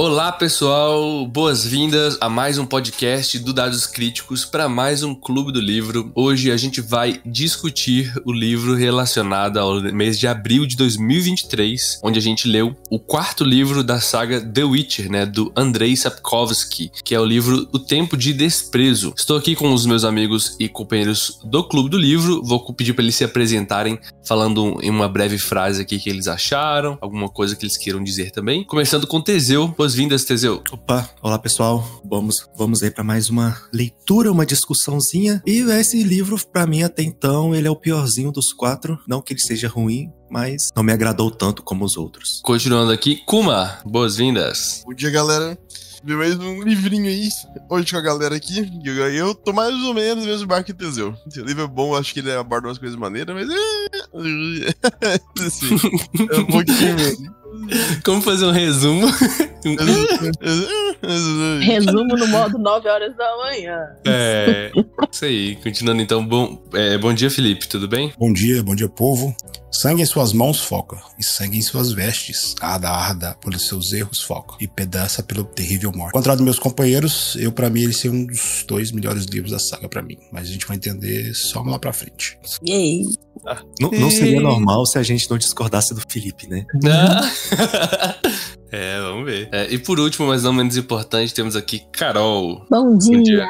Olá, pessoal! Boas-vindas a mais um podcast do Dados Críticos para mais um Clube do Livro. Hoje a gente vai discutir o livro relacionado ao mês de abril de 2023, onde a gente leu o quarto livro da saga The Witcher, né, do Andrei Sapkowski, que é o livro O Tempo de Desprezo. Estou aqui com os meus amigos e companheiros do Clube do Livro. Vou pedir para eles se apresentarem falando em uma breve frase aqui que eles acharam, alguma coisa que eles queiram dizer também. Começando com Teseu boas-vindas, Teseu. Opa, olá pessoal. Vamos, vamos aí para mais uma leitura, uma discussãozinha. E esse livro, para mim, até então, ele é o piorzinho dos quatro. Não que ele seja ruim, mas não me agradou tanto como os outros. Continuando aqui, Kuma, boas-vindas. Bom dia, galera. Vi mais um livrinho aí, hoje com a galera aqui. Eu tô mais ou menos no mesmo barco que Teseu. Esse livro é bom, acho que ele aborda umas coisas maneiras, mas. assim, é um pouquinho mesmo. Como fazer um resumo? resumo no modo 9 horas da manhã. É, isso aí. Continuando então, bom, é, bom dia, Felipe, tudo bem? Bom dia, bom dia, povo. Sangue em suas mãos foca, e sangue em suas vestes. Arda, arda, pelos seus erros foca, e pedaça pelo terrível morte. Contrário dos meus companheiros, eu para mim ele ser um dos dois melhores livros da saga para mim. Mas a gente vai entender só lá pra frente. E aí? Não, não, seria normal se a gente não discordasse do Felipe, né? Ah. é, vamos ver. É, e por último, mas não menos importante, temos aqui Carol. Bom dia. Bom dia.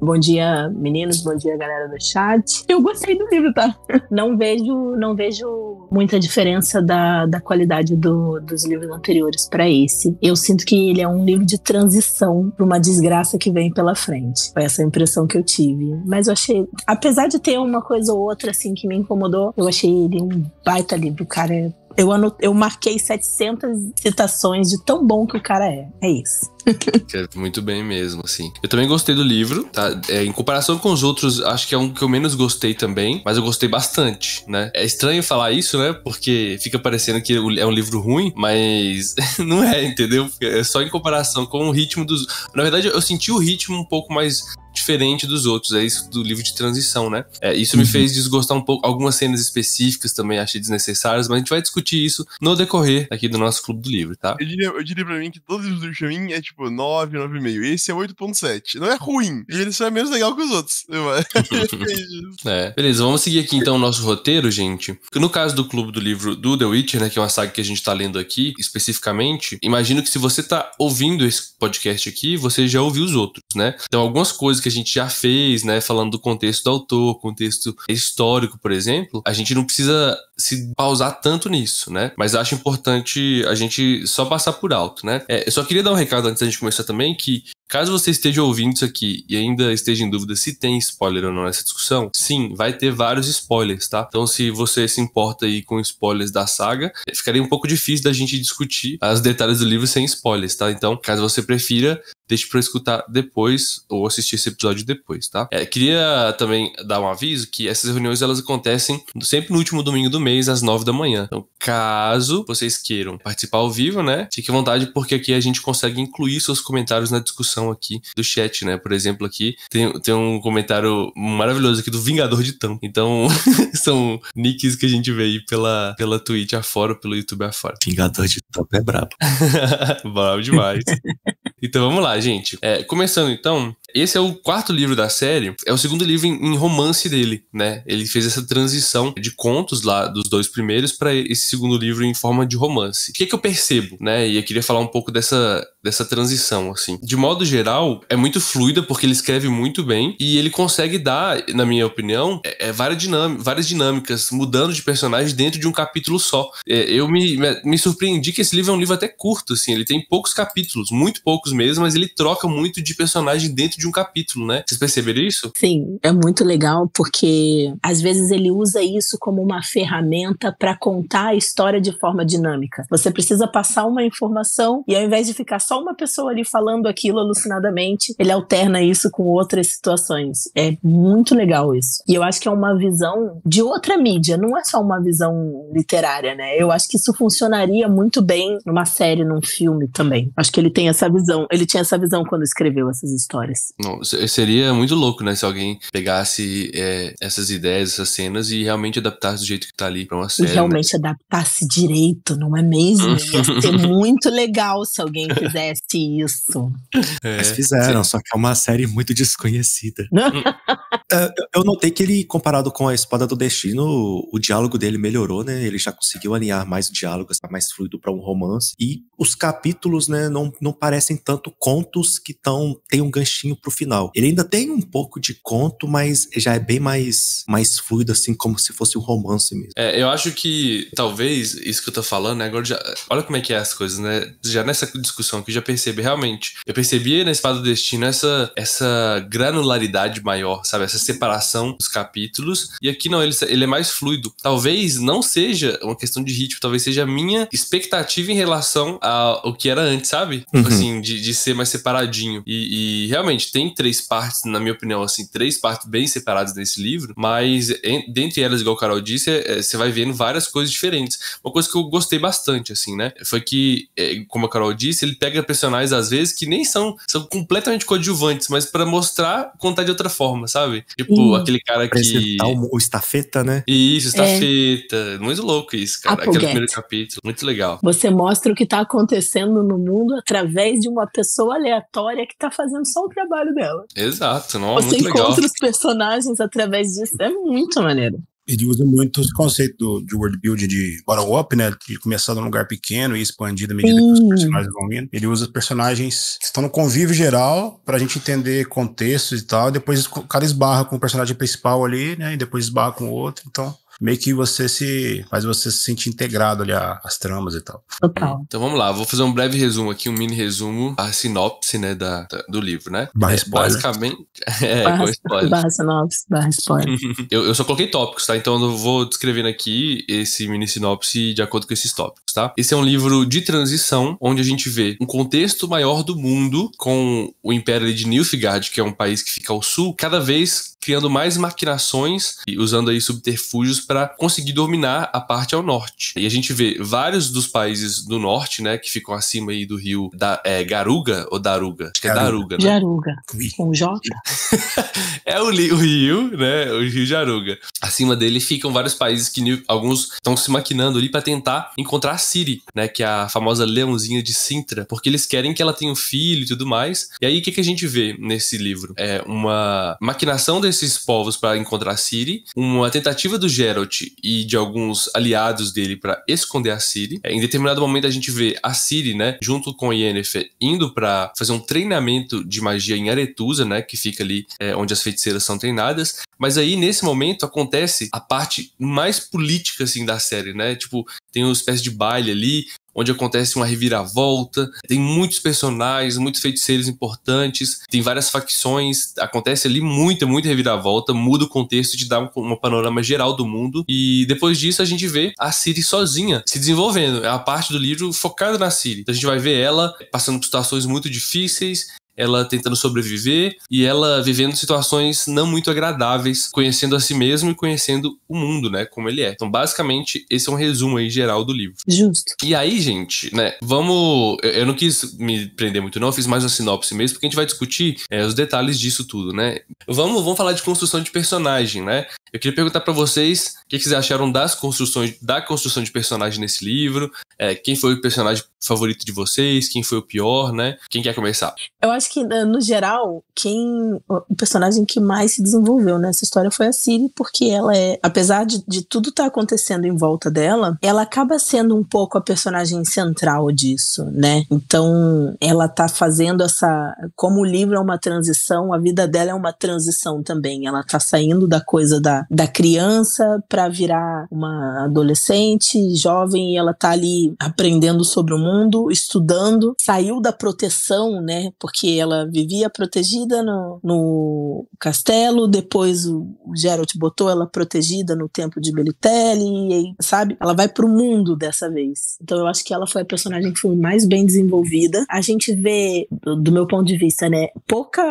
Bom dia, meninos. Bom dia, galera do chat. Eu gostei do livro, tá? Não vejo, não vejo muita diferença da, da qualidade do, dos livros anteriores para esse. Eu sinto que ele é um livro de transição para uma desgraça que vem pela frente. Foi essa a impressão que eu tive. Mas eu achei, apesar de ter uma coisa ou outra assim que me incomodou, eu achei ele um baita livro. O cara é eu, anot... eu marquei 700 citações de tão bom que o cara é. É isso. É muito bem mesmo, assim. Eu também gostei do livro, tá? É, em comparação com os outros, acho que é um que eu menos gostei também, mas eu gostei bastante, né? É estranho falar isso, né? Porque fica parecendo que é um livro ruim, mas não é, entendeu? É só em comparação com o ritmo dos. Na verdade, eu senti o ritmo um pouco mais diferente dos outros. É isso do livro de transição, né? É, isso me uhum. fez desgostar um pouco. Algumas cenas específicas também achei desnecessárias, mas a gente vai discutir isso no decorrer aqui do nosso clube do livro, tá? Eu diria, eu diria pra mim que todos os livros do mim é tipo 9, 9,5. Esse é 8,7. Não é ruim. Ele só é menos legal que os outros. É, é. Beleza, vamos seguir aqui então o nosso roteiro, gente. No caso do clube do livro do The Witcher, né? Que é uma saga que a gente tá lendo aqui especificamente. Imagino que se você tá ouvindo esse podcast aqui, você já ouviu os outros, né? Então, algumas coisas que que a gente já fez, né, falando do contexto do autor, contexto histórico, por exemplo, a gente não precisa se pausar tanto nisso, né? Mas acho importante a gente só passar por alto, né? É, eu só queria dar um recado antes da gente começar também que Caso você esteja ouvindo isso aqui e ainda esteja em dúvida se tem spoiler ou não nessa discussão, sim, vai ter vários spoilers, tá? Então, se você se importa aí com spoilers da saga, é, ficaria um pouco difícil da gente discutir os detalhes do livro sem spoilers, tá? Então, caso você prefira, deixe para escutar depois ou assistir esse episódio depois, tá? É, queria também dar um aviso que essas reuniões elas acontecem sempre no último domingo do mês às nove da manhã. Então, caso vocês queiram participar ao vivo, né? Fique à vontade porque aqui a gente consegue incluir seus comentários na discussão aqui do chat, né? Por exemplo, aqui tem, tem um comentário maravilhoso aqui do Vingador de Tão. Então, são nicks que a gente vê aí pela, pela Twitch afora, pelo YouTube afora. Vingador de Tão é brabo. brabo demais. Então vamos lá, gente. É, começando então, esse é o quarto livro da série, é o segundo livro em, em romance dele, né? Ele fez essa transição de contos lá dos dois primeiros para esse segundo livro em forma de romance. O que, é que eu percebo, né? E eu queria falar um pouco dessa, dessa transição, assim. De modo geral, é muito fluida porque ele escreve muito bem e ele consegue dar, na minha opinião, é, é várias, várias dinâmicas, mudando de personagem dentro de um capítulo só. É, eu me, me surpreendi que esse livro é um livro até curto, assim. Ele tem poucos capítulos, muito poucos mesmo, mas ele troca muito de personagem dentro de de um capítulo, né? Vocês perceberam isso? Sim, é muito legal porque às vezes ele usa isso como uma ferramenta para contar a história de forma dinâmica. Você precisa passar uma informação e ao invés de ficar só uma pessoa ali falando aquilo alucinadamente, ele alterna isso com outras situações. É muito legal isso. E eu acho que é uma visão de outra mídia, não é só uma visão literária, né? Eu acho que isso funcionaria muito bem numa série, num filme também. Acho que ele tem essa visão, ele tinha essa visão quando escreveu essas histórias. Não, seria muito louco, né? Se alguém pegasse é, essas ideias, essas cenas e realmente adaptasse do jeito que tá ali pra uma série. E né? realmente né? adaptasse direito, não é mesmo? Ia ser muito legal se alguém fizesse isso. É, Mas fizeram, sim. só que é uma série muito desconhecida. É, eu notei que ele, comparado com a Espada do Destino, o diálogo dele melhorou, né? Ele já conseguiu alinhar mais o diálogo, está assim, mais fluido para um romance. E os capítulos, né, não, não parecem tanto contos que tão, tem um ganchinho pouquinho pro final. Ele ainda tem um pouco de conto, mas já é bem mais, mais fluido, assim, como se fosse um romance mesmo. É, eu acho que talvez isso que eu tô falando, né? Agora já. Olha como é que é as coisas, né? Já nessa discussão aqui, eu já percebi realmente. Eu percebi na Espada do Destino essa, essa granularidade maior, sabe? Essa separação dos capítulos. E aqui não, ele, ele é mais fluido. Talvez não seja uma questão de ritmo, talvez seja a minha expectativa em relação ao que era antes, sabe? Uhum. Assim, de, de ser mais separadinho. E, e realmente, realmente tem três partes, na minha opinião, assim, três partes bem separadas nesse livro, mas em, dentre elas, igual o Carol disse, é, é, você é, vai vendo várias coisas diferentes. Uma coisa que eu gostei bastante, assim, né? Foi que, é, como a Carol disse, ele pega personagens, às vezes, que nem são, são completamente coadjuvantes, mas para mostrar, contar de outra forma, sabe? Tipo, hum, aquele cara que. O, o estafeta, né? Isso, é. estafeta. É. Muito louco isso, cara. Aquele primeiro capítulo. Muito legal. Você mostra o que tá acontecendo no mundo através de uma pessoa aleatória que tá fazendo só um trabalho trabalho dela. Exato, não, Você muito encontra legal. os personagens através disso, é muito maneiro. Ele usa muito esse conceito do, de world build de bottom up, né? De começar num lugar pequeno e expandir à medida Sim. que os personagens vão indo. Ele usa personagens que estão no convívio geral pra gente entender contextos e tal. E depois o cara esbarra com o personagem principal ali, né? E depois esbarra com o outro. Então, meio que você se. faz você se sentir integrado ali às tramas e tal. Total. Uhum. Então vamos lá, vou fazer um breve resumo aqui, um mini resumo, a sinopse, né, da, da do livro, né? Barra é, spoiler. Basicamente. É, barra, com spoiler. Barra sinopse, barra spoiler. eu, eu só coloquei tópicos, tá? Então eu vou descrevendo aqui esse mini sinopse de acordo com esses tópicos, tá? Esse é um livro de transição, onde a gente vê um contexto maior do mundo com o Império de Nilfgaard, que é um país que fica ao sul, cada vez criando mais maquinações e usando aí subterfúgios para conseguir dominar a parte ao norte. E a gente vê vários dos países do norte, né, que ficam acima aí do rio da é, Garuga ou Daruga? Acho que é Daruga, né? Jaruga. Com J. é o, o rio, né? O rio Jaruga. Acima dele ficam vários países que alguns estão se maquinando ali para tentar encontrar a Siri, né, que é a famosa leãozinha de Sintra, porque eles querem que ela tenha um filho e tudo mais. E aí o que, que a gente vê nesse livro? É uma maquinação desses povos para encontrar a Siri, uma tentativa do Gera Geralt e de alguns aliados dele para esconder a Ciri. É, em determinado momento a gente vê a Ciri, né, junto com Yennefer, indo para fazer um treinamento de magia em Aretusa, né, que fica ali é, onde as feiticeiras são treinadas. Mas aí, nesse momento, acontece a parte mais política, assim, da série, né? Tipo, tem uma espécie de baile ali, onde acontece uma reviravolta. Tem muitos personagens, muitos feiticeiros importantes, tem várias facções. Acontece ali muita, muita reviravolta, muda o contexto de dar um, um panorama geral do mundo. E depois disso a gente vê a Siri sozinha se desenvolvendo. É a parte do livro focada na Siri. Então a gente vai ver ela passando por situações muito difíceis, ela tentando sobreviver e ela vivendo situações não muito agradáveis, conhecendo a si mesma e conhecendo o mundo, né, como ele é. Então, basicamente, esse é um resumo aí geral do livro. Justo. E aí, gente, né, vamos... Eu não quis me prender muito não, eu fiz mais uma sinopse mesmo, porque a gente vai discutir é, os detalhes disso tudo, né. Vamos, vamos falar de construção de personagem, né. Eu queria perguntar para vocês o que vocês acharam das construções, da construção de personagem nesse livro, é, quem foi o personagem favorito de vocês, quem foi o pior, né? Quem quer começar? Eu acho acho que, né, no geral, quem. O personagem que mais se desenvolveu nessa história foi a Siri, porque ela é. Apesar de, de tudo estar tá acontecendo em volta dela, ela acaba sendo um pouco a personagem central disso, né? Então, ela tá fazendo essa. Como o livro é uma transição, a vida dela é uma transição também. Ela tá saindo da coisa da, da criança para virar uma adolescente, jovem, e ela tá ali aprendendo sobre o mundo, estudando, saiu da proteção, né? Porque ela vivia protegida no, no castelo, depois o, o Geralt botou ela protegida no templo de Belitelli, e aí, sabe? Ela vai pro mundo dessa vez. Então eu acho que ela foi a personagem que foi mais bem desenvolvida. A gente vê, do, do meu ponto de vista, né, pouca,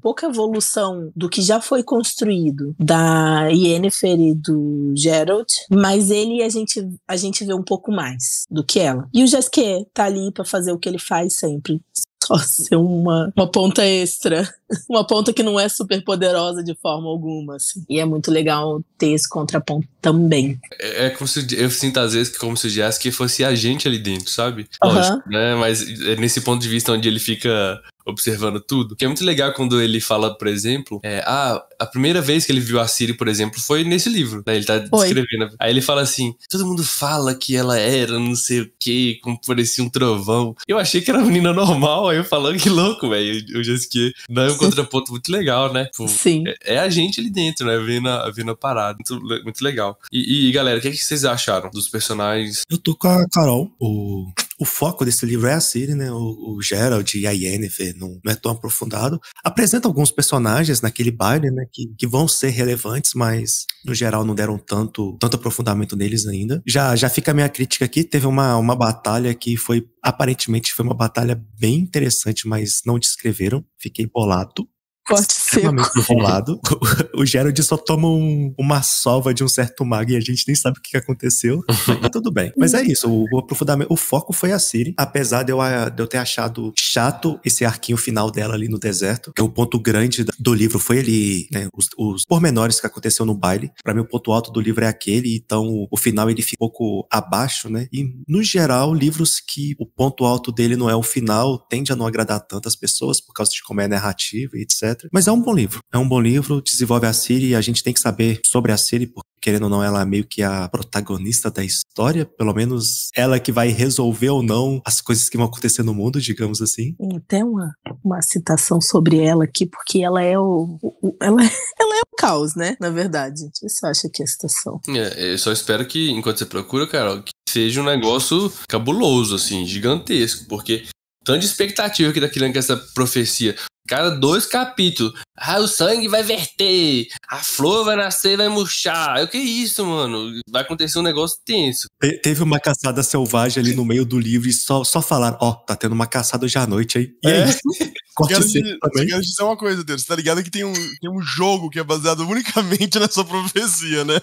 pouca evolução do que já foi construído da Yennefer e do Geralt, mas ele a gente, a gente vê um pouco mais do que ela. E o Jasquet tá ali para fazer o que ele faz sempre, ser uma, uma ponta extra. Uma ponta que não é super poderosa de forma alguma, assim. E é muito legal ter esse contraponto também. É, é como se eu sinto às vezes que como se o que fosse a gente ali dentro, sabe? Uhum. Lógico, né? Mas é nesse ponto de vista onde ele fica observando tudo. Que é muito legal quando ele fala, por exemplo, é, ah, a primeira vez que ele viu a Siri, por exemplo, foi nesse livro. Né? Ele tá Oi. descrevendo. Aí ele fala assim: todo mundo fala que ela era não sei o que, como parecia um trovão. Eu achei que era uma menina normal, aí eu falando que louco, velho. Eu já esqueci. não é um contraponto muito legal, né? Pô, tipo, Sim. É, é, a gente ali dentro, né? Vendo a, vendo a parada. Muito, muito legal. E, e galera, o que, é que vocês acharam dos personagens? Eu tô com a Carol, o o foco desse livro é a Ciri, né? O, o Gerald e a Yennefer não, não, é tão aprofundado. Apresenta alguns personagens naquele baile, né? Que, que vão ser relevantes, mas no geral não deram tanto, tanto aprofundamento neles ainda. Já, já fica a minha crítica aqui. Teve uma, uma batalha que foi, aparentemente, foi uma batalha bem interessante, mas não descreveram. Fiquei bolado. Corte extremamente enrolado. O Gerald só toma um, uma sova de um certo mago e a gente nem sabe o que aconteceu. Mas tudo bem. Mas é isso, o, o aprofundamento, o foco foi a Siri, apesar de eu, de eu ter achado chato esse arquinho final dela ali no deserto, que o ponto grande do livro foi ele, né, os, os pormenores que aconteceu no baile. Para mim, o ponto alto do livro é aquele, então o final ele fica um pouco abaixo, né? E, no geral, livros que o ponto alto dele não é o final, tende a não agradar tantas pessoas por causa de como é narrativa e etc. Mas é um bom livro. É um bom livro, desenvolve a Siri e a gente tem que saber sobre a Siri, porque querendo ou não, ela é meio que a protagonista da história, pelo menos ela é que vai resolver ou não as coisas que vão acontecer no mundo, digamos assim. Tem até uma, uma citação sobre ela aqui, porque ela é o. o ela, é, ela é o caos, né? Na verdade. O que você acha que é a citação. É, eu só espero que, enquanto você procura, Carol, que seja um negócio cabuloso, assim, gigantesco, porque tanta de expectativa que daquilo tá criando com essa profecia. Cada dois capítulos. Ah, o sangue vai verter. A flor vai nascer, vai murchar. Eu, que isso, mano? Vai acontecer um negócio tenso. Te, teve uma caçada selvagem ali no meio do livro e só, só falaram: Ó, oh, tá tendo uma caçada hoje à noite aí. E é. isso. Corte quero, quero dizer uma coisa, Deus. Você tá ligado que tem um, tem um jogo que é baseado unicamente nessa profecia, né?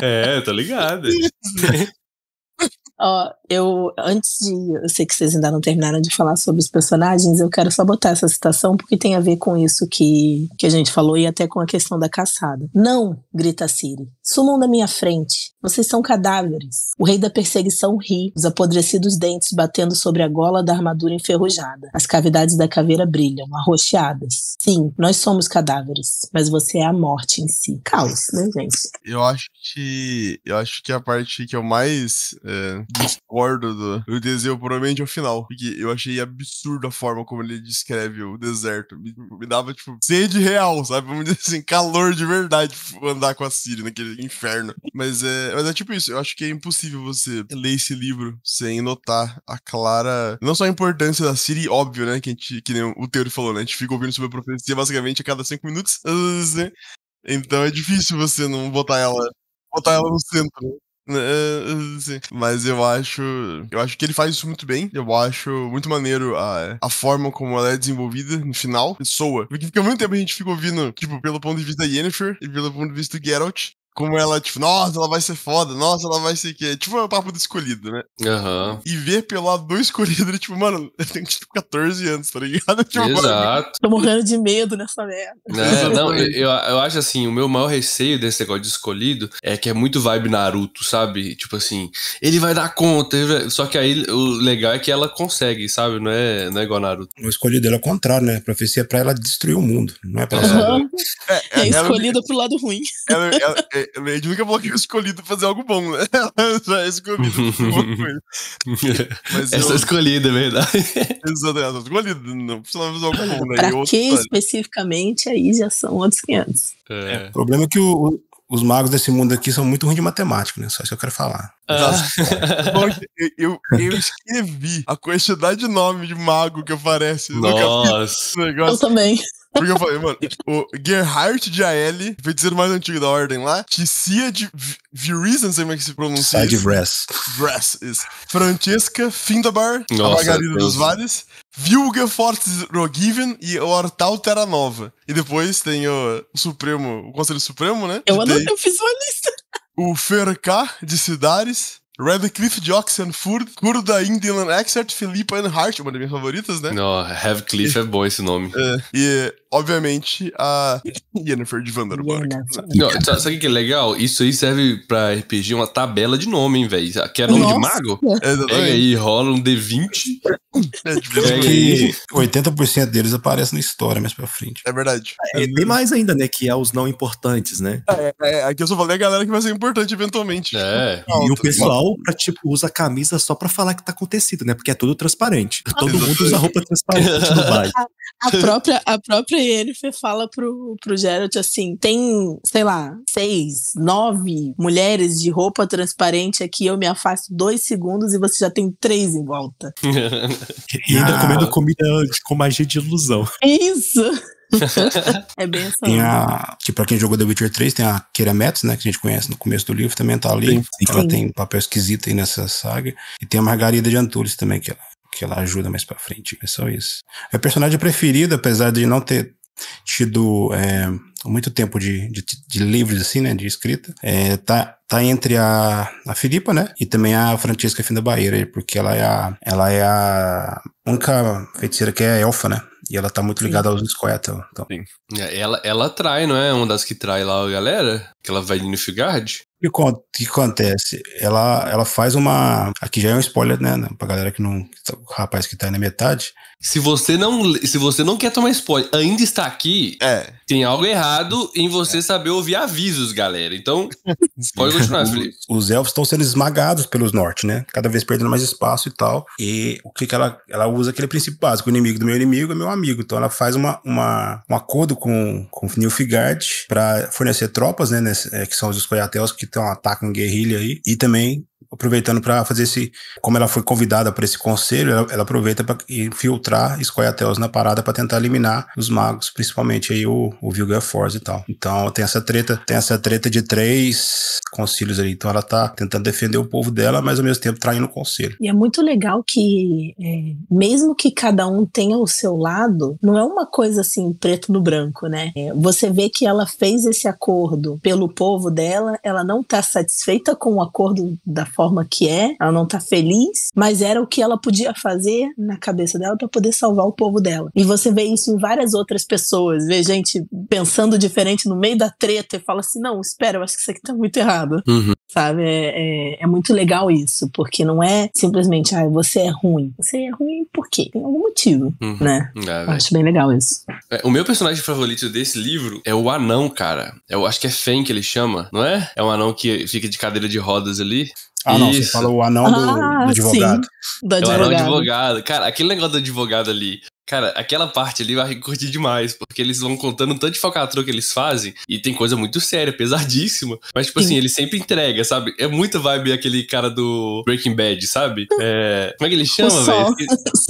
É, tá ligado. Ó, eu, antes de. Eu sei que vocês ainda não terminaram de falar sobre os personagens, eu quero só botar essa citação porque tem a ver com isso que, que a gente falou e até com a questão da caçada. Não, grita Siri. Sumam da minha frente. Vocês são cadáveres. O rei da perseguição ri, os apodrecidos dentes batendo sobre a gola da armadura enferrujada. As cavidades da caveira brilham, arroxeadas. Sim, nós somos cadáveres, mas você é a morte em si. Caos, né, gente? Eu acho que. Eu acho que a parte que eu mais. É discordo do, do desenho, provavelmente ao final. Porque eu achei absurda a forma como ele descreve o deserto. Me, me, dava, tipo, sede real, sabe? Vamos dizer assim, calor de verdade tipo, andar com a Siri naquele inferno. Mas é, mas é tipo isso. Eu acho que é impossível você ler esse livro sem notar a clara. Não só a importância da Siri, óbvio, né? Que, a gente, que nem o Teori falou, né? A gente fica ouvindo sobre a profecia basicamente a cada cinco minutos. Né? Então é difícil você não botar ela, botar ela no centro. Né? Né? Sim. Mas eu acho. Eu acho que ele faz isso muito bem. Eu acho muito maneiro a, a forma como ela é desenvolvida no final. Soa. Porque fica muito tempo a gente fica ouvindo, tipo, pelo ponto de vista da Yennefer e pelo ponto de vista do Geralt. Como ela, tipo, nossa, ela vai ser foda, nossa, ela vai ser quê? Tipo, é o papo do escolhido, né? Uhum. E ver pelo lado do escolhido, tipo, mano, eu tenho tipo 14 anos, tá ligado? Tipo, Exato. Mano, tô morrendo de medo nessa merda. Né, é, não, eu, eu acho assim, o meu maior receio desse negócio de escolhido é que é muito vibe Naruto, sabe? Tipo assim, ele vai dar conta, só que aí o legal é que ela consegue, sabe? Não é, não é igual Naruto. O escolhido é o contrário, né? A profecia é pra ela destruir o mundo, não é pra é. ela. Uhum. É, é, é escolhida ela... pro lado ruim. Ela, ela, é, a Lady nunca falou que eu escolhi pra fazer algo bom, né? Ela já é escolhida. coisa. Essa eu... escolhida, é verdade. Exatamente, é, escolhida. Não precisava fazer algo bom, né? Pra eu... que especificamente aí já são outros 500. É. é. O problema é que o, os magos desse mundo aqui são muito ruins de matemática, né? Só isso que eu quero falar. Ah. Eu, eu, escrevi a quantidade de nome de mago que aparece. Nossa. No eu também. Porque eu falei, mano, o Gerhard de AL, feiticeiro mais antigo da ordem lá, Ticia é de Viris, não sei como é que se pronuncia. de Vress. Vress, isso. Francesca Findabar, Nossa, a Margarida dos Vales. Vilga Fortes Rogiven e Hortal Terra Nova. E depois tem o, Supremo, o Conselho Supremo, né? Eu, anotei, eu fiz uma lista. O Ferká de Cidares, Redcliffe de Oxenford, Kurda Dylan Exert, Filipa Enhart, uma das minhas favoritas, né? Não, Redcliffe é bom esse nome. É, e obviamente, a Yennefer de Vanderborg. sabe o é. que é legal? Isso aí serve pra RPG uma tabela de nome, hein, velho? Quer é nome Nossa. de mago? aí, rola um D20. É, tipo, é que 80% deles aparecem na história mais pra frente. É verdade. É, e mais ainda, né? Que é os não importantes, né? É, é, é, aqui eu só falei a galera que vai ser importante eventualmente. É. E o pessoal, pra, tipo, usa a camisa só pra falar que tá acontecido, né? Porque é tudo transparente. Todo mundo usa roupa transparente no a própria, a própria ele fala pro, pro Geralt assim: tem, sei lá, seis, nove mulheres de roupa transparente aqui, eu me afasto dois segundos e você já tem três em volta. e ainda ah. comendo comida com magia de ilusão. Isso! é bem Tem a, que pra quem jogou The Witcher 3, tem a Keira Metz, né, que a gente conhece no começo do livro, também tá ali. Sim. Ela tem um papel esquisito aí nessa saga. E tem a Margarida de Antunes também, que ela que ela ajuda mais pra frente. É só isso. É o personagem preferido, apesar de não ter tido é, muito tempo de, de, de, livros, assim, né? De escrita. É, tá, tá entre a, a Filipa, né? E também a Francisca Fim da Bahia, porque ela é a, ela é a única feiticeira que é elfa, né? E ela tá muito ligada Sim. aos Squirtle. Então. Sim. É, ela, ela trai, não é? Uma das que trai lá a galera? Que ela vai no Figard? O que acontece? Ela, ela faz uma. Aqui já é um spoiler, né? né pra galera que não. O rapaz que tá aí na metade. Se você não, se você não quer tomar spoiler, ainda está aqui, é. tem algo errado em você é. saber ouvir avisos, galera. Então, pode continuar, Felipe. Os elfos estão sendo esmagados pelos norte, né? Cada vez perdendo mais espaço e tal. E o que, que ela, ela usa aquele princípio básico: o inimigo do meu inimigo é meu amigo. Então, ela faz uma, uma, um acordo com, com Nilfgaard para fornecer tropas, né? Nesse, é, que são os Escoiatéus que então em guerrilha aí. E também aproveitando para fazer esse. Como ela foi convidada para esse conselho, ela, ela aproveita para infiltrar Scoia'tael's na parada para tentar eliminar os magos, principalmente aí o, o Vilga Force e tal. Então tem essa treta, tem essa treta de três concílios ali. Então ela tá tentando defender o povo dela, mas ao mesmo tempo traindo o conselho. E é muito legal que, é, mesmo que cada um tenha o seu lado, não é uma coisa assim preto no branco, né? É, você vê que ela fez esse acordo pelo povo dela, ela não tá satisfeita com o acordo da forma que é, ela não tá feliz, mas era o que ela podia fazer na cabeça dela para poder salvar o povo dela. E você vê isso em várias outras pessoas, vê gente pensando diferente no meio da treta e fala assim: não, espera, eu acho que isso aqui tá muito errado. Uhum sabe? É, é, é, muito legal isso, porque não é simplesmente, ah, você é ruim. Você é ruim por quê? Tem algum motivo, uhum. né? É, acho bem legal isso. É, o meu personagem favorito desse livro é o anão, cara. Eu é acho que é Fen que ele chama, não é? É um anão que fica de cadeira de rodas ali. Ah, não, Isso. você fala o anão do, ah, do advogado. Sim, do advogado. É o anão advogado. Cara, aquele negócio do advogado ali, Cara, aquela parte ali eu acho que curti demais, porque eles vão contando um tanto de falcatrua que eles fazem, e tem coisa muito séria, pesadíssima, mas tipo assim, Sim. assim, ele sempre entrega, sabe? É muito vibe aquele cara do Breaking Bad, sabe? É... Como é que ele chama, velho?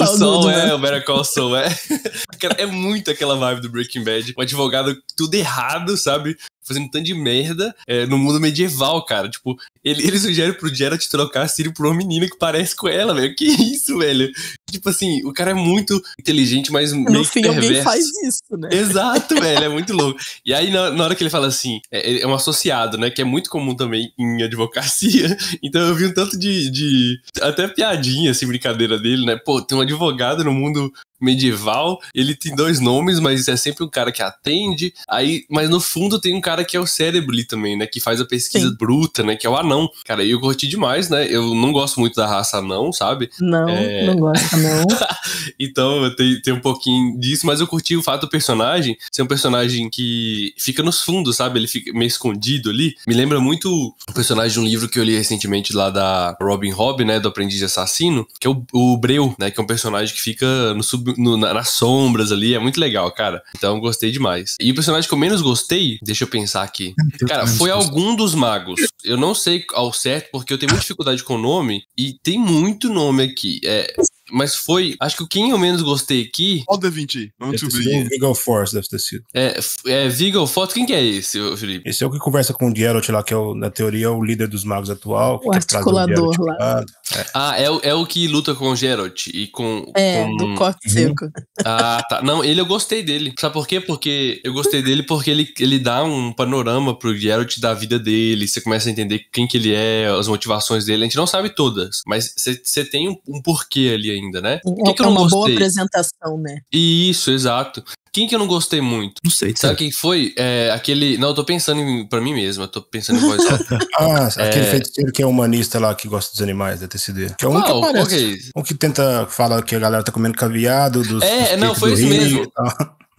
O Sol, é, o Better Call Saul é. é muito aquela vibe do Breaking Bad, o um advogado tudo errado, sabe? fazendo tanto de merda é, no mundo medieval, cara. Tipo, ele, ele sugere pro Geralt trocar a Ciri por uma menina que parece com ela, velho. Que isso, velho? Tipo assim, o cara é muito inteligente, mas no meio fim, perverso. alguém faz isso, né? Exato, velho. É muito louco. E aí, na, na hora que ele fala assim, é, é, um associado, né? Que é muito comum também em advocacia. Então eu vi um tanto de. de até piadinha, assim, brincadeira dele, né? Pô, tem um advogado no mundo medieval, ele tem dois nomes, mas é sempre um cara que atende. Aí, mas no fundo tem um cara que é o cérebro ali também, né? Que faz a pesquisa Sim. bruta, né? Que é o anão. Cara, eu curti demais, né? Eu não gosto muito da raça anão, sabe? Não, é... não gosto não. então tem, tem um pouquinho disso, mas eu curti o fato do personagem ser um personagem que fica nos fundos, sabe? Ele fica meio escondido ali. Me lembra muito o personagem de um livro que eu li recentemente lá da Robin Hobb, né? Do Aprendiz Assassino, que é o, o Breu, né? Que é um personagem que fica no sub no, na, nas sombras ali. É muito legal, cara. Então gostei demais. E o personagem que eu menos gostei, deixa eu pensar aqui. Cara, foi algum dos magos. Eu não sei ao certo, porque eu tenho muita dificuldade com o nome. E tem muito nome aqui. É, mas foi, acho que o que eu menos gostei aqui. Qual deve mentir? Vamos descobrir. Vigor Force deve ter sido. É, é Vigo Force, quem que é esse, Felipe? Esse é o que conversa com o Geralt lá, que é o, na teoria é o líder dos magos atual. O tá articulador lá. É. Ah, é, é o que luta com o Geralt e com. É, com... do corte uhum. seco. Ah, tá. Não, ele eu gostei dele. Sabe por quê? Porque eu gostei dele porque ele, ele dá um panorama pro Geralt da vida dele. Você começa a entender quem que ele é, as motivações dele. A gente não sabe todas, mas você tem um, um porquê ali ainda ainda, né? É, quem que eu é não uma gostei? boa apresentação, né? Isso, exato. Quem que eu não gostei muito? Não sei. Sabe quem foi? É, aquele. Não, eu tô pensando em, pra mim mesmo, eu tô pensando em voz alta. ah, é... aquele feiticeiro que é humanista lá, que gosta dos animais, da TCD. Que é um ah, que aparece. Okay. Um que tenta falar que a galera tá comendo caviar do, dos. É, dos não, foi isso mesmo.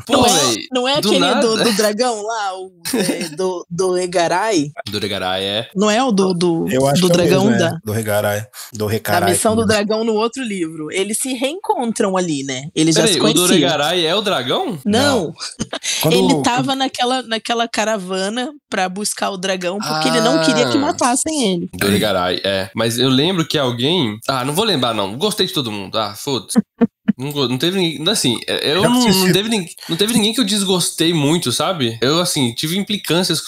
Pô, não, é, não é aquele do, do, dragão lá, o, é, do, do Egarai? Do Egarai, é. Não é o do, do, do é dragão mesmo, da. É, do Egarai. Do Recarai. A missão do dragão no outro livro. Eles se reencontram ali, né? Eles já se conheciam. O do Egarai é o dragão? Não. não. Ele tava naquela, naquela caravana pra buscar o dragão, porque ah. ele não queria que ah. matassem ele. Do Egarai, é. Mas eu lembro que alguém. Ah, não vou lembrar, não. Gostei de todo mundo. Ah, foda-se. Não, não teve ninguém. Assim, é, eu não, não, teve ninguém, não teve ninguém que eu desgostei muito, sabe? Eu, assim, tive implicâncias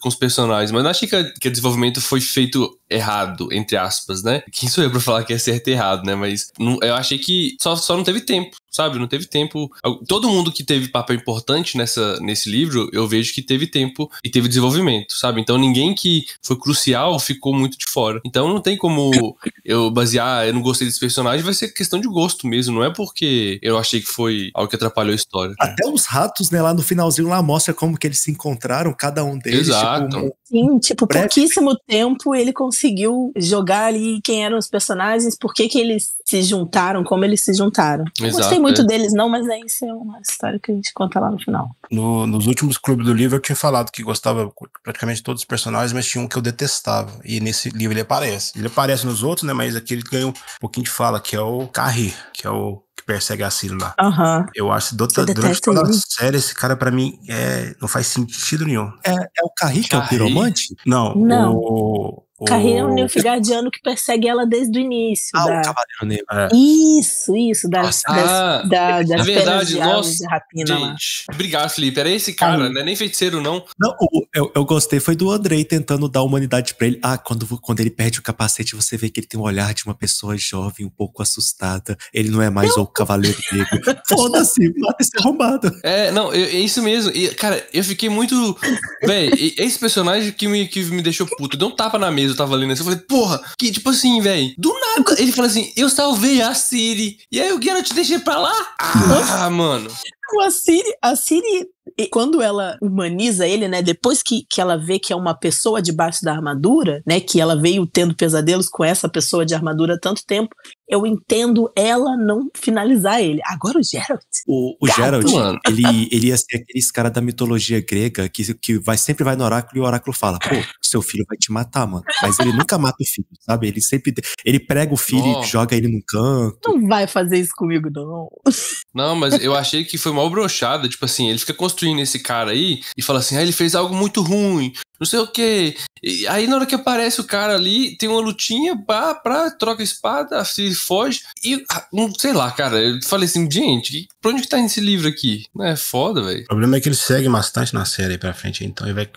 com, os personagens, mas não achei que, que o desenvolvimento foi feito errado, entre aspas, né? Quem sou eu pra falar que é certo e errado, né? Mas não, eu achei que só, só não teve tempo sabe? Não teve tempo. Todo mundo que teve papel importante nessa, nesse livro, eu vejo que teve tempo e teve desenvolvimento, sabe? Então ninguém que foi crucial ficou muito de fora. Então não tem como eu basear, eu não gostei desse personagem, vai ser questão de gosto mesmo, não é porque eu achei que foi algo que atrapalhou a história. É. Até os ratos, né, lá no finalzinho lá mostra como que eles se encontraram, cada um deles. Tipo, Exato. Tipo, um... Sim, tipo, pouquíssimo tempo ele conseguiu jogar ali quem eram os personagens, por que que eles se juntaram, como eles se juntaram. Exato muito é. deles, não, mas aí é, isso é uma história que a gente conta lá no final. No, nos últimos clubes do livro eu tinha falado que gostava praticamente todos os personagens, mas tinha um que eu detestava. E nesse livro ele aparece. Ele aparece nos outros, né? Mas aqui ele ganhou um pouquinho de fala, que é o Carrie, que é o que persegue a Ciro lá. Uhum. Eu acho que durante, durante toda a série, esse cara pra mim é, não faz sentido nenhum. É, é o Carrie que é o piromante? Não, não. O, Carreira o... é um guardiano que persegue ela desde o início. Ah, da... o Cavaleiro Negro. É. Isso, isso. Da, nossa, das, ah, da, é das na verdade, de nossa. De rapina gente, lá. obrigado, Felipe. Era esse cara, Aí. não é nem feiticeiro, não. Não, eu, eu gostei foi do Andrei tentando dar humanidade pra ele. Ah, quando, quando ele perde o capacete, você vê que ele tem um olhar de uma pessoa jovem, um pouco assustada. Ele não é mais não. o Cavaleiro Negro. Foda-se, mata esse arrombado. É, não, eu, é isso mesmo. E, cara, eu fiquei muito. Véi, esse personagem que me, que me deixou puto. Deu um tapa na mesa vez eu tava lendo isso, eu falei, porra, que tipo assim, velho, do nada. Ele fala assim, eu salvei a Siri, e aí o Geralt deixei pra lá? Ah, ah mano a Siri, a Siri, quando ela humaniza ele, né? Depois que, que ela vê que é uma pessoa debaixo da armadura, né? Que ela veio tendo pesadelos com essa pessoa de armadura há tanto tempo, eu entendo ela não finalizar ele. Agora o Geralt. O, o Geralt, mano, ele, ele ia ser aqueles cara da mitologia grega que, que vai, sempre vai no oráculo e o oráculo fala: pô, seu filho vai te matar, mano. Mas ele nunca mata o filho, sabe? Ele sempre. Ele prega o filho oh. e joga ele num canto. Não vai fazer isso comigo, não. Não, mas eu achei que foi mal brochada, tipo assim, ele fica construindo esse cara aí e fala assim, ah, ele fez algo muito ruim, não sei o quê. E aí na hora que aparece o cara ali, tem uma lutinha, pá, pra, troca espada, se foge. E, não ah, sei lá, cara, eu falei assim, gente, pra onde que tá esse livro aqui? Não é foda, velho. O problema é que ele segue bastante na série aí pra frente, então ele vai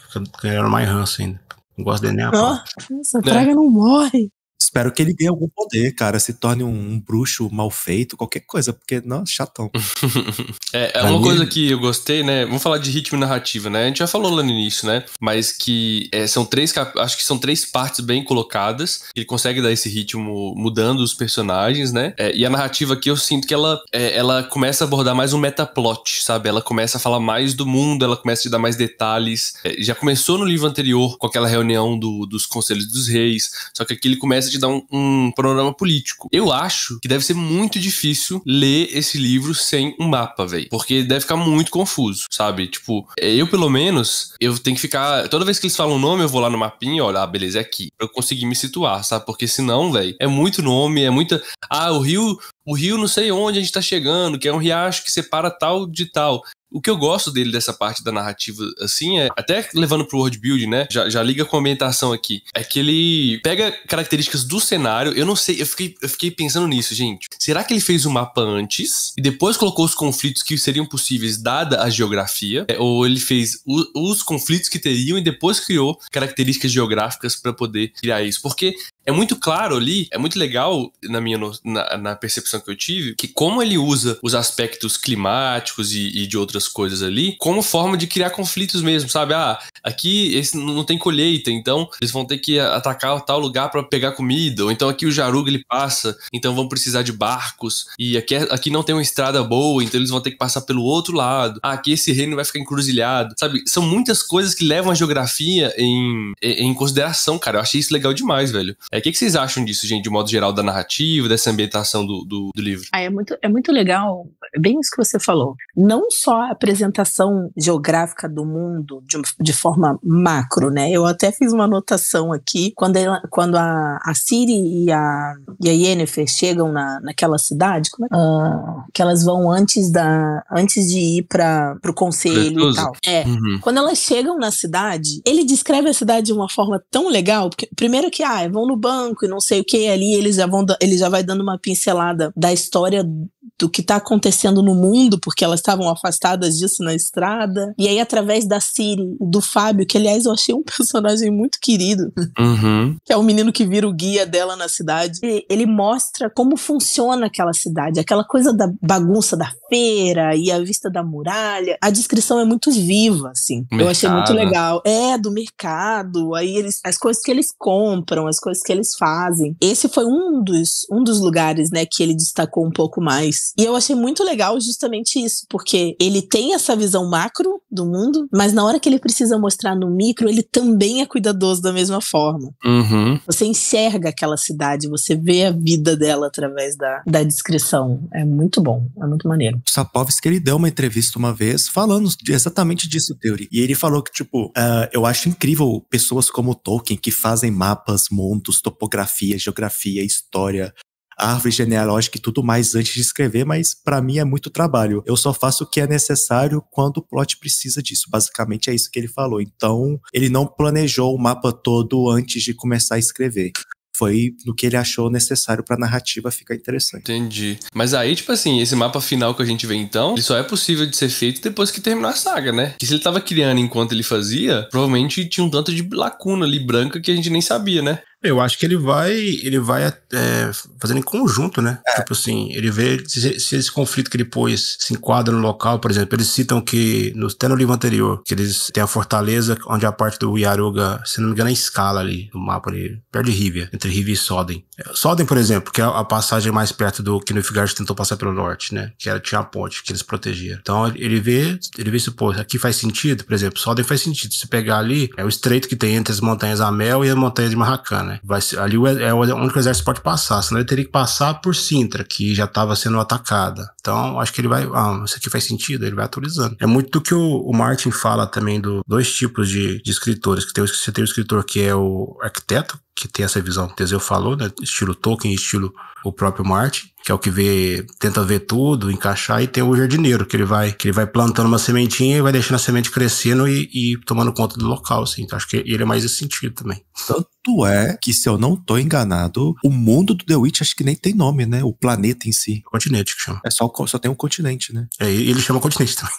ganhando mais ranço ainda. Não gosta dele nem a pau. Nossa, praga né? é. não morre. Espero que ele ganhe algum poder, cara. Se torne um, um bruxo mal feito, qualquer coisa, porque, não, chatão. é, é uma coisa que eu gostei, né? Vamos falar de ritmo narrativo, né? A gente já falou lá no início, né? Mas que é, são três, acho que são três partes bem colocadas. Ele consegue dar esse ritmo mudando os personagens, né? É, e a narrativa aqui eu sinto que ela, é, ela começa a abordar mais um metaplot, sabe? Ela começa a falar mais do mundo, ela começa a te dar mais detalhes. É, já começou no livro anterior com aquela reunião do, dos conselhos dos reis, só que aqui ele começa a te dá um, um panorama político. Eu acho que deve ser muito difícil ler esse livro sem um mapa, velho. Porque deve ficar muito confuso, sabe? Tipo, eu pelo menos, eu tenho que ficar. Toda vez que eles falam um nome, eu vou lá no mapinha, olha, ah, beleza, é aqui. Pra eu conseguir me situar, sabe? Porque senão, velho, é muito nome, é muita. Ah, o rio o rio não sei onde a gente tá chegando, que é um riacho que separa tal de tal. O que eu gosto dele dessa parte da narrativa, assim, é até levando pro world build, né? Já, já liga com a ambientação aqui. É que ele pega características do cenário. Eu não sei, eu fiquei, eu fiquei pensando nisso, gente. Será que ele fez o um mapa antes e depois colocou os conflitos que seriam possíveis dada a geografia? É, ou ele fez o, os conflitos que teriam e depois criou características geográficas para poder criar isso? Porque é muito claro ali, é muito legal na minha na, na, percepção que eu tive, que como ele usa os aspectos climáticos e, e, de outras coisas ali, como forma de criar conflitos mesmo, sabe? Ah, aqui esse não tem colheita, então eles vão ter que atacar tal lugar para pegar comida, ou então aqui o jaruga ele passa, então vão precisar de barcos, e aqui, é, aqui não tem uma estrada boa, então eles vão ter que passar pelo outro lado. Ah, aqui esse reino vai ficar encruzilhado, sabe? São muitas coisas que levam a geografia em, em, em consideração, cara. Eu achei isso legal demais, velho. É é, o que, que, vocês acham disso, gente, de modo geral, da narrativa, dessa ambientação do, do, do livro? Ah, é muito, é muito legal, é bem isso que você falou. Não só a apresentação geográfica do mundo de, de forma macro, né? Eu até fiz uma anotação aqui, quando, ela, quando a, a Siri e a, e a Yennefer chegam na, naquela cidade, como é que, é? ah, que elas vão antes, da, antes de ir para o conselho e tal. É, uhum. quando elas chegam na cidade, ele descreve a cidade de uma forma tão legal, porque primeiro que, ah, vão no banco e não sei o que, ali eles já vão, ele já vai dando uma pincelada da história do que está acontecendo no mundo, porque elas estavam afastadas disso na estrada. E aí, através da Siri, do Fábio, que aliás eu achei um personagem muito querido, uhum. que é o menino que vira o guia dela na cidade, e ele mostra como funciona aquela cidade, aquela coisa da bagunça da feira e a vista da muralha. A descrição é muito viva, assim. Mercado. Eu achei muito legal. É, do mercado, aí eles, as coisas que eles compram, as coisas que que eles fazem. Esse foi um dos, um dos lugares, né, que ele destacou um pouco mais. E eu achei muito legal justamente isso, porque ele tem essa visão macro do mundo, mas na hora que ele precisa mostrar no micro, ele também é cuidadoso da mesma forma. Uhum. Você enxerga aquela cidade, você vê a vida dela através da, da descrição. É muito bom, é muito maneiro. que ele deu uma entrevista uma vez falando exatamente disso, Theory. E ele falou que, tipo, uh, eu acho incrível pessoas como Tolkien que fazem mapas, montos, topografia, geografia, história, árvore genealógica e tudo mais antes de escrever, mas para mim é muito trabalho. Eu só faço o que é necessário quando o plot precisa disso. Basicamente é isso que ele falou. Então, ele não planejou o mapa todo antes de começar a escrever. Foi no que ele achou necessário pra narrativa ficar interessante. Entendi. Mas aí, tipo assim, esse mapa final que a gente vê então, ele só é possível de ser feito depois que terminar a saga, né? Que se ele tava criando enquanto ele fazia, provavelmente tinha um tanto de lacuna ali branca que a gente nem sabia, né? Eu acho que ele vai, ele vai é, fazendo em conjunto, né? É. Tipo assim, ele vê se, se, esse conflito que ele pôs se enquadra no local, por exemplo. Eles citam que, no, até no livro anterior, que eles têm a fortaleza onde a parte do Yaruga, se não me engano, é em escala ali, no mapa ali, perto de Rivia, entre Rivia e Soden. É, Soden, por exemplo, que é a passagem mais perto do que Nilfgaard tentou passar pelo norte, né? Que era, tinha a ponte que eles protegiam. Então ele vê, ele vê se, pô, aqui faz sentido, por exemplo, Soden faz sentido. Se pegar ali, é o estreito que tem entre as montanhas Amel e as montanhas de Marracana né? Vai ser, ali é, é onde o exército pode passar, senão ele teria que passar por Sintra, que já estava sendo atacada. Então, acho que ele vai, ah, isso aqui faz sentido, ele vai atualizando. É muito do que o, o Martin fala também do dois tipos de, de escritores, que tem, você tem o escritor que é o arquiteto, que tem essa visão que o Teseu falou, né? estilo Tolkien, estilo o próprio Martin, que é o que vê, tenta ver tudo, encaixar, e tem o jardineiro, que ele vai, que ele vai plantando uma sementinha e vai deixando a semente crescendo e, e tomando conta do local, assim. Então acho que ele é mais esse sentido também. Tanto é que, se eu não tô enganado, o mundo do The Witch acho que nem tem nome, né? O planeta em si. O continente que chama. É só, só tem um continente, né? É, ele chama continente também.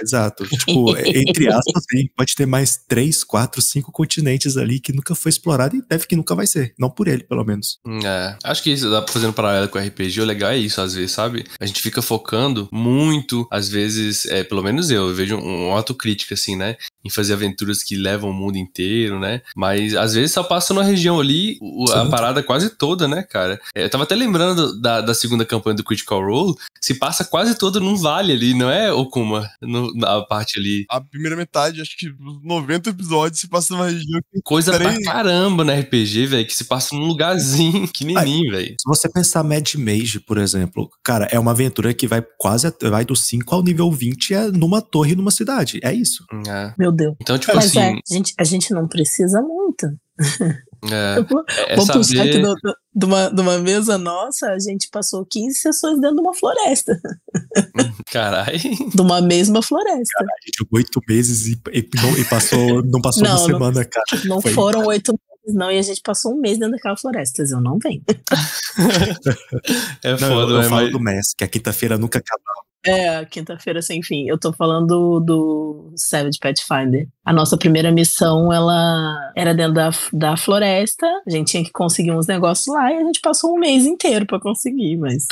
Exato. Tipo, é, entre aspas, hein, pode ter mais três, quatro, cinco continentes ali que nunca foi explorado e deve que nunca vai ser. Não por ele, pelo menos. Hum, é. Acho que isso dá pra fazer um paralelo com o RPG. O legal é isso, às vezes, sabe? A gente fica focando muito, às vezes, é, pelo menos eu, eu vejo um autocrítica, assim, né? em fazer aventuras que levam o mundo inteiro, né? Mas às vezes só passa numa região ali o, a parada quase toda, né, cara? É, eu tava até lembrando da, da segunda campanha do Critical Role, se passa quase toda num vale ali, não é, Okuma? No, na parte ali. A primeira metade, acho que 90 episódios se passa numa região que. Coisa pra caramba na RPG, velho, que se passa num lugarzinho pequenininho, velho. Se você pensar Mad Mage, por exemplo, cara, é uma aventura que vai quase. vai do 5 ao nível 20 é numa torre numa cidade. É isso. É. Meu então, tipo Mas é, assim. É, a, gente, a gente não precisa muito. É, vou, é vou aqui de, uma, de uma mesa nossa, a gente passou 15 sessões dentro de uma floresta. Caralho. De uma mesma floresta. Carai, a gente oito meses e, e, não, e, passou, não passou não, uma não, semana, cara. Não Foi. foram oito meses, não, e a gente passou um mês dentro daquela floresta. Eu não venho. é foda, não, eu, eu, falo do mestre, que a quinta-feira nunca acabava. É, quinta-feira sem assim, fim. Eu tô falando do, do Savage Pathfinder. A nossa primeira missão, ela era dentro da, da floresta. A gente tinha que conseguir uns negócios lá e a gente passou um mês inteiro para conseguir, mas.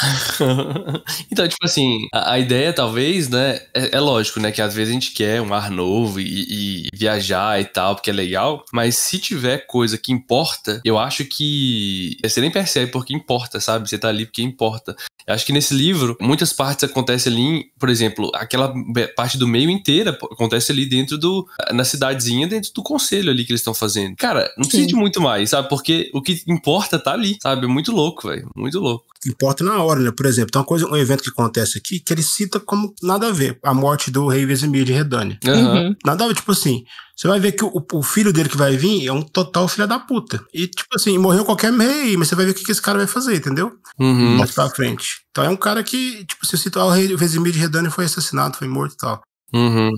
então, tipo assim, a, a ideia talvez, né? É, é, lógico, né? Que às vezes a gente quer um ar novo e, e viajar e tal, porque é legal. Mas se tiver coisa que importa, eu acho que é, você nem percebe porque importa, sabe? Você tá ali porque importa. Eu acho que nesse livro, muitas partes acontecem ali assim, por exemplo, aquela parte do meio inteira acontece ali dentro do. na cidadezinha, dentro do conselho ali que eles estão fazendo. Cara, não precisa de muito mais, sabe? Porque o que importa tá ali, sabe? É muito louco, velho. Muito louco importa na hora, né? Por exemplo, tem uma coisa, um evento que acontece aqui que ele cita como nada a ver. A morte do rei Vezemir de Redânia. Uhum. Nada a ver, tipo assim, você vai ver que o, o, filho dele que vai vir é um total filho da puta. E, tipo assim, morreu qualquer rei, mas você vai ver o que, que esse cara vai fazer, entendeu? Uhum. Mais pra frente. Então é um cara que, tipo, se citar o rei Vezemir de Redânia foi assassinado, foi morto e tal. Uhum.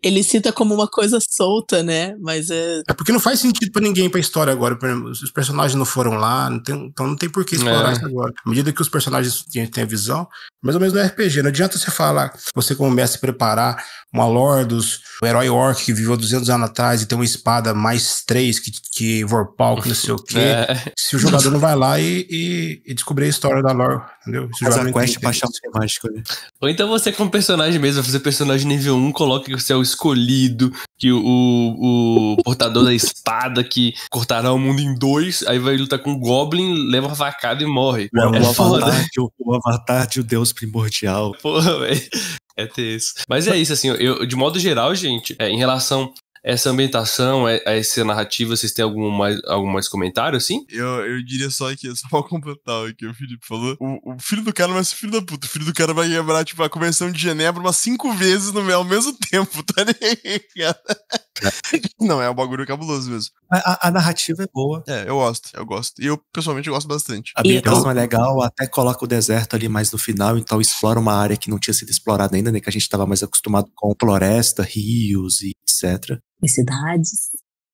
Ele cita como uma coisa solta, né? Mas é. É porque não faz sentido para ninguém pra história agora. Os personagens não foram lá, não tem, então não tem por que explorar é. isso agora. À medida que os personagens têm, têm a visão, mais ou menos no RPG. Não adianta você falar, você começa a preparar uma Lordos, o um herói orc que viveu 200 anos atrás e tem uma espada mais 3 que, que Vorpal, que não sei o quê. É. Se o jogador não vai lá e, e, e descobrir a história da lore, entendeu? Se Mas a quest é paixão temática, né? Ou então você, como personagem mesmo, vai fazer personagem nível 1, coloca que você é o escolhido, que o, o, portador da espada que cortará o mundo em dois, aí vai lutar com o Goblin, leva uma facada e morre. é o, foda. Avatar de, o avatar de o Deus Primordial. Porra, velho. É ter isso. Mas é isso, assim, eu, de modo geral, gente, é, em relação essa ambientação, é, é essa narrativa, vocês têm algum mais, algum mais comentário, assim? Eu, eu diria só que, só pra completar o que o Felipe falou, o, o, filho do cara vai ser filho da puta, o filho do cara vai quebrar, tipo, a Convenção de Genebra umas cinco vezes no, ao mesmo tempo, tá ligado? Não, é um bagulho cabuloso mesmo. A, a, narrativa é boa. É, eu gosto, eu gosto. E eu, pessoalmente, gosto bastante. A ambientação eu... é legal, até coloca o deserto ali mais no final, então explora uma área que não tinha sido explorada ainda, né? Que a gente estava mais acostumado com floresta, rios e etc. E cidades.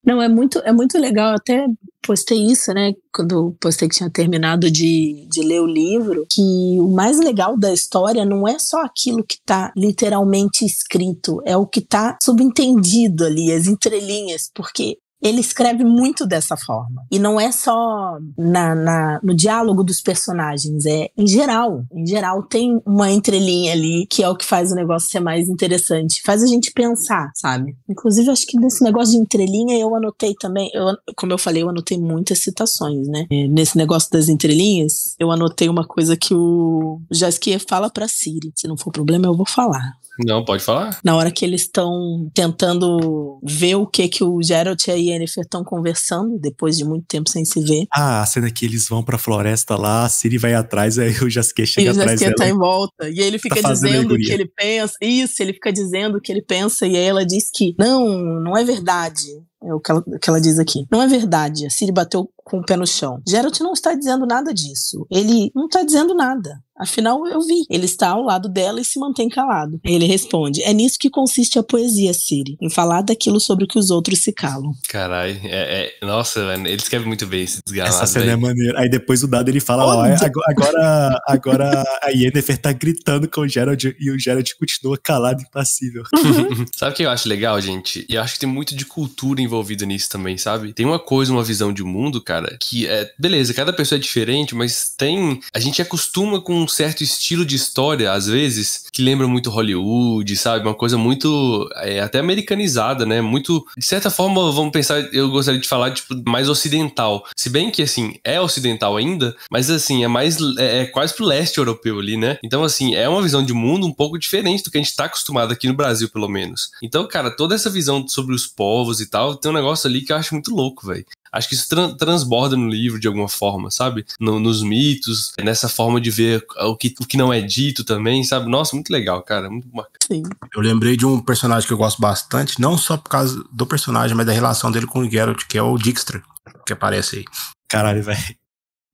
Não, é muito, é muito legal. Eu até postei isso, né? Quando postei que tinha terminado de, de ler o livro, que o mais legal da história não é só aquilo que está literalmente escrito, é o que está subentendido ali, as entrelinhas, porque ele escreve muito dessa forma. E não é só na, na, no diálogo dos personagens, é em geral. Em geral, tem uma entrelinha ali que é o que faz o negócio ser mais interessante. Faz a gente pensar, sabe? Inclusive, acho que nesse negócio de entrelinha eu anotei também. Eu, como eu falei, eu anotei muitas citações, né? E é, nesse negócio das entrelinhas, eu anotei uma coisa que o Jasquier fala pra Siri. Se não for problema, eu vou falar. Não, pode falar. Na hora que eles estão tentando ver o que que o Geralt e a Yennefer estão conversando, depois de muito tempo sem se ver. Ah, a cena que eles vão pra floresta lá, a Siri vai atrás, aí o Jasque chega atrás tá dela. o Jasque tá em volta. E ele tá fica tá dizendo o que ele pensa. Isso, ele fica dizendo o que ele pensa, e aí ela diz que não, não é verdade. É o que ela, o que ela diz aqui. Não é verdade. A Siri bateu com o pé no chão. Geralt não está dizendo nada disso. Ele não está dizendo nada. Afinal, eu vi. Ele está ao lado dela e se mantém calado. Ele responde: É nisso que consiste a poesia, Siri, em falar daquilo sobre o que os outros se calam. Caralho, é, é, nossa, mano, ele escreve muito bem esse desgarrado. Essa cena é maneira. Aí depois o dado ele fala: Ó, oh, agora, agora a Yennefer tá gritando com o Gerald e o Gerald continua calado, impassível. sabe o que eu acho legal, gente? E acho que tem muito de cultura envolvida nisso também, sabe? Tem uma coisa, uma visão de mundo, cara, que é. Beleza, cada pessoa é diferente, mas tem. A gente acostuma com certo estilo de história, às vezes, que lembra muito Hollywood, sabe? Uma coisa muito. É, até americanizada, né? Muito. De certa forma, vamos pensar, eu gostaria de falar, tipo, mais ocidental. Se bem que, assim, é ocidental ainda, mas, assim, é mais. É, é quase pro leste europeu ali, né? Então, assim, é uma visão de mundo um pouco diferente do que a gente tá acostumado aqui no Brasil, pelo menos. Então, cara, toda essa visão sobre os povos e tal, tem um negócio ali que eu acho muito louco, velho. Acho que isso transborda no livro de alguma forma, sabe? No, nos mitos, nessa forma de ver o que, o que não é dito também, sabe? Nossa, muito legal, cara. Muito bacana. Sim. Eu lembrei de um personagem que eu gosto bastante, não só por causa do personagem, mas da relação dele com o Geralt, que é o Dijkstra, que aparece aí. Caralho, velho.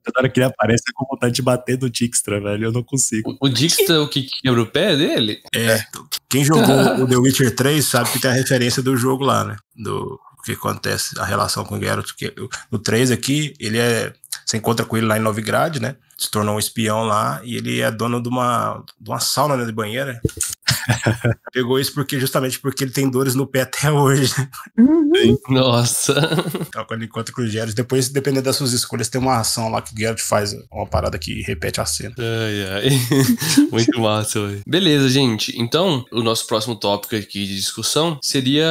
Toda hora que ele aparece, é com vontade de bater no Dijkstra, velho. Eu não consigo. O, o Dijkstra, é o que quebra o pé dele? É. Quem jogou o The Witcher 3 sabe que tem a referência do jogo lá, né? Do que acontece a relação com o Geralt. Que, no 3 aqui, ele é. Você encontra com ele lá em Novigrad, né? Se tornou um espião lá e ele é dono de uma, de uma sauna né, de banheira. Pegou isso porque justamente porque ele tem dores no pé até hoje. Uhum. Nossa. Então, quando ele encontra com o Geralt, depois, dependendo das suas escolhas, tem uma ação lá que o Geralt faz uma parada que repete a cena. Ai, ai. Muito massa, velho. Beleza, gente. Então, o nosso próximo tópico aqui de discussão seria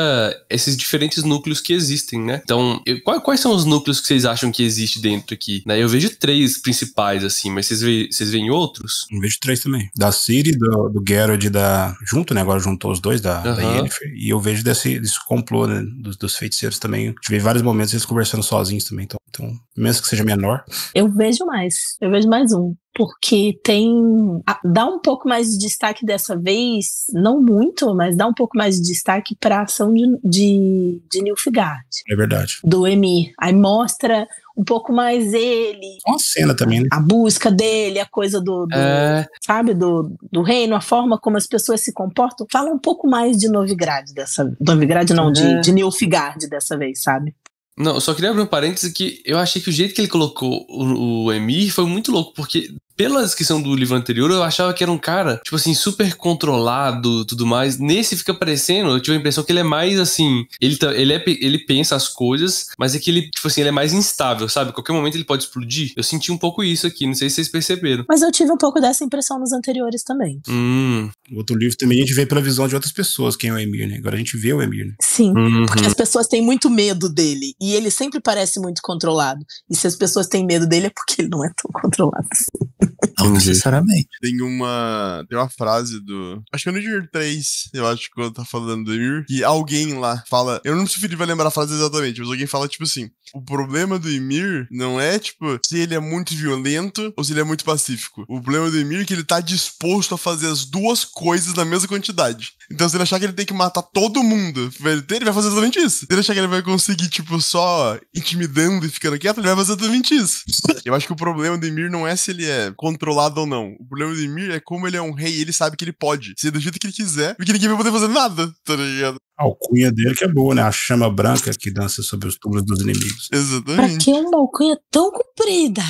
esses diferentes núcleos que existem, né? Então, eu, quais, quais são os núcleos que vocês acham que existe dentro aqui? Né? Eu vejo três principais, assim, mas vocês, vocês veem outros? Eu vejo três também. Da Siri do, do Geralt e da junto, né? Agora juntou os dois da, uhum. da Yennefer. E eu vejo desse, desse complô, né? Dos, dos feiticeiros também. tive vários momentos eles conversando sozinhos também. Então, então, mesmo que seja menor. Eu vejo mais. Eu vejo mais um porque tem. dá um pouco mais de destaque dessa vez, não muito, mas dá um pouco mais de destaque para a ação de, de, de Nilfgaard. É verdade. Do Emir. Aí mostra um pouco mais ele. Uma cena também, né? A busca dele, a coisa do, do é... sabe, do, do reino, a forma como as pessoas se comportam. Fala um pouco mais de Novigrad dessa Novigrad não, é... de, de Nilfgaard dessa vez, sabe? Não, só queria abrir um parênteses que eu achei que o jeito que ele colocou o, o Emir foi muito louco, porque pela descrição do livro anterior, eu achava que era um cara, tipo assim, super controlado tudo mais. Nesse fica parecendo, eu tive a impressão que ele é mais assim. Ele, tá, ele, é, ele pensa as coisas, mas é que ele, tipo assim, ele é mais instável, sabe? Qualquer momento ele pode explodir. Eu senti um pouco isso aqui, não sei se vocês perceberam. Mas eu tive um pouco dessa impressão nos anteriores também. Hum. O outro livro também a gente vê pela visão de outras pessoas quem é o Emir, né? Agora a gente vê o Emir. Né? Sim. Uhum. Porque as pessoas têm muito medo dele. E ele sempre parece muito controlado. E se as pessoas têm medo dele é porque ele não é tão controlado assim. Não necessariamente. Tem uma, tem uma frase do. Acho que é no Dir 3, eu acho que quando tá falando do Ymir, que alguém lá fala. Eu não sei se ele vai lembrar a frase exatamente, mas alguém fala tipo assim: o problema do Ymir não é, tipo, se ele é muito violento ou se ele é muito pacífico. O problema do Ymir é que ele tá disposto a fazer as duas coisas na mesma quantidade. Então, se ele achar que ele tem que matar todo mundo, ele vai fazer exatamente isso. Se ele achar que ele vai conseguir, tipo, só intimidando e ficando quieto, ele vai fazer exatamente isso. eu acho que o problema do Ymir não é se ele é controlado ou não. O problema do Emir é como ele é um rei ele sabe que ele pode ser do jeito que ele quiser, porque ninguém vai poder fazer nada, tá ligado? A ah, alcunha dele que é boa, né? A chama branca que dança sobre os túmulos dos inimigos. Exatamente. Pra que uma alcunha tão comprida?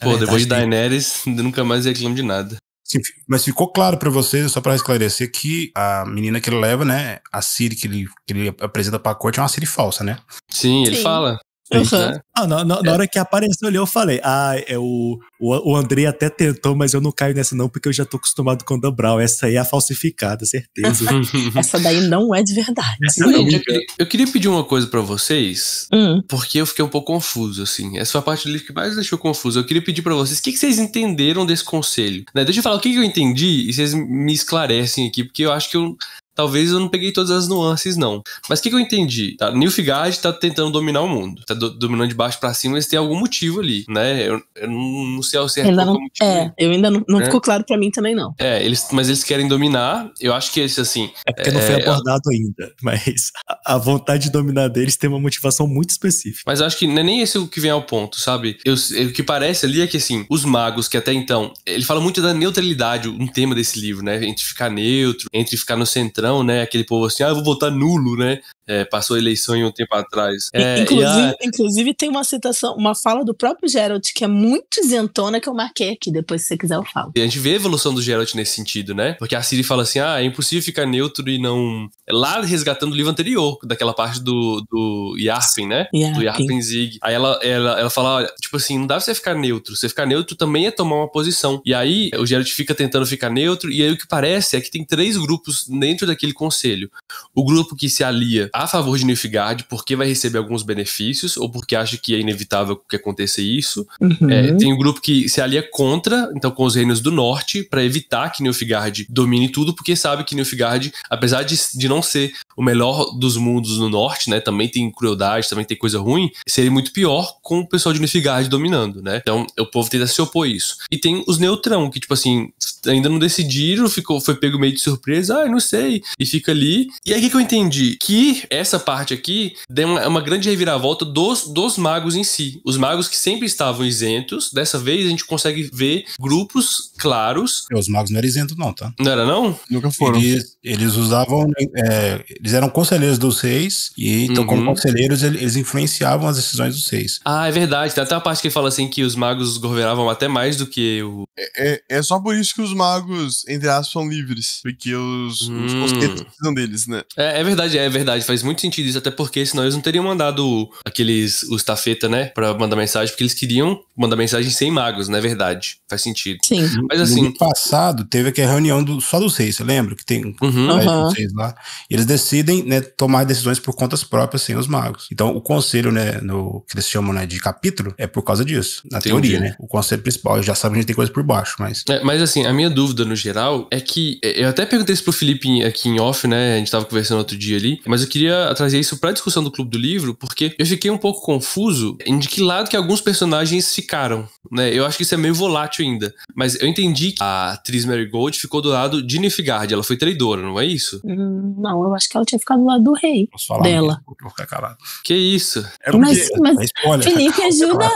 É Pô, depois de Daenerys, nunca mais reclamo de nada. Sim, mas ficou claro para vocês, só para esclarecer, que a menina que ele leva, né? A Siri que ele, que ele apresenta pra corte é uma Siri falsa, né? Sim, ele Sim. fala. Uhum. Ah, na, na, na, é. hora que apareceu ali, eu falei: Ah, é o, o, o André até tentou, mas eu não caio nessa, não, porque eu já tô acostumado com o Dabral. Essa aí é a falsificada, certeza. Essa daí não é de verdade. É eu, eu, queria, eu queria pedir uma coisa para vocês, hum. porque eu fiquei um pouco confuso, assim. Essa foi a parte do livro que mais deixou confuso. Eu queria pedir para vocês o que, que, vocês entenderam desse conselho. Né? Deixa eu falar o que, que eu entendi e vocês me esclarecem aqui, porque eu acho que eu Talvez eu não peguei todas as nuances, não. Mas o que, que, eu entendi? Tá, Nilfgaard tá tentando dominar o mundo. Tá do, dominando de baixo para cima, mas tem algum motivo ali, né? Eu, eu não, sei ao certo ainda é não, motivo. É, eu ainda não, não né? ficou claro para mim também, não. É, eles, mas eles querem dominar. Eu acho que esse, assim... É porque é, não foi é, abordado ainda, mas a, vontade de dominar deles tem uma motivação muito específica. Mas eu acho que não é nem esse o que vem ao ponto, sabe? Eu, o que parece ali é que, assim, os magos que até então... Ele fala muito da neutralidade, um tema desse livro, né? Entre ficar neutro, entre ficar no centrão, né? Aquele povo assim, ah, eu vou votar nulo, né? é, passou a eleição em um tempo atrás. É, inclusive, a... inclusive, tem uma citação, uma fala do próprio Gerald que é muito isentona que eu marquei aqui, depois se você quiser eu falo. E a gente vê a evolução do Gerald nesse sentido, né? Porque a Siri fala assim, ah, é impossível ficar neutro e não... É lá resgatando o livro anterior, daquela parte do, do Yarpin, né? Do Yarpin Zig. Aí ela, ela, ela fala, tipo assim, não dá pra você ficar neutro. Você ficar neutro também é tomar uma posição. E aí o Gerald fica tentando ficar neutro e aí o que parece é que tem três grupos dentro daquele conselho. O grupo que se alia a favor de Nilfgaard porque vai receber alguns benefícios ou porque acha que é inevitável que aconteça isso. Uhum. É, tem um grupo que se alia contra, então com os reinos do norte, para evitar que Nilfgaard domine tudo, porque sabe que Nilfgaard, apesar de, de não ser o melhor dos mundos no norte, né, também tem crueldade, também tem coisa ruim, seria muito pior com o pessoal de Nilfgaard dominando, né? Então o povo tenta se opor a isso. E tem os neutrão, que tipo assim, ainda não decidiram, ficou, foi pego meio de surpresa, ah, não sei, e fica ali. E aí o que, que eu entendi? Que essa parte aqui deu uma, uma, grande reviravolta dos, dos magos em si. Os magos que sempre estavam isentos, dessa vez a gente consegue ver grupos claros. É, os magos não eram isentos, não, tá? Não era, não? Nunca foram. Eles, eles usavam. Né, é, eles eram conselheiros dos seis e então, uhum. como conselheiros, eles influenciavam as decisões dos seis Ah, é verdade. Tem até a parte que ele fala assim que os magos governavam até mais do que o. É, é, é só por isso que os magos, entre aspas, são livres. Porque os, hum. os precisam deles, né? É, é verdade, é verdade. Faz faz muito sentido isso, até porque senão eles não teriam mandado aqueles, os tafeta, né, pra mandar mensagem, porque eles queriam mandar mensagem sem magos, não é verdade? Faz sentido. Sim. Mas assim. No passado teve aquela reunião do, só dos seis, você lembra? Que tem uhum. Aí, uhum. seis lá. E eles decidem, né, tomar decisões por contas próprias sem os magos. Então o conselho, né, no, que eles chamam, né, de capítulo, é por causa disso. Na Entendi. teoria, né? O conselho principal, já sabe que a gente tem coisa por baixo, mas. É, mas assim, a minha dúvida no geral é que. É, eu até perguntei isso pro Felipe aqui em off, né? A gente tava conversando outro dia ali, mas eu queria queria trazer isso para a discussão do Clube do Livro, porque eu fiquei um pouco confuso em de que lado que alguns personagens ficaram, né? Eu acho que isso é meio volátil ainda. Mas eu entendi que a atriz Mary Gold ficou do lado de Nifgard ela foi traidora, não é isso? Hum, não, eu acho que ela tinha ficado do lado do rei Posso falar dela. Mesmo, ficar calado. Que isso? É mas, é mas, mas olha, Felipe ajuda.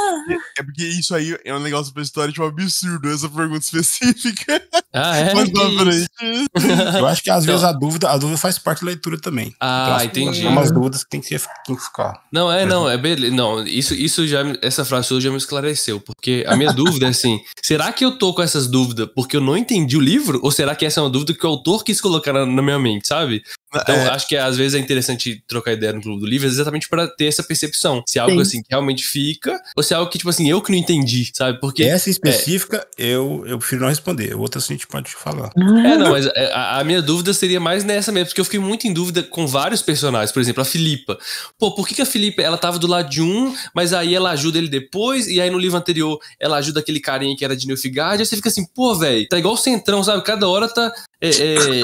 É porque isso aí é um negócio pra história tipo um absurdo, essa pergunta específica. Ah, é? Mas não, eu acho que às então... vezes a dúvida, a dúvida faz parte da leitura também. Ah, então, Entendi. Umas dúvidas que tem que, tem que ficar. Não, é, não, é beleza. Não, isso, isso já, essa frase hoje já me esclareceu, porque a minha dúvida é assim: será que eu tô com essas dúvidas porque eu não entendi o livro? Ou será que essa é uma dúvida que o autor quis colocar na, na minha mente, sabe? Então, é. acho que às vezes é interessante trocar ideia no Clube do Livro exatamente para ter essa percepção. Se é algo Sim. assim que realmente fica, ou se é algo que, tipo assim, eu que não entendi, sabe? Porque. Essa é. específica, é... eu, eu prefiro não responder. Outra assim a gente pode falar. É, não, mas é, a, a, minha dúvida seria mais nessa mesmo, porque eu fiquei muito em dúvida com vários personagens. Por exemplo, a Filipa. Pô, por que, que a Filipa ela tava do lado de um, mas aí ela ajuda ele depois, e aí no livro anterior ela ajuda aquele carinha que era de Nilfgaard, aí você fica assim, pô, velho, tá igual o Centrão, sabe? Cada hora tá. É, é,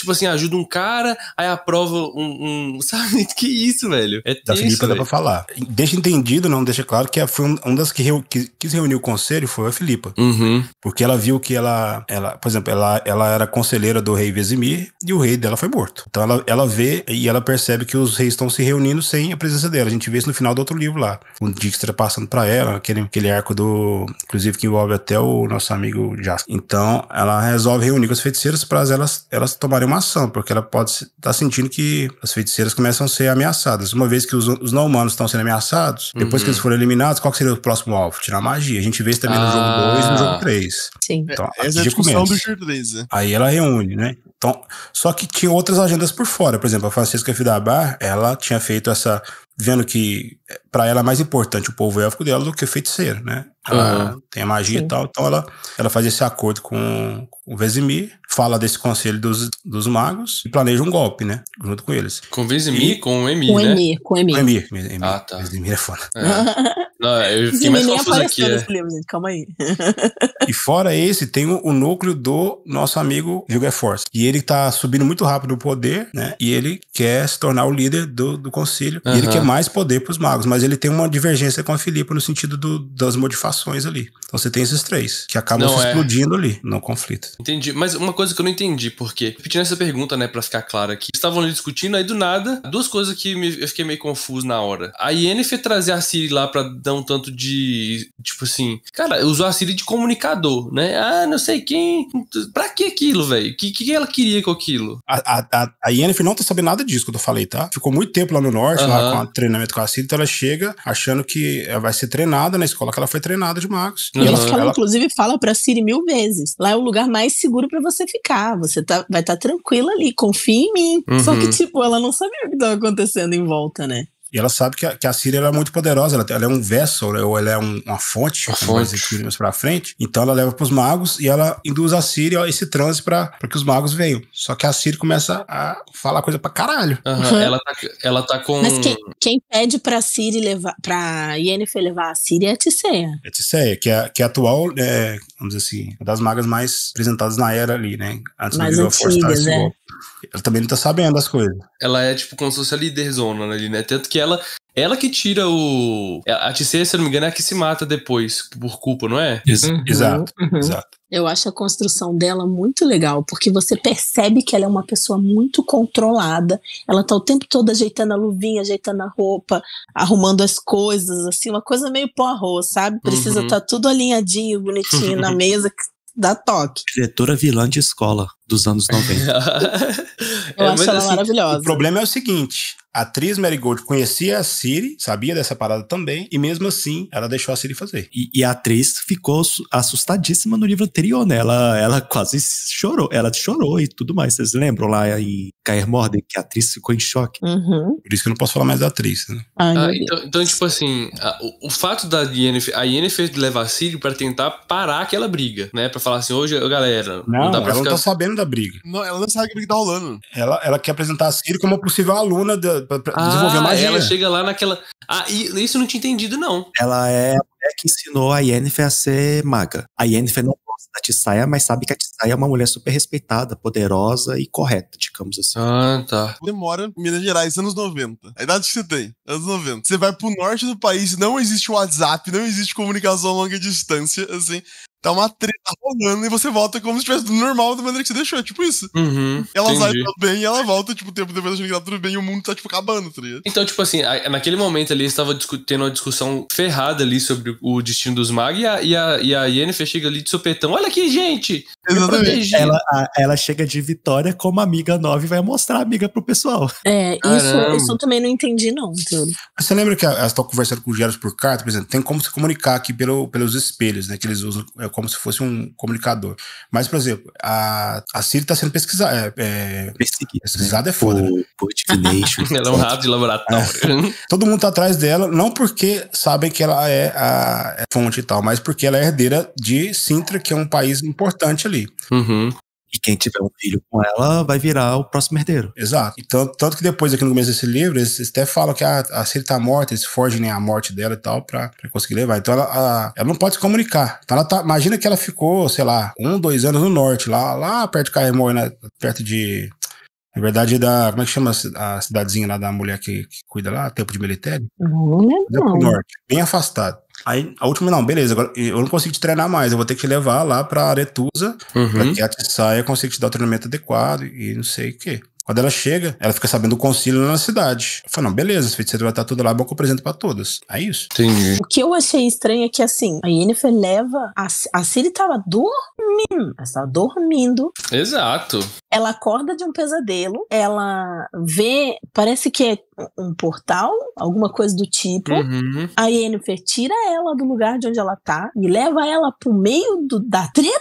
tipo assim, ajuda um cara, aí aprova um. um sabe? Que isso, velho? É da Filipa dá pra falar. Deixa entendido, não deixa claro, que é, foi uma das que, reu, que quis reunir o conselho foi a Filipa. Uhum. Porque ela viu que ela, ela por exemplo, ela, ela era conselheira do rei Vesemir e o rei dela foi morto. Então ela, ela vê e ela percebe que os reis estão se reunindo sem a presença dela. A gente vê isso no final do outro livro lá. O Dijkstra passando pra ela, aquele, aquele arco do. Inclusive que envolve até o nosso amigo Jasper. Então ela resolve reunir com as feiticeiras para elas, elas tomarem extremação, porque ela pode estar tá sentindo que as feiticeiras começam a ser ameaçadas. Uma vez que os, os não-humanos estão sendo ameaçados, depois que uhum. eles foram eliminados, qual seria o próximo alvo? Tirar magia. A gente vê isso também ah. no jogo 2 e no jogo 3. Ah. Sim. Então, é, essa é a discussão começa. do G3, Aí ela reúne, né? Então, só que tinha outras agendas por fora. Por exemplo, a Francisca Fidabar, ela tinha feito essa. Vendo que eh, para ela é mais importante o povo élfico dela do que o feiticeiro, né? Ela uhum. tem a magia Sim. e tal. Então ela, ela faz esse acordo com o Vesemir, fala desse conselho dos, dos magos e planeja um golpe, né? Junto com eles. Com o Vesemir? com o Emir, com né? com o Emir. Com o Emir. Emir. Ah, tá. Vesemir é foda. É. Não, eu fiquei mais confuso aqui. É. Livro, gente. Calma aí. e fora esse, tem o, o núcleo do nosso amigo Force E ele está subindo muito rápido o poder, né? E ele quer se tornar o líder do, do concílio. Uhum. E ele quer mais poder para os magos. Mas ele tem uma divergência com a Filipa no sentido do, das modificações ali. Então você tem esses três, que acabam não, se é. explodindo ali no conflito. Entendi. Mas uma coisa que eu não entendi, porque, repetindo essa pergunta, né, pra ficar claro aqui, estavam ali discutindo, aí do nada, duas coisas que me, eu fiquei meio confuso na hora. A Yennefer trazer a Siri lá pra dar um tanto de. Tipo assim, cara, usou a Siri de comunicador, né? Ah, não sei quem. Pra que aquilo, velho? Que, que ela que queria com aquilo. A, a, a, a não tá sabendo nada disso que eu falei, tá? Ficou muito tempo lá no norte, uhum. lá com o treinamento com a Siri. então ela chega achando que ela vai ser treinada na escola que ela foi treinada de magos. Uhum. E eles falam, ela... inclusive, fala pra Siri mil vezes. Lá é o lugar mais seguro para você ficar. Você tá, vai estar tá tranquila ali, confia em mim. Uhum. Só que, uhum. tipo, ela não sabia o que tava acontecendo em volta, né? E ela sabe que a, que a Síria é muito poderosa, ela, ela, é um vessel, né, ou ela é um, uma fonte, uma né, fonte. mais para frente. Então ela leva para os magos e ela induz a Síria esse transe para que os magos venham. Só que a Síria começa a falar coisa para caralho. Uhum. Uhum. Ela, tá, ela tá com. Mas quem, quem pede para Síria levar, para Yennefer levar a Síria é a Tisseia. É Tisseia, que é, que é atual, é, vamos dizer assim, uma das magas mais apresentadas na era ali, né? Antes mais do antigas, né? Ela também não tá sabendo as coisas. Ela é, tipo, como se fosse a líderzona ali, né? Tanto que ela. Ela que tira o. É, a Tisseia, se não me engano, é a que se mata depois, por culpa, não é? Uhum. Exato, uhum. exato. Eu acho a construção dela muito legal, porque você percebe que ela é uma pessoa muito controlada. Ela tá o tempo todo ajeitando a luvinha, ajeitando a roupa, arrumando as coisas, assim, uma coisa meio porro, sabe? Precisa estar uhum. tá tudo alinhadinho, bonitinho na mesa, dá toque. Diretora vilã de escola dos anos 90. Eu é, acho ela assim, maravilhosa. O problema é o seguinte: a atriz Mary Gold conhecia a Siri, sabia dessa parada também, e mesmo assim ela deixou a Siri fazer. E, e a atriz ficou assustadíssima no livro anterior, né? Ela, ela quase chorou, ela chorou e tudo mais. Vocês lembram lá em Cair Morden que a atriz ficou em choque? Uhum. Por isso que eu não posso falar mais da atriz, né? Ai, ah, então, então, tipo assim, a, o, o, fato da Yennefer, a Yennefer levar a Siri pra tentar parar aquela briga, né? Pra falar assim, hoje, galera, não, não dá pra ela ficar... não tá sabendo da briga. Não, ela não sabe que briga tá rolando. Ela, ela quer apresentar a Siri como uma possível aluna da, pra, pra, ah, desenvolver Ela chega lá naquela. Ah, isso eu não tinha entendido, não. Ela é a mulher que ensinou a Yennefer a ser maga. A Yennefer não gosta da Tissaia, mas sabe que a Tissaia é uma mulher super respeitada, poderosa e correta, digamos assim. Ah, tá. Demora Minas Gerais, anos 90. A idade que você tem, anos 90. Você vai pro norte do país, não existe WhatsApp, não existe comunicação a longa distância, assim tá uma treta rolando e você volta como se tivesse do normal da maneira que você deixou. É tipo isso. Uhum, ela entendi. sai tudo bem e ela volta, tipo, o tempo depois achando que tá tudo bem e o mundo tá, tipo, acabando, tá ligado? Então, tipo assim, naquele momento ali estava tendo uma discussão ferrada ali sobre o destino dos magos e a, e a, e a Yennefer chega ali de sopetão. Olha aqui, gente! Exatamente. Ela, a, ela chega de vitória como amiga nova e vai mostrar a amiga pro pessoal. É, isso, isso eu também não entendi, não, Você lembra que elas estão conversando com o Geros por carta, por exemplo? Tem como se comunicar aqui pelo, pelos espelhos, né? Que eles usam é, usuário, como se fosse um comunicador. Mas, por exemplo, a, a Siri está sendo é, é, né? pesquisada. É, é, pesquisada é foda. Por, né? Ela é um rato de laboratório. É. Todo mundo está atrás dela, não porque sabem que ela é, é a fonte e tal, mas porque ela é herdeira de Sintra, que é um país importante ali. Uhum. E quem tiver um filho com ela vai virar o próximo herdeiro. Exato. Então, tanto que depois, aqui no começo desse livro, eles, até falam que a, ah, a Siri tá morta, eles forjam né, a morte dela e tal pra, pra conseguir levar. Então, ela, a, ela não pode se comunicar. Então, ela tá, imagina que ela ficou, sei lá, um, dois anos no norte, lá, lá perto de Carremor, né, perto de na verdade, da. Como é que chama a cidadezinha lá da mulher que, que cuida lá? Tempo de Militério? Não, é não. Norte, bem afastado. Aí a última, não, beleza, agora eu não consigo te treinar mais, eu vou ter que levar lá pra Aretusa, uhum. pra que a Tissaia consiga te dar o treinamento adequado e não sei o quê. Quando ela chega, ela fica sabendo o concílio na cidade. Eu falo, não, beleza, se você vai estar tudo lá, bom que eu apresento pra todas. É isso. Entendi. O que eu achei estranho é que, assim, a Yennefer leva... A, a Ciri tava dormindo. Ela tava dormindo. Exato. Ela acorda de um pesadelo, ela vê... Parece que é um portal, alguma coisa do tipo. Uhum. A Yennefer tira ela do lugar de onde ela tá e leva ela pro meio do, da treta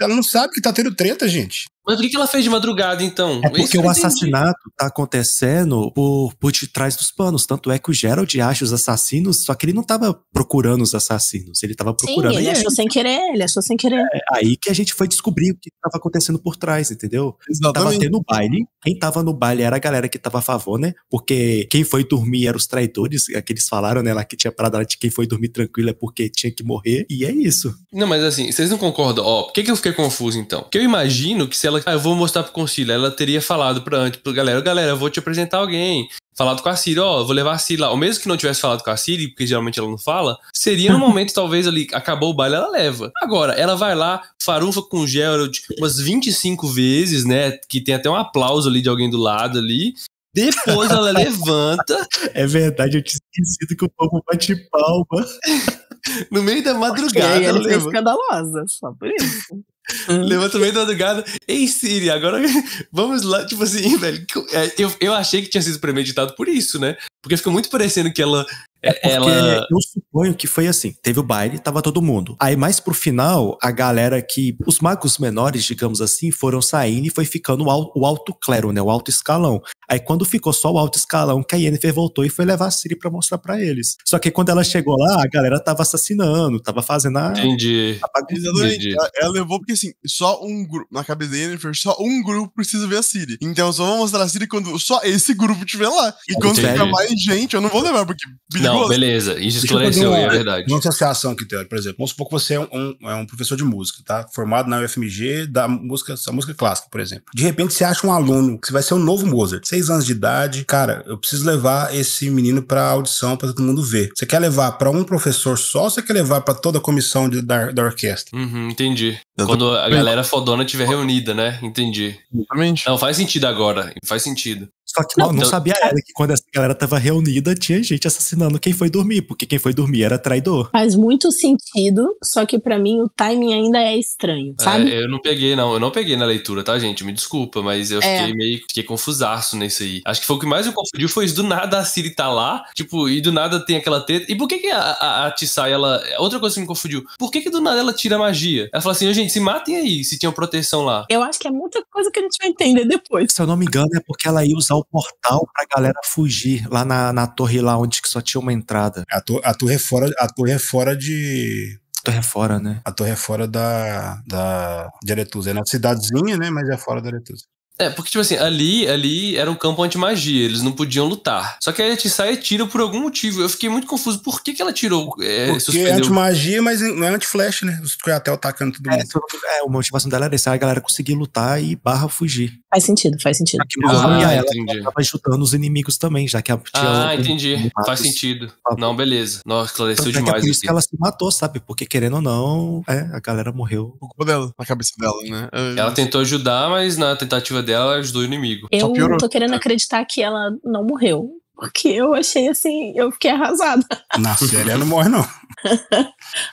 ela não sabe que tá tendo treta, gente. Mas o que ela fez de madrugada, então? É, é porque o assassinato tá acontecendo por, por trás dos panos. Tanto é que o Gerald acha os assassinos, só que ele não tava procurando os assassinos. Ele tava procurando. Sim, ele achou sem querer, ele achou sem querer. É, aí que a gente foi descobrir o que tava acontecendo por trás, entendeu? Exatamente. Tava tendo baile. Quem tava no baile era a galera que tava a favor, né? Porque quem foi dormir eram os traidores. Aqueles falaram, né, lá que tinha parada de quem foi dormir tranquilo é porque tinha que morrer. E é isso. Não, mas assim, vocês não concordam? Ó, por que, que eu fiquei confuso então? Porque eu imagino que se ela, ah, eu vou mostrar pro concílio, ela teria falado pra antes, pro galera, galera, eu vou te apresentar alguém. Falado com a Siri, ó, oh, vou levar a Siri lá. Ou mesmo que não tivesse falado com a Siri, porque geralmente ela não fala, seria no momento, talvez, ali, acabou o baile, ela leva. Agora, ela vai lá, farufa com o Gerald umas 25 vezes, né? Que tem até um aplauso ali de alguém do lado ali. Depois ela levanta. É verdade, eu tinha esquecido que o povo bate palma. No meio da madrugada. Okay, ela é escandalosa, só por isso. Levanta no meio da madrugada. Ei, Siri, agora vamos lá. Tipo assim, velho. É, eu, eu achei que tinha sido premeditado por isso, né? Porque ficou muito parecendo que ela é, é porque ela... eu suponho que foi assim: teve o baile, tava todo mundo. Aí, mais pro final, a galera que. Os magos menores, digamos assim, foram saindo e foi ficando o alto, o alto clero, né? O alto escalão. Aí, quando ficou só o alto escalão, que a Yennefer voltou e foi levar a Siri pra mostrar pra eles. Só que quando ela chegou lá, a galera tava assassinando, tava fazendo a. Entendi. A Entendi. Ela, levou, porque assim, só um grupo. Na cabeça da Yennefer, só um grupo precisa ver a Siri. Então, só vou mostrar a Siri quando só esse grupo tiver lá. E quando tiver fica mais gente, eu não vou levar, porque. Não. Não, beleza, isso esclareceu, é verdade. Uma associação que tem, por exemplo, vamos supor que você é um, é um professor de música, tá? Formado na UFMG da música, essa música clássica, por exemplo. De repente você acha um aluno que vai ser um novo Mozart, seis anos de idade. Cara, eu preciso levar esse menino pra audição pra todo mundo ver. Você quer levar pra um professor só ou você quer levar pra toda a comissão de, da, da orquestra? Uhum, entendi. Quando a galera fodona estiver reunida, né? Entendi. Exatamente. Não, faz sentido agora. Faz sentido. Só que não, não, não sabia é. ela que quando essa galera tava reunida, tinha gente assassinando quem foi dormir, porque quem foi dormir era traidor. Faz muito sentido, só que para mim o timing ainda é estranho, é, sabe? É, eu não peguei, não. Eu não peguei na leitura, tá, gente? Me desculpa, mas eu é. fiquei meio fiquei confusaço nisso aí. Acho que foi o que mais me confundiu foi isso. Do nada a Siri tá lá, tipo, e do nada tem aquela treta. E por que que a, a, a Tissai, ela... Outra coisa que me confundiu. Por que que do nada ela tira a magia? Ela fala assim, oh, gente, se matem aí, se tinham proteção lá. Eu acho que é muita coisa que a gente vai entender depois. Se eu não me engano, é porque ela ia usar o o portal pra galera fugir lá na, na torre lá onde só tinha uma entrada. A, to a torre é fora, a torre é fora de a torre é fora, né? A torre é fora da, da, de Aretusa. É na cidadezinha, né? Mas é fora da Aretusa. É, porque, tipo assim, ali, ali era um campo anti-magia, eles não podiam lutar. Só que a Tissaia é tira por algum motivo. Eu fiquei muito confuso. Por que, que ela tirou? É, porque é suspendeu? é anti-magia, mas não é anti-flash, né? Os até atacando tudo é, mundo. É, a motivação dela era essa, a galera conseguir lutar e barra fugir. Faz sentido, faz sentido. A que ah, ela, entendi. ajudando os inimigos também, já que a tia Ah, entendi. Faz sentido. Sabe? Não, beleza. Nossa, esclareceu então, demais. É por isso que ela se matou, sabe? Porque querendo ou não, é, a galera morreu. O culpa dela, na cabeça dela, né? Ela tentou ajudar, mas na tentativa dela ajudou o inimigo. Eu tô querendo acreditar que ela não morreu. Porque eu achei assim, eu fiquei arrasada. Na série ela não morre, não.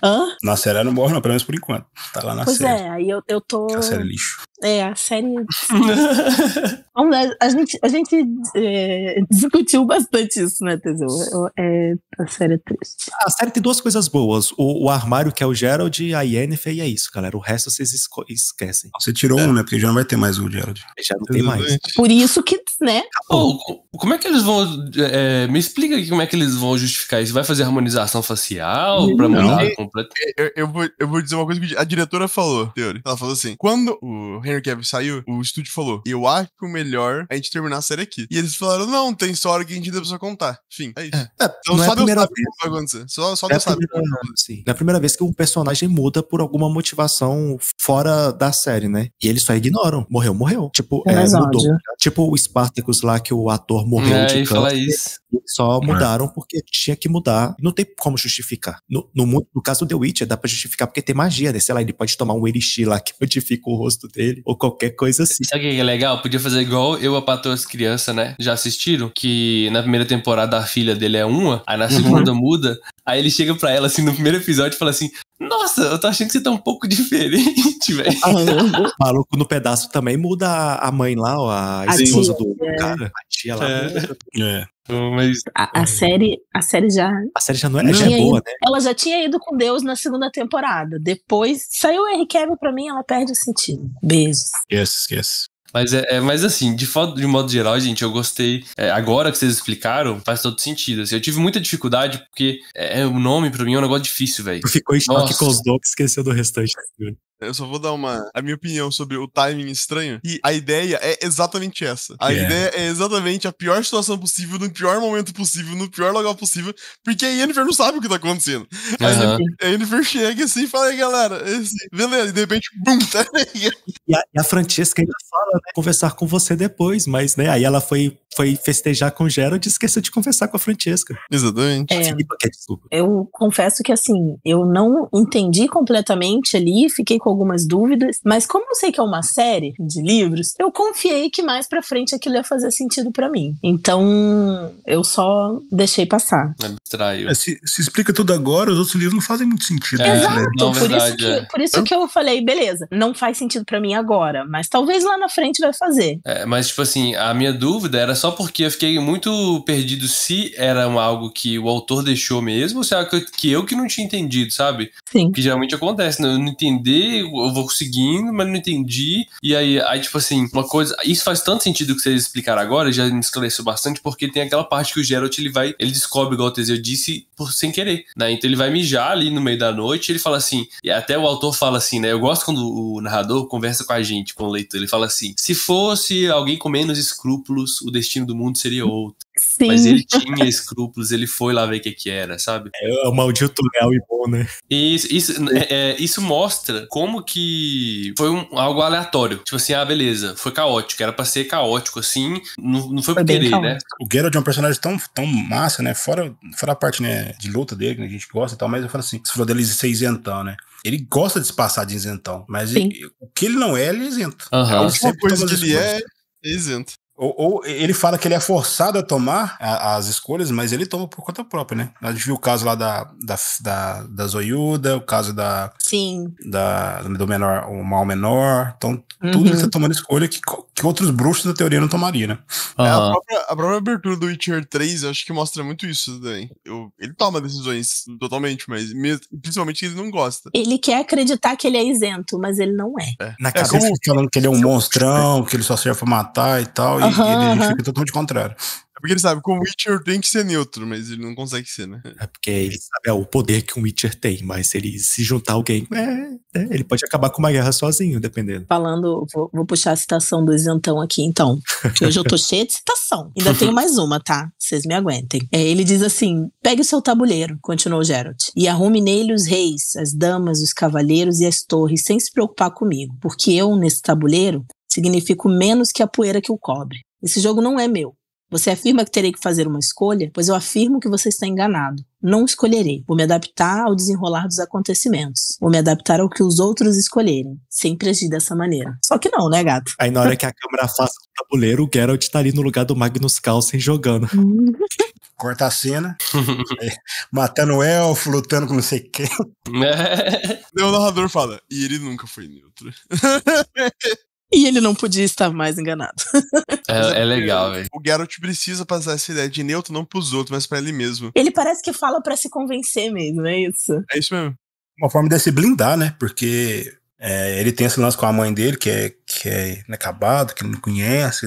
Hã? Na série não morre, não, pelo menos por enquanto. Tá lá na pois série. Pois é, aí eu, eu tô. A série é lixo. É, a série. Vamos é lá, a gente, a gente é, discutiu bastante isso, né, Teseu? É, a série é triste. A série tem duas coisas boas: o, o armário que é o Gerald, e a Yennefer, e é isso, galera. O resto vocês esquecem. Você tirou é. um, né? Porque já não vai ter mais o Gerald. É, já não tem mais. Por isso que, né? Oh, como é que eles vão. É, me explica aqui como é que eles vão justificar isso. Vai fazer harmonização facial? pra mudar completamente. Eu, eu, vou, eu vou dizer uma coisa que a diretora falou, Ela falou assim: quando o Henry Cavill saiu, o estúdio falou: eu acho que o melhor é a gente terminar a série aqui. E eles falaram: não, tem história que a gente precisa contar. Enfim, é isso. É, então, é, então só é Deus sabe vez. o que vai acontecer. Só, só é Deus sabe. Primeira, sim. É a primeira vez que um personagem muda por alguma motivação fora da série, né? E eles só ignoram. Morreu, morreu. Tipo, é, é mudou. Tipo o Spartacus lá que o ator morreu é, de câncer. Só mudaram porque tinha que mudar. Não tem como justificar. No, no, mundo, no caso do The Witcher, dá pra justificar porque tem magia, né? Sei lá, ele pode tomar um elixir lá que modifica o rosto dele, ou qualquer coisa assim. Sabe o que é legal? Podia fazer igual eu a Patroa as Criança, né? Já assistiram? Que na primeira temporada a filha dele é uma, aí na uhum. segunda uhum. muda, aí ele chega pra ela assim no primeiro episódio e fala assim: nossa, eu tô achando que você tá um pouco diferente, velho. Ah, é? Maluco no pedaço também muda a mãe lá, ó, a esposa a tia, do é. cara. A tia lá. É. é. Tipo, mas. A, a, série, a série já. A série já não era é, já é boa, ido, né? Ela já tinha ido com Deus na segunda temporada. Depois saiu o Henry Cavill pra mim, ela perde o sentido. Beijos. Yes, yes. Mas, é, é, mas assim, de, foto, de modo geral, gente, eu gostei. É, agora que vocês explicaram, faz todo sentido. Assim, eu tive muita dificuldade, porque é, é o nome pra mim é um negócio difícil, velho. Ficou em choque com os esqueceu do restante. Né? Eu só vou dar uma é. a minha opinião sobre o timing estranho. E a ideia é exatamente essa. A yeah. É. ideia é exatamente a pior situação possível, no pior momento possível, no pior lugar possível, porque a Yennefer não sabe o que tá acontecendo. A, Yennefer, a Yennefer chega assim e fala, galera, é assim, beleza, e de repente, bum, tá aí. E a, e a Francesca ainda fala, né, conversar com você depois, mas, né, aí ela foi, foi festejar com o Gerald e esqueceu de conversar com a Francesca. Exatamente. É, Eu confesso que, assim, eu não entendi completamente ali, fiquei com com algumas dúvidas, mas como eu sei que é uma série de livros, eu confiei que mais para frente aquilo ia fazer sentido para mim. Então, eu só deixei passar. É Abstraiu. É, se, se, explica tudo agora, os outros livros não fazem muito sentido. Né? É, Exato, não, por, verdade, isso que, é. por isso que eu falei, beleza, não faz sentido para mim agora, mas talvez lá na frente vai fazer. É, mas, tipo assim, a minha dúvida era só porque eu fiquei muito perdido se era algo que o autor deixou mesmo ou se era é que eu que não tinha entendido, sabe? Sim. Que geralmente acontece, né? Eu não entender eu vou conseguindo, mas não entendi. E aí, aí, tipo assim, uma coisa. Isso faz tanto sentido que vocês explicaram agora, já me esclareceu bastante, porque tem aquela parte que o Geralt ele vai, ele descobre, igual o Teseu disse, por, sem querer, né? Então ele vai mijar ali no meio da noite, ele fala assim, e até o autor fala assim, né? Eu gosto quando o narrador conversa com a gente, com o leitor, ele fala assim: se fosse alguém com menos escrúpulos, o destino do mundo seria outro. Sim. Mas ele tinha escrúpulos, ele foi lá ver o que, que era, sabe? É, é o maldito leal e bom, né? Isso, isso, é, é, isso mostra como que foi um, algo aleatório. Tipo assim, ah, beleza, foi caótico. Era pra ser caótico, assim. Não, não foi, foi por querer, né? O Geralt é um personagem tão, tão massa, né? Fora, fora a parte né, de luta dele, que a gente gosta e tal, mas eu falo assim, você falou dele ser isentão, né? Ele gosta de se passar de isentão, mas ele, o que ele não é, ele é isento. Uhum. A coisa que ele é, é isento. Ou, ou, ele fala que ele é forçado a tomar a, as escolhas, mas ele toma por conta própria, né? A gente viu o caso lá da, da, da, da Zoiuda, o caso da. Sim. Da, do menor, o mal menor. Então, uhum. tudo ele tá tomando escolha que, que outros bruxos da teoria não tomariam, né? Uhum. É, a, própria, a, própria, abertura do Witcher 3 acho que mostra muito isso também. Eu, ele toma decisões totalmente, mas mesmo, principalmente ele não gosta. Ele quer acreditar que ele é isento, mas ele não é. é. Na é cabeça é como... falando que ele é um monstrão, que ele só serve pra matar e tal. E ele fica totalmente contrário. É porque ele sabe, que o Witcher tem que ser neutro, mas ele não consegue ser, né? É porque ele sabe é, o poder que um Witcher tem, mas se ele se juntar a alguém, é, é, ele pode acabar com uma guerra sozinho, dependendo. Falando, vou, vou puxar a citação do isentão aqui então, porque hoje eu tô cheia de citação. Ainda tenho mais uma, tá? Vocês me aguentem. É, ele diz assim: pegue o seu tabuleiro, continuou Geralt, e arrume nele os reis, as damas, os cavaleiros e as torres, sem se preocupar comigo, porque eu, nesse tabuleiro, Significo menos que a poeira que o cobre. Esse jogo não é meu. Você afirma que terei que fazer uma escolha, pois eu afirmo que você está enganado. Não escolherei. Vou me adaptar ao desenrolar dos acontecimentos. Vou me adaptar ao que os outros escolherem. Sempre agir dessa maneira. Só que não, né, gato? Aí na hora que a câmera afasta o tabuleiro, o Geralt tá ali no lugar do Magnus Carlsen jogando. Corta a cena. É, matando o elfo, lutando com não sei quem. Daí o narrador fala, e ele nunca foi neutro. E ele não podia estar mais enganado. É, é legal, velho. O Geralt precisa passar essa ideia de neutro não pros outros, mas para ele mesmo. Ele parece que fala para se convencer mesmo, é isso? É isso mesmo. Uma forma de se blindar, né? Porque é, ele tem esse lance com a mãe dele, que é, que é inacabado, que não conhece,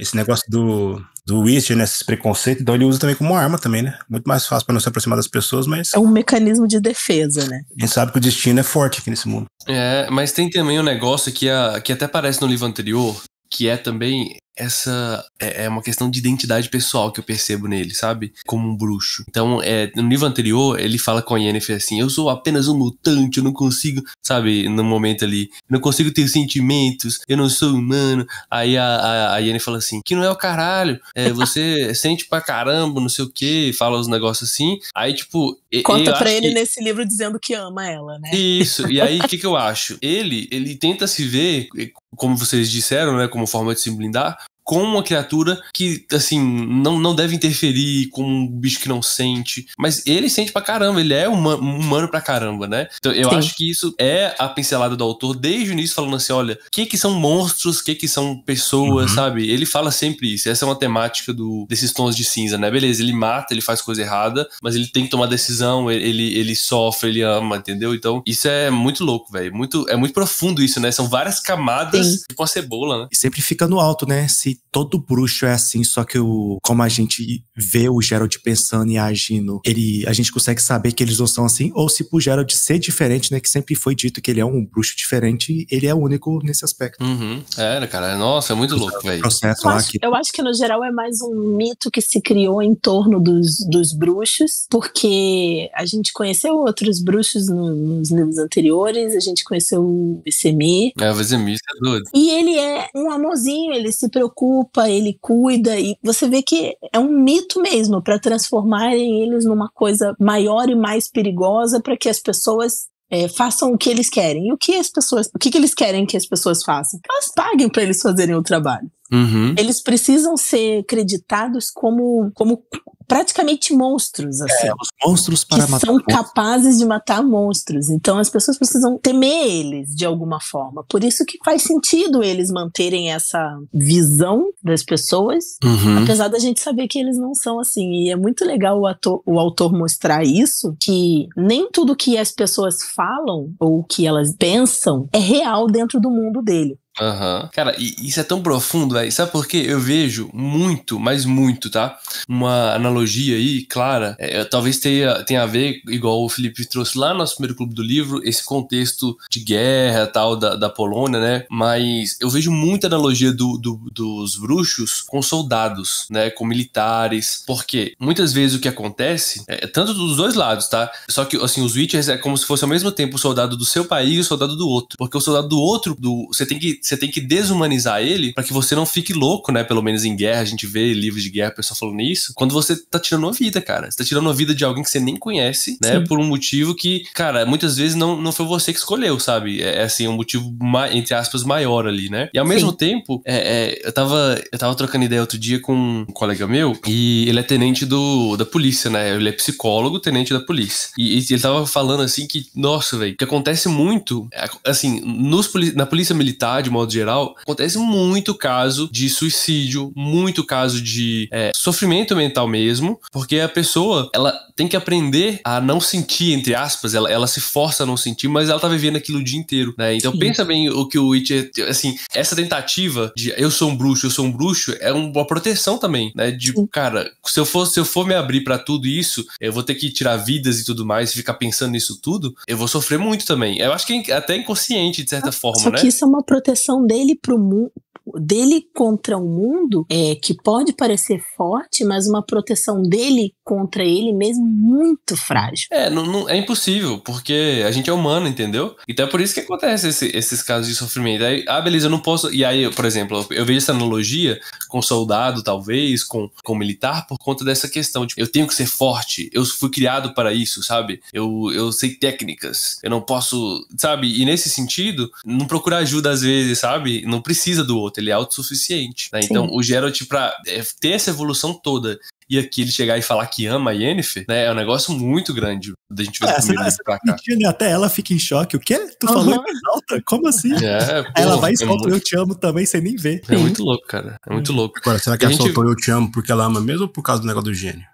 esse negócio do, do Witcher, né? Esses preconceitos, então ele usa também como arma também, né? Muito mais fácil para não se aproximar das pessoas, mas. É um mecanismo de defesa, né? A gente sabe que o destino é forte aqui nesse mundo. É, mas tem também um negócio que, a, é, que até aparece no livro anterior, que é também essa é, é uma questão de identidade pessoal que eu percebo nele, sabe? Como um bruxo. Então, é, no livro anterior, ele fala com a Yennefer assim: Eu sou apenas um mutante, eu não consigo, sabe? No momento ali, não consigo ter sentimentos, eu não sou humano. Aí a, a, a Yennefer fala assim: Que não é o caralho, é, você sente pra caramba, não sei o que, fala os negócios assim. Aí, tipo. Conta pra ele que... nesse livro dizendo que ama ela, né? Isso, e aí o que, que eu acho? Ele, ele tenta se ver como vocês disseram, né, como forma de se blindar, com uma criatura que, assim, não, não deve interferir com um bicho que não sente. Mas ele sente pra caramba, ele é humano, humano pra caramba, né? Então eu Sim. acho que isso é a pincelada do autor desde o início, falando assim: olha, o que, que são monstros, o que, que são pessoas, uhum. sabe? Ele fala sempre isso. Essa é uma temática do, desses tons de cinza, né? Beleza, ele mata, ele faz coisa errada, mas ele tem que tomar decisão, ele, ele sofre, ele ama, entendeu? Então, isso é muito louco, velho. Muito, é muito profundo isso, né? São várias camadas Sim. a cebola, né? E sempre fica no alto, né? Se todo bruxo é assim, só que o, como a gente vê o Gerald pensando e agindo, ele, a gente consegue saber que eles não são assim, ou se pro Gerald ser diferente, né? Que sempre foi dito que ele é um bruxo diferente, ele é único nesse aspecto. Uhum. É, cara, nossa, é muito louco, velho. Eu, acho, que... eu acho que no geral é mais um mito que se criou em torno dos, dos bruxos, porque a gente conheceu outros bruxos no, nos livros anteriores, a gente conheceu o Vesemir. É, o Vesemir, é doido. E ele é um amorzinho, ele se preocupa ele cuida, e você vê que é um mito mesmo para transformarem eles numa coisa maior e mais perigosa para que as pessoas é, façam o que eles querem. E o que as pessoas, o que, que eles querem que as pessoas façam? Que elas paguem para eles fazerem o trabalho. Uhum. Eles precisam ser creditados como, como praticamente monstros, é, assim. É, os monstros para que matar são monstros. capazes de matar monstros. Então as pessoas precisam temer eles de alguma forma. Por isso que faz sentido eles manterem essa visão das pessoas, uhum. apesar da gente saber que eles não são assim. E é muito legal o, ator, o autor mostrar isso, que nem tudo que as pessoas falam ou que elas pensam é real dentro do mundo dele. Aham. Uhum. Cara, isso é tão profundo, velho. Sabe por quê? Eu vejo muito, mas muito, tá? Uma analogia aí, clara. É, talvez tenha, tenha a ver, igual o Felipe trouxe lá no nosso primeiro clube do livro, esse contexto de guerra tal da, da Polônia, né? Mas eu vejo muita analogia do, do, dos bruxos com soldados, né? Com militares. Porque muitas vezes o que acontece, é, é, tanto dos dois lados, tá? Só que, assim, os Witchers é como se fosse ao mesmo tempo o soldado do seu país e o soldado do outro. Porque o soldado do outro, do, você tem que você tem que desumanizar ele para que você não fique louco, né? Pelo menos em guerra, a gente vê livros de guerra, pessoal falando isso. Quando você tá tirando a vida, cara. Você tá tirando a vida de alguém que você nem conhece, né? Sim. Por um motivo que, cara, muitas vezes não, não foi você que escolheu, sabe? É, é assim, um motivo, entre aspas, maior ali, né? E ao mesmo Sim. tempo, é, é, eu, tava, eu tava trocando ideia outro dia com um colega meu e ele é tenente do, da polícia, né? Ele é psicólogo, tenente da polícia. E, e ele tava falando assim que, nossa, velho, que acontece muito, é, assim, nos, na polícia militar, de uma modo geral, acontece muito caso de suicídio, muito caso de é, sofrimento mental mesmo, porque a pessoa ela tem que aprender a não sentir, entre aspas, ela, ela se força a não sentir, mas ela tá vivendo aquilo o dia inteiro, né? Então Sim. pensa bem o que o Witcher, assim, essa tentativa de eu sou um bruxo, eu sou um bruxo, é uma proteção também, né? De, Sim. cara, se eu, for, se eu for me abrir para tudo isso, eu vou ter que tirar vidas e tudo mais, ficar pensando nisso tudo, eu vou sofrer muito também. Eu acho que é até inconsciente, de certa ah, forma, Só né? Só que isso é uma proteção coração dele pro mundo dele contra o mundo, é, que pode parecer forte, mas uma proteção dele contra ele mesmo muito frágil. É, não, não, é impossível, porque a gente é humano, entendeu? Então é por isso que acontece esse, esses casos de sofrimento. Aí, ah, beleza, eu não posso. E aí, por exemplo, eu vejo essa analogia com soldado, talvez, com, com militar, por conta dessa questão. Tipo, eu tenho que ser forte, eu fui criado para isso, sabe? Eu, eu sei técnicas, eu não posso, sabe? E nesse sentido, não procurar ajuda às vezes, sabe? Não precisa do outro ele é autossuficiente. Né? Então, o Geralt, pra é, ter essa evolução toda e aqui ele chegar e falar que ama a Yennefer, né? É um negócio muito grande da gente ver é, primeiro pra cá. Mentira, Até ela fica em choque. O quê? Tu uhum. falou em é alta? Como assim? É, ela vai e é solta é eu te amo também sem nem ver. É muito louco, cara. É muito louco. Agora, será que é ela gente... soltou eu te amo porque ela ama mesmo ou por causa do negócio do gênio?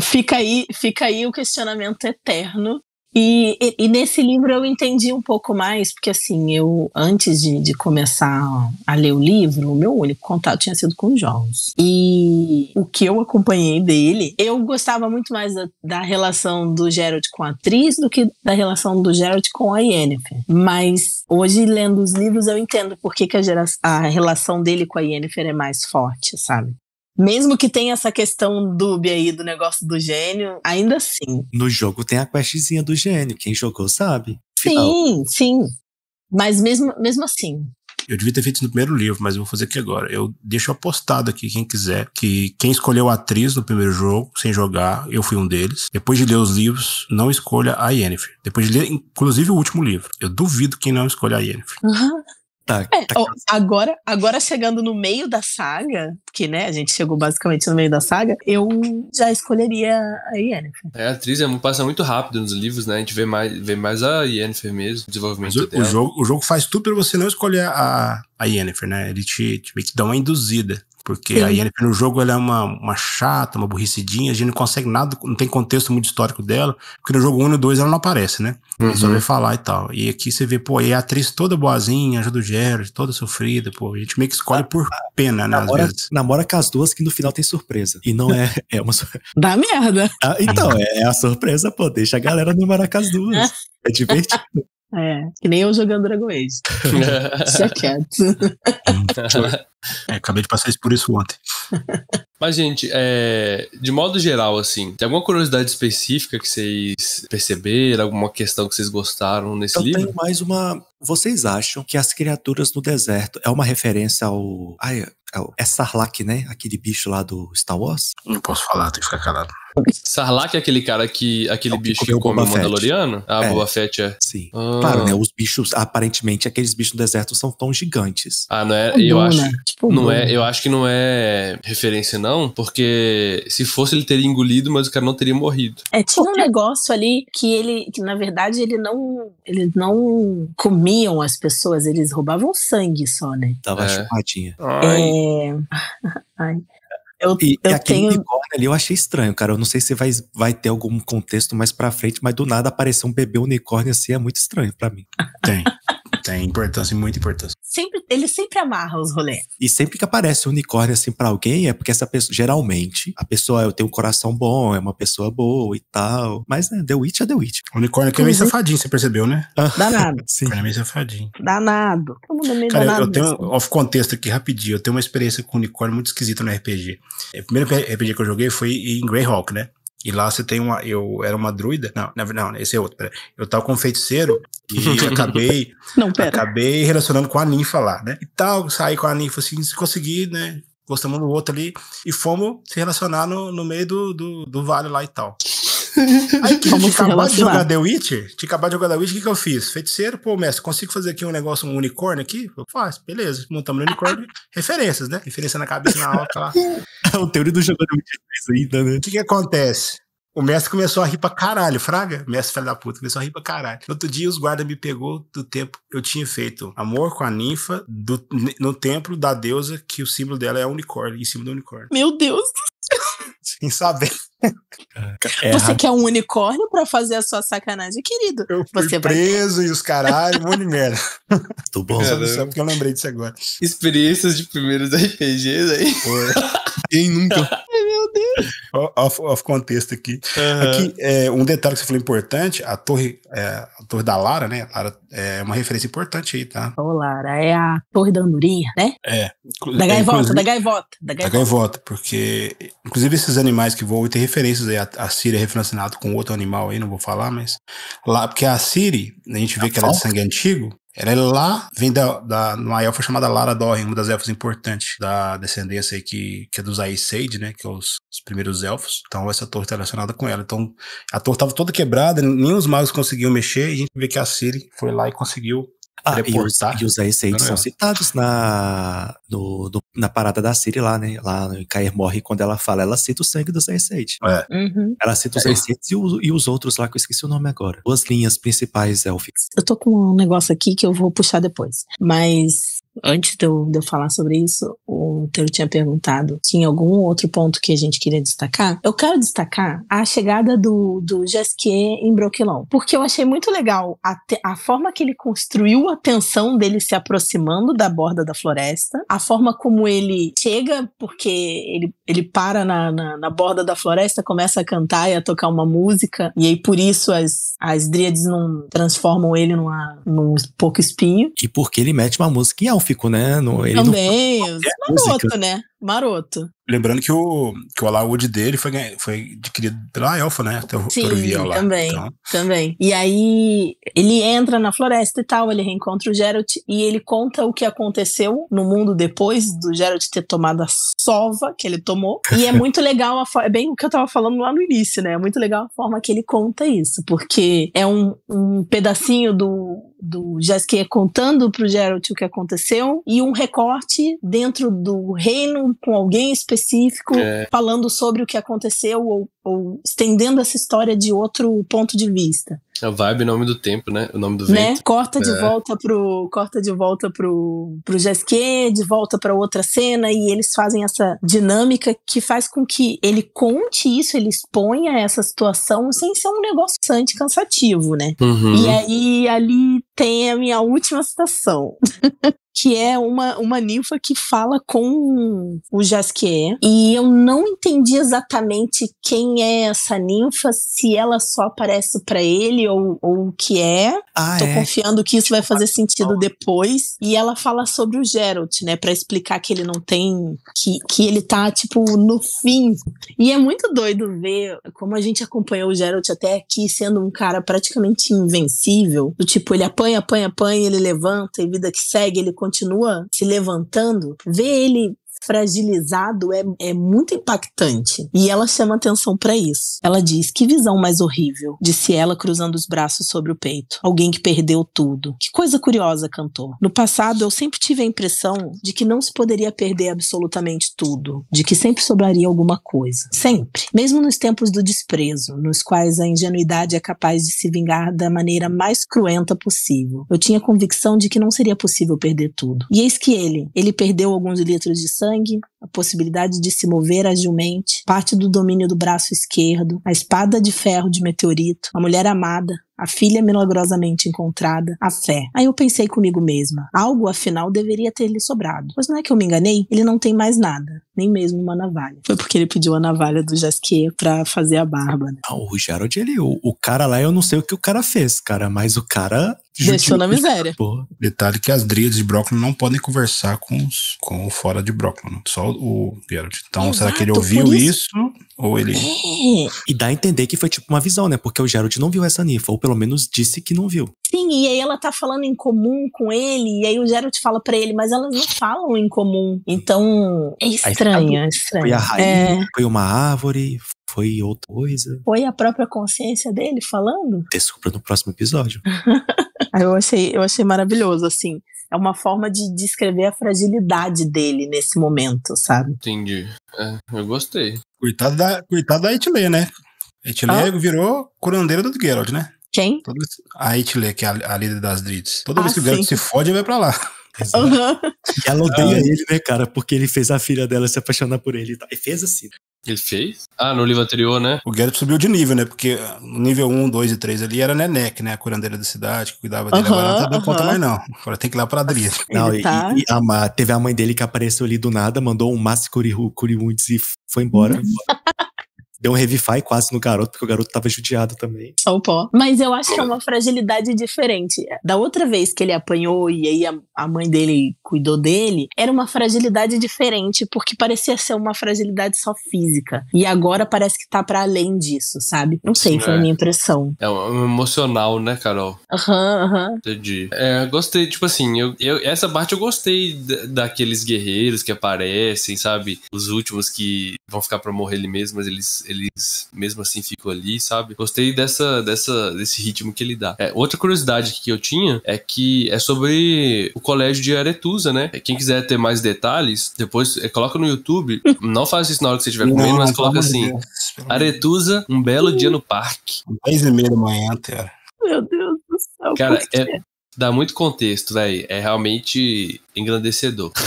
Fica aí, fica aí o questionamento eterno e, e, nesse livro eu entendi um pouco mais, porque assim, eu antes de, de, começar a ler o livro, o meu único contato tinha sido com os jogos. E o que eu acompanhei dele, eu gostava muito mais da, da relação do Gerald com a atriz do que da relação do Gerald com a Yennefer. Mas hoje, lendo os livros, eu entendo por que, que a, gera, a relação dele com a Yennefer é mais forte, sabe? Mesmo que tenha essa questão dúbia aí do negócio do gênio, ainda assim. No jogo tem a questzinha do gênio, quem jogou sabe. Final. Sim, sim. Mas mesmo, mesmo assim. Eu devia ter feito no primeiro livro, mas eu vou fazer aqui agora. Eu deixo apostado aqui, quem quiser, que quem escolheu a atriz no primeiro jogo, sem jogar, eu fui um deles. Depois de ler os livros, não escolha a Yennefer. Depois de ler, inclusive, o último livro. Eu duvido quem não escolha a Yennefer. Uhum. Tá, é, tá... agora, agora chegando no meio da saga, que né, a gente chegou basicamente no meio da saga, eu já escolheria a Yennefer. É, a atriz é passa muito rápido nos livros, né? A gente vê mais, vê mais a Yennefer mesmo, o desenvolvimento o, dela. O jogo, o jogo faz tudo pra você não escolher a, a Yennefer, né? Ele te, te, te dá uma induzida. Porque Sim. a no jogo ela é uma, uma chata, uma burricidinha, a gente não consegue nada, não tem contexto muito histórico dela, porque no jogo 1 e 2 ela não aparece, né? Uhum. Só vai falar e tal. E aqui você vê, pô, e a atriz toda boazinha, ajuda o Gerard, toda sofrida, pô, a gente meio que escolhe por pena, né? Namora, às vezes. namora com as duas que no final tem surpresa. E não é, é uma surpresa. Dá merda! Ah, então, é, é, a surpresa, pô, deixa a galera namorar com as duas. É divertido. É, que nem eu jogando Dragon Age. é quieto. É, acabei de passar por isso ontem. Mas, gente, é, de modo geral, assim, tem alguma curiosidade específica que vocês perceberam? Alguma questão que vocês gostaram nesse eu livro? Eu tenho mais uma, vocês acham que as criaturas no deserto é uma referência ao. Ai, é Sarlacc, né? Aquele bicho lá do Star Wars? Não posso falar, tem que ficar calado. Sarlacc é aquele cara que. aquele é bicho que come o Mandaloriano? Ah, é. Boba Fett é. Sim. Ah. Claro, né? Os bichos, aparentemente, aqueles bichos do deserto são tão gigantes. Ah, não é? Eu né? acho. Tipo não é, eu acho que não é referência, não, porque se fosse, ele teria engolido, mas o cara não teria morrido. É, tinha um negócio ali que ele, que na verdade, ele não. Ele não comia comiam as pessoas, eles roubavam sangue só, né? tava é. chupadinha. É... Ai. Eu, e, eu e aquele tenho... ali eu achei estranho, cara. Eu não sei se vai, vai ter algum contexto mais pra frente, mas do nada aparecer um bebê unicórnio assim é muito estranho para mim. Tem. Tem importância, muita importância. Sempre, ele sempre amarra os rolês. E sempre que aparece um unicórnio assim para alguém, é porque essa pessoa, geralmente, a pessoa tem um coração bom, é uma pessoa boa e tal. Mas, né, The Witch é The Witch. O unicórnio aqui é, é meio safadinho, você percebeu, né? Ah. Danado. Sim. O é meio safadinho. Danado. Todo mundo é meio Cara, danado. Eu tenho, off contexto aqui rapidinho, eu tenho uma experiência com unicórnio muito esquisita no RPG. É, o primeiro RPG que eu joguei foi em Greyhawk, né? E lá você tem uma. Eu era uma druida. Não, não, esse é outro. Pera. Eu tava com um feiticeiro e acabei. Não, pera. Acabei relacionando com a ninfa lá, né? E tal, saí com a ninfa assim, se conseguir, né? Gostamos do outro ali. E fomos se relacionar no, no meio do, do, do vale lá e tal. Aí, que Como acabar de jogar The Witch? tinha acabado de jogar The Witch, o que, que eu fiz? Feiticeiro, pô, mestre, consigo fazer aqui um negócio, um unicórnio aqui? Eu faço, beleza. Montamos um unicórnio. Referências, né? Referência na cabeça, na alta lá. é o teoria do jogador Witcher 3 ainda, né? O que que acontece? O mestre começou a rir pra caralho, fraga? O mestre filho da puta, começou a rir pra caralho. No outro dia, os guardas me pegou do tempo eu tinha feito amor com a ninfa do, no templo da deusa, que o símbolo dela é um unicórnio, em cima do unicórnio. Meu Deus do céu! Sem saber. É, você quer um unicórnio para fazer a sua sacanagem, querido? Eu fui você preso vai... e os caralho, um monte de merda. Tô bom. Cara, só porque eu lembrei disso agora. Experiências de primeiros RPGs aí. Quem nunca? Ai, meu Deus. Off, off contexto aqui. Uhum. Aqui, é, um detalhe que você falou importante, a torre, é, a torre da Lara, né? Lara é uma referência importante aí, tá? Ô, Lara, é a torre da Andorinha, né? É. Da é, gaivota, da gaivota, da gaivota. Da gaivota, porque inclusive esses animais que voam têm referências aí. A, a Siri é refinanciada com outro animal aí, não vou falar, mas. Lá, porque a Siri, a gente vê a que ela é de sangue antigo, ela é lá, vem da, da uma elfa chamada Lara Dorren, uma das elfas importantes da descendência aí que, que é dos Aes Sage, né? Que é os, os, primeiros elfos. Então essa torre está relacionada com ela. Então a torre estava toda quebrada, nem os magos conseguiam mexer, e a gente vê que a Siri foi lá e conseguiu ah, E os, e os são é. citados na, no, na parada da Siri lá, né? Lá no Cair Morre, quando ela fala, ela cita o sangue dos Aeseites. É. Uhum. Ela cita os é. e, e, os outros lá, que eu esqueci o nome agora. Duas linhas principais élficas. Eu tô com um negócio aqui que eu vou puxar depois. Mas Antes de eu, de eu, falar sobre isso, o teu tinha perguntado se tinha algum outro ponto que a gente queria destacar. Eu quero destacar a chegada do, do Jasquier em Broquelon, porque eu achei muito legal a, te, a forma que ele construiu a tensão dele se aproximando da borda da floresta, a forma como ele chega, porque ele, ele para na, na, na borda da floresta, começa a cantar e a tocar uma música, e aí por isso as, as dríades não transformam ele numa, num pouco espinho. E porque ele mete uma música em alfa gráfico, né? No, ele Também, maroto, música. né? Maroto. Lembrando que o, que o Alawood dele foi, foi adquirido pela Elfa, né? Até o Sim, Vial lá. Também, então. também. E aí ele entra na floresta e tal, ele reencontra o Geralt e ele conta o que aconteceu no mundo depois do Geralt ter tomado a sova que ele tomou. E é muito legal a É bem o que eu tava falando lá no início, né? É muito legal a forma que ele conta isso, porque é um, um pedacinho do do Jasquier contando para o Geralt o que aconteceu e um recorte dentro do reino com alguém específico é. falando sobre o que aconteceu ou ou estendendo essa história de outro ponto de vista. É o vibe, nome do tempo, né? O nome do né? vento. Né? Corta é. de volta pro, corta de volta pro, pro Jasquet, de volta para outra cena e eles fazem essa dinâmica que faz com que ele conte isso, ele exponha essa situação sem ser um negócio sante cansativo, né? Uhum. E aí ali tem a minha última citação. que é uma, uma ninfa que fala com o Jasquier. E eu não entendi exatamente quem é essa ninfa, se ela só aparece para ele ou, ou o que é. Ah, Tô é? confiando que isso vai fazer sentido depois. E ela fala sobre o Geralt, né, para explicar que ele não tem que que ele tá tipo no fim. E é muito doido ver como a gente acompanhou o Geralt até aqui sendo um cara praticamente invencível, do tipo ele apanha, apanha, apanha, ele levanta e vida que segue, ele continua continua se levantando, ver ele fragilizado é, é muito impactante. E ela chama atenção para isso. Ela diz: Que visão mais horrível, disse ela cruzando os braços sobre o peito. Alguém que perdeu tudo. Que coisa curiosa, cantou. No passado, eu sempre tive a impressão de que não se poderia perder absolutamente tudo, de que sempre sobraria alguma coisa. Sempre. Mesmo nos tempos do desprezo, nos quais a ingenuidade é capaz de se vingar da maneira mais cruenta possível. Eu tinha convicção de que não seria possível perder tudo. E eis que ele, ele perdeu alguns litros de sangue thank you. a possibilidade de se mover agilmente, parte do domínio do braço esquerdo, a espada de ferro de meteorito, a mulher amada, a filha milagrosamente encontrada, a fé. Aí eu pensei comigo mesma, algo afinal deveria ter lhe sobrado. Mas não é que eu me enganei, ele não tem mais nada, nem mesmo uma navalha. Foi porque ele pediu a navalha do Jasquier pra fazer a barba, né? Ah, o Gerald, ele, o, o, cara lá, eu não sei o que o cara fez, cara, mas o cara. Deixou na miséria. Porra. Detalhe que as dríades de brócolis não podem conversar com, os, com o fora de brócolis, né? só o, Geralt. Então, Exato, será que ele ouviu isso? isso? Ou ele. É. E dá a entender que foi tipo uma visão, né? Porque o Geralt não viu essa ninfa, ou pelo menos disse que não viu. Sim, e aí ela tá falando em comum com ele, e aí o Geralt fala para ele, mas elas não falam em comum. Então, é tá estranho, é estranho. Foi a raiz, é... foi uma árvore, foi outra coisa. Foi a própria consciência dele falando? desculpa no próximo episódio. eu achei, eu achei maravilhoso, assim é uma forma de descrever a fragilidade dele nesse momento, sabe? Entendi. É, eu gostei. Coitado da, coitado da Itlê, né? A Itlê ah? virou curandeira do Geralt, né? Quem? a Itlê, que é a, a líder das Drids. Toda ah, vez que o Geralt se fode, ele vai pra lá. Uhum. E ela odeia ah, ele, né, cara? Porque ele fez a filha dela se apaixonar por ele. E fez assim. Ele fez? Ah, no livro anterior, né? O Garrett subiu de nível, né? Porque nível 1, 2 e 3 ali era Nenek, né? A curandeira da cidade, que cuidava dele. Agora não tá dando uhum. conta mais, não. Agora tem que ir lá pra tá Adria. Não, e, tá. e a, teve a mãe dele que apareceu ali do nada, mandou um Massi Kuriwundes e foi embora. Foi uhum. embora deu um revify quase no garoto, porque o garoto tava judiado também. Só o pó. Mas eu acho que é uma fragilidade diferente. Da outra vez que ele apanhou e aí a, a mãe dele cuidou dele, era uma fragilidade diferente, porque parecia ser uma fragilidade só física. E agora parece que tá para além disso, sabe? Não sei, foi é. a minha impressão. É um emocional, né, Carol? Aham, uhum, aham. Uhum. Entendi. É, gostei, tipo assim, eu, eu, essa parte eu gostei daqueles guerreiros que aparecem, sabe? Os últimos que vão ficar pra morrer ele mesmo, mas eles eles mesmo assim ficam ali, sabe? Gostei dessa, dessa, desse ritmo que ele dá. É, outra curiosidade que eu tinha é que é sobre o colégio de Aretusa, né? Quem quiser ter mais detalhes, depois é, coloca no YouTube. Não faça isso na hora que você estiver comendo, mas coloca assim: Deus, Aretusa, um belo dia no parque. 10 e meia da manhã, cara. Meu Deus do céu. Cara, é, dá muito contexto, velho. É realmente engrandecedor.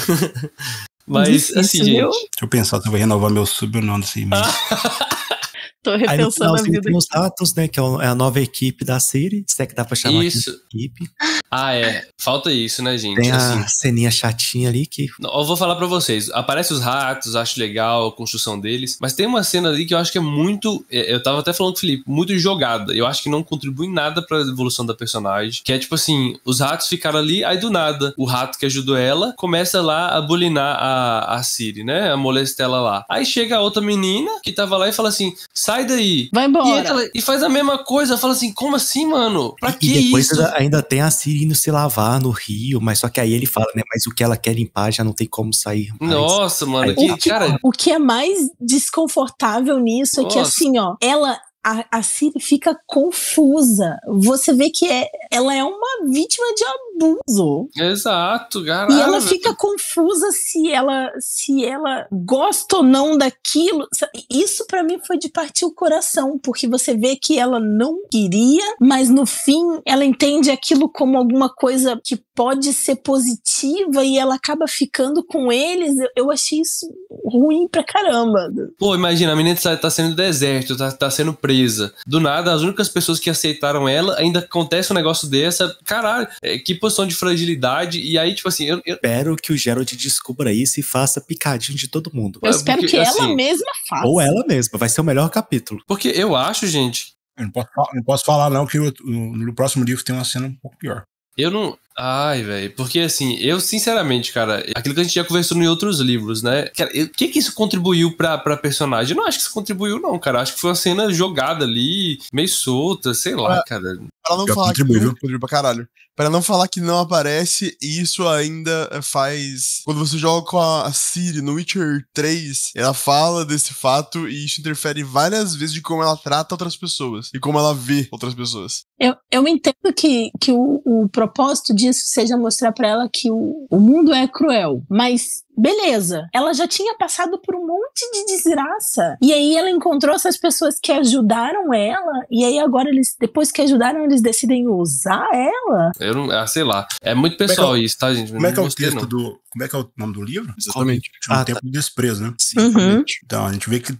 Mas, Difícil, assim, gente. Viu? Deixa eu pensar se eu vou renovar meu sub ou não assim mês. Tô repensando a vida. os Atos, né? Que é, é a nova equipe da Siri. Se é que dá pra chamar isso. de equipe. Ah, é. Falta isso, né, gente? Tem assim. a ceninha chatinha ali que. Eu vou falar pra vocês. Aparece os ratos, acho legal a construção deles. Mas tem uma cena ali que eu acho que é muito. É, eu tava até falando com o Felipe, muito jogada. Eu acho que não contribui nada pra evolução da personagem. Que é tipo assim: os ratos ficaram ali, aí do nada, o rato que ajudou ela começa lá a bulinar a, a Siri, né? A molestar ela lá. Aí chega a outra menina que tava lá e fala assim: sabe sai daí. Vai embora. E, entra, e faz a mesma coisa, fala assim, como assim, mano? Pra e, que e depois isso? ainda tem a Siri no se lavar no rio, mas só que aí ele fala, né, mas o que ela quer limpar já não tem como sair mais. Nossa, mano, aí, que, cara... O que é mais desconfortável nisso Nossa. é que assim, ó, ela a, a Siri fica confusa. Você vê que é, ela é uma vítima de abuso abuso. Exato, garoto. E ela fica confusa se ela se ela gosta ou não daquilo. Isso para mim foi de partir o coração, porque você vê que ela não queria, mas no fim ela entende aquilo como alguma coisa que pode ser positiva e ela acaba ficando com eles. Eu achei isso ruim pra caramba. Pô, imagina, a menina tá, tá sendo deserto, tá, tá sendo presa. Do nada, as únicas pessoas que aceitaram ela, ainda acontece um negócio dessa. Caralho, é, que posição de fragilidade. E aí, tipo assim. Eu, eu... Espero que o Gerald descubra isso e faça picadinho de todo mundo. Eu espero porque, que assim, ela mesma faça. Ou ela mesma, vai ser o melhor capítulo. Porque eu acho, gente. Eu não posso, não posso falar, não, que no próximo livro tem uma cena um pouco pior. Eu não. Ai, velho. Porque assim, eu sinceramente, cara, aquilo que a gente já conversou em outros livros, né? Cara, o que que isso contribuiu pra, pra personagem? Eu não acho que isso contribuiu, não, cara. Acho que foi uma cena jogada ali meio, solta, sei lá, pra, cara. Pra não Já falar contribuiu. que não, pra caralho. Pra não falar que não aparece, isso ainda faz. Quando você joga com a Siri no Witcher 3, ela fala desse fato e isso interfere várias vezes de como ela trata outras pessoas e como ela vê outras pessoas. Eu, eu entendo que, que o, o propósito disso seja mostrar para ela que o, o mundo é cruel, mas Beleza, ela já tinha passado por um monte de desgraça. E aí ela encontrou essas pessoas que ajudaram ela, e aí agora eles, depois que ajudaram, eles decidem usar ela. Eu não, ah, sei lá. É muito é pessoal é isso, tá, gente? Como é que é o texto não. do. Como é que é o nome do livro? Exatamente. Ah, tá. tempo de desprezo, né? Sim. Uhum. Então, a gente vê que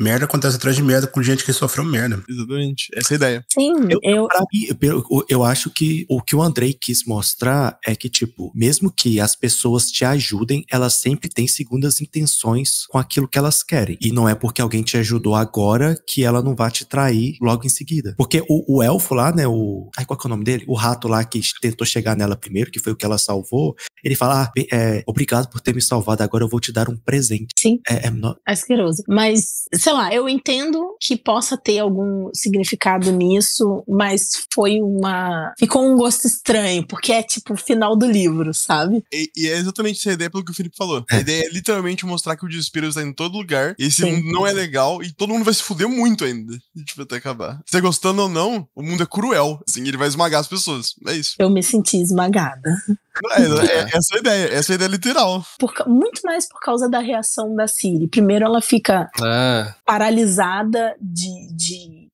merda acontece atrás de merda com gente que sofreu merda. Exatamente. Essa é a ideia. Sim, eu. Eu, mim, eu, eu acho que o que o Andrei quis mostrar é que, tipo, mesmo que as pessoas te ajudem, elas sempre têm segundas intenções com aquilo que elas querem. E não é porque alguém te ajudou agora que ela não vai te trair logo em seguida. Porque o, o elfo lá, né? O. Ai, qual é o nome dele? O rato lá que tentou chegar nela primeiro, que foi o que ela salvou. Ele fala: ah, é, obrigado por ter me salvado, agora eu vou te dar um presente. Sim. É, é... Asqueroso. Mas, sei lá, eu entendo que possa ter algum significado nisso, mas foi uma. Ficou um gosto estranho, porque é tipo o final do livro, sabe? E, e é exatamente essa ideia pelo que o Felipe falou. É. A ideia é literalmente mostrar que o desespero está em todo lugar, esse Sim. mundo não é legal e todo mundo vai se fuder muito ainda. Tipo, até acabar. Se tá gostando ou não, o mundo é cruel. Assim, ele vai esmagar as pessoas. É isso. Eu me senti esmagada. É, é, é, é. essa é a ideia, essa é a ideia literal. Por, muito mais por causa da reação da Siri. Primeiro ela fica. Ah paralisada de, de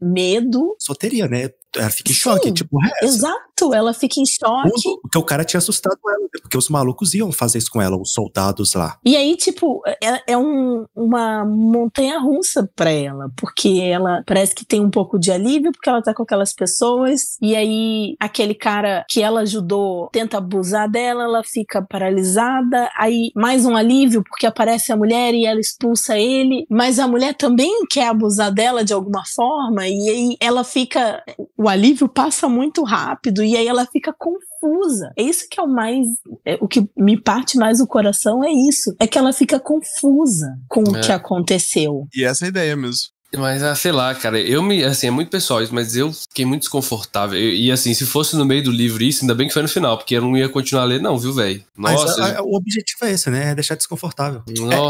medo. Só teria, né? ela fica em Sim, choque, tipo, é Exato, ela fica em choque. O, porque o cara tinha assustado ela, né? porque os malucos iam fazer isso com ela, os soldados lá. E aí, tipo, é, é um, uma montanha russa pra ela, porque ela parece que tem um pouco de alívio, porque ela tá com aquelas pessoas, e aí aquele cara que ela ajudou tenta abusar dela, ela fica paralisada, aí mais um alívio, porque aparece a mulher e ela expulsa ele, mas a mulher também quer abusar dela de alguma forma, e aí ela fica o alívio passa muito rápido e aí ela fica confusa. É isso que é o mais. É, o que me parte mais o coração é isso. É que ela fica confusa com o é. que aconteceu. E essa é a ideia mesmo. Mas, ah, sei lá, cara, eu me, assim, é muito pessoal isso, mas eu fiquei muito desconfortável. E, e, assim, se fosse no meio do livro isso, ainda bem que foi no final, porque eu não ia continuar a ler, não, viu, velho? Nossa. Mas, ah, a, ah, a, o objetivo é esse, né? É deixar desconfortável.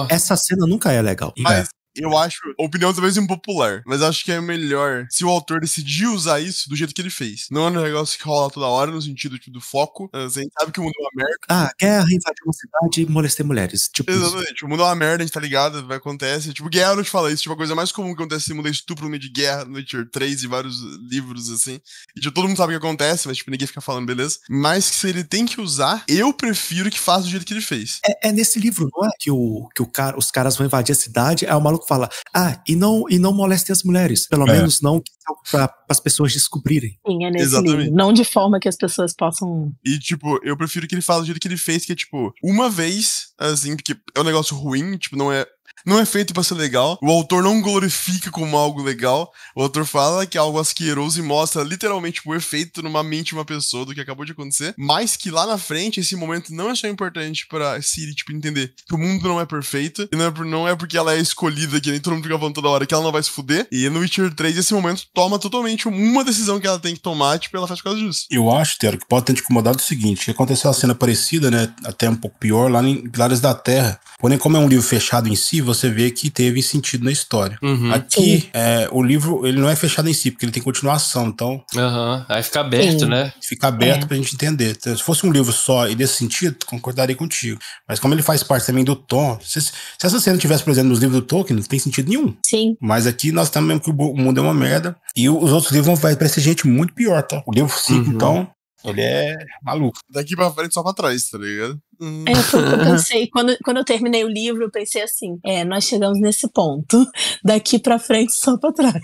É, essa cena nunca é legal. Mas, é. Eu acho, opinião talvez impopular, mas acho que é melhor se o autor decidir usar isso do jeito que ele fez. Não é um negócio que rola toda hora, no sentido tipo, do foco. a ah, gente sabe que o mundo é uma merda. Ah, guerra, invadiu uma cidade e molestei mulheres. Tipo Exatamente. Isso. O mundo é uma merda, a gente tá ligado, vai acontecer. Tipo, guerra não te fala isso. Tipo, a coisa mais comum que acontece no mundo é estupro no meio de guerra, no Witcher 3 e vários livros assim. E tipo, todo mundo sabe o que acontece, mas tipo, ninguém fica falando, beleza. Mas se ele tem que usar, eu prefiro que faça do jeito que ele fez. É, é nesse livro, não é? Que, o, que o cara, os caras vão invadir a cidade, é o maluco que fala, ah, e não, e não molestem as mulheres. Pelo é. menos não para as pessoas descobrirem. Sim, é nesse Exatamente. livro. Não de forma que as pessoas possam. E, tipo, eu prefiro que ele fale do jeito que ele fez, que é, tipo, uma vez, assim, porque é um negócio ruim, tipo, não é não é feito para ser legal. O autor não glorifica como algo legal. O autor fala que é algo asqueroso e mostra literalmente o efeito numa mente de uma pessoa do que acabou de acontecer. Mas que lá na frente, esse momento não é só importante para Siri, tipo, entender que o mundo não é perfeito. E não é, por, não é porque ela é escolhida, que nem todo mundo fica falando toda hora, que ela não vai se fuder. E no Witcher 3, esse momento toma totalmente uma decisão que ela tem que tomar, tipo, ela faz por causa disso. Eu acho, Tero, que pode ter te incomodado o seguinte: que aconteceu uma cena parecida, né? Até um pouco pior, lá em Pilares da Terra. Porém, como é um livro fechado em si, você vê que teve sentido na história. Uhum. Aqui, é, o livro ele não é fechado em si, porque ele tem continuação, então. Uhum. Aí fica aberto, Sim. né? Fica aberto é. pra gente entender. Então, se fosse um livro só e desse sentido, concordaria contigo. Mas como ele faz parte também do Tom, se, se essa cena tivesse presente nos livros do Tolkien, não tem sentido nenhum. Sim. Mas aqui nós também que o mundo é uma merda. E os outros livros vão vai esse gente muito pior, tá? O livro 5, uhum. então, ele é maluco. Daqui pra frente, só pra trás, tá ligado? É, foi eu pensei. Quando, quando eu terminei o livro, eu pensei assim: é, nós chegamos nesse ponto. Daqui pra frente, só pra trás.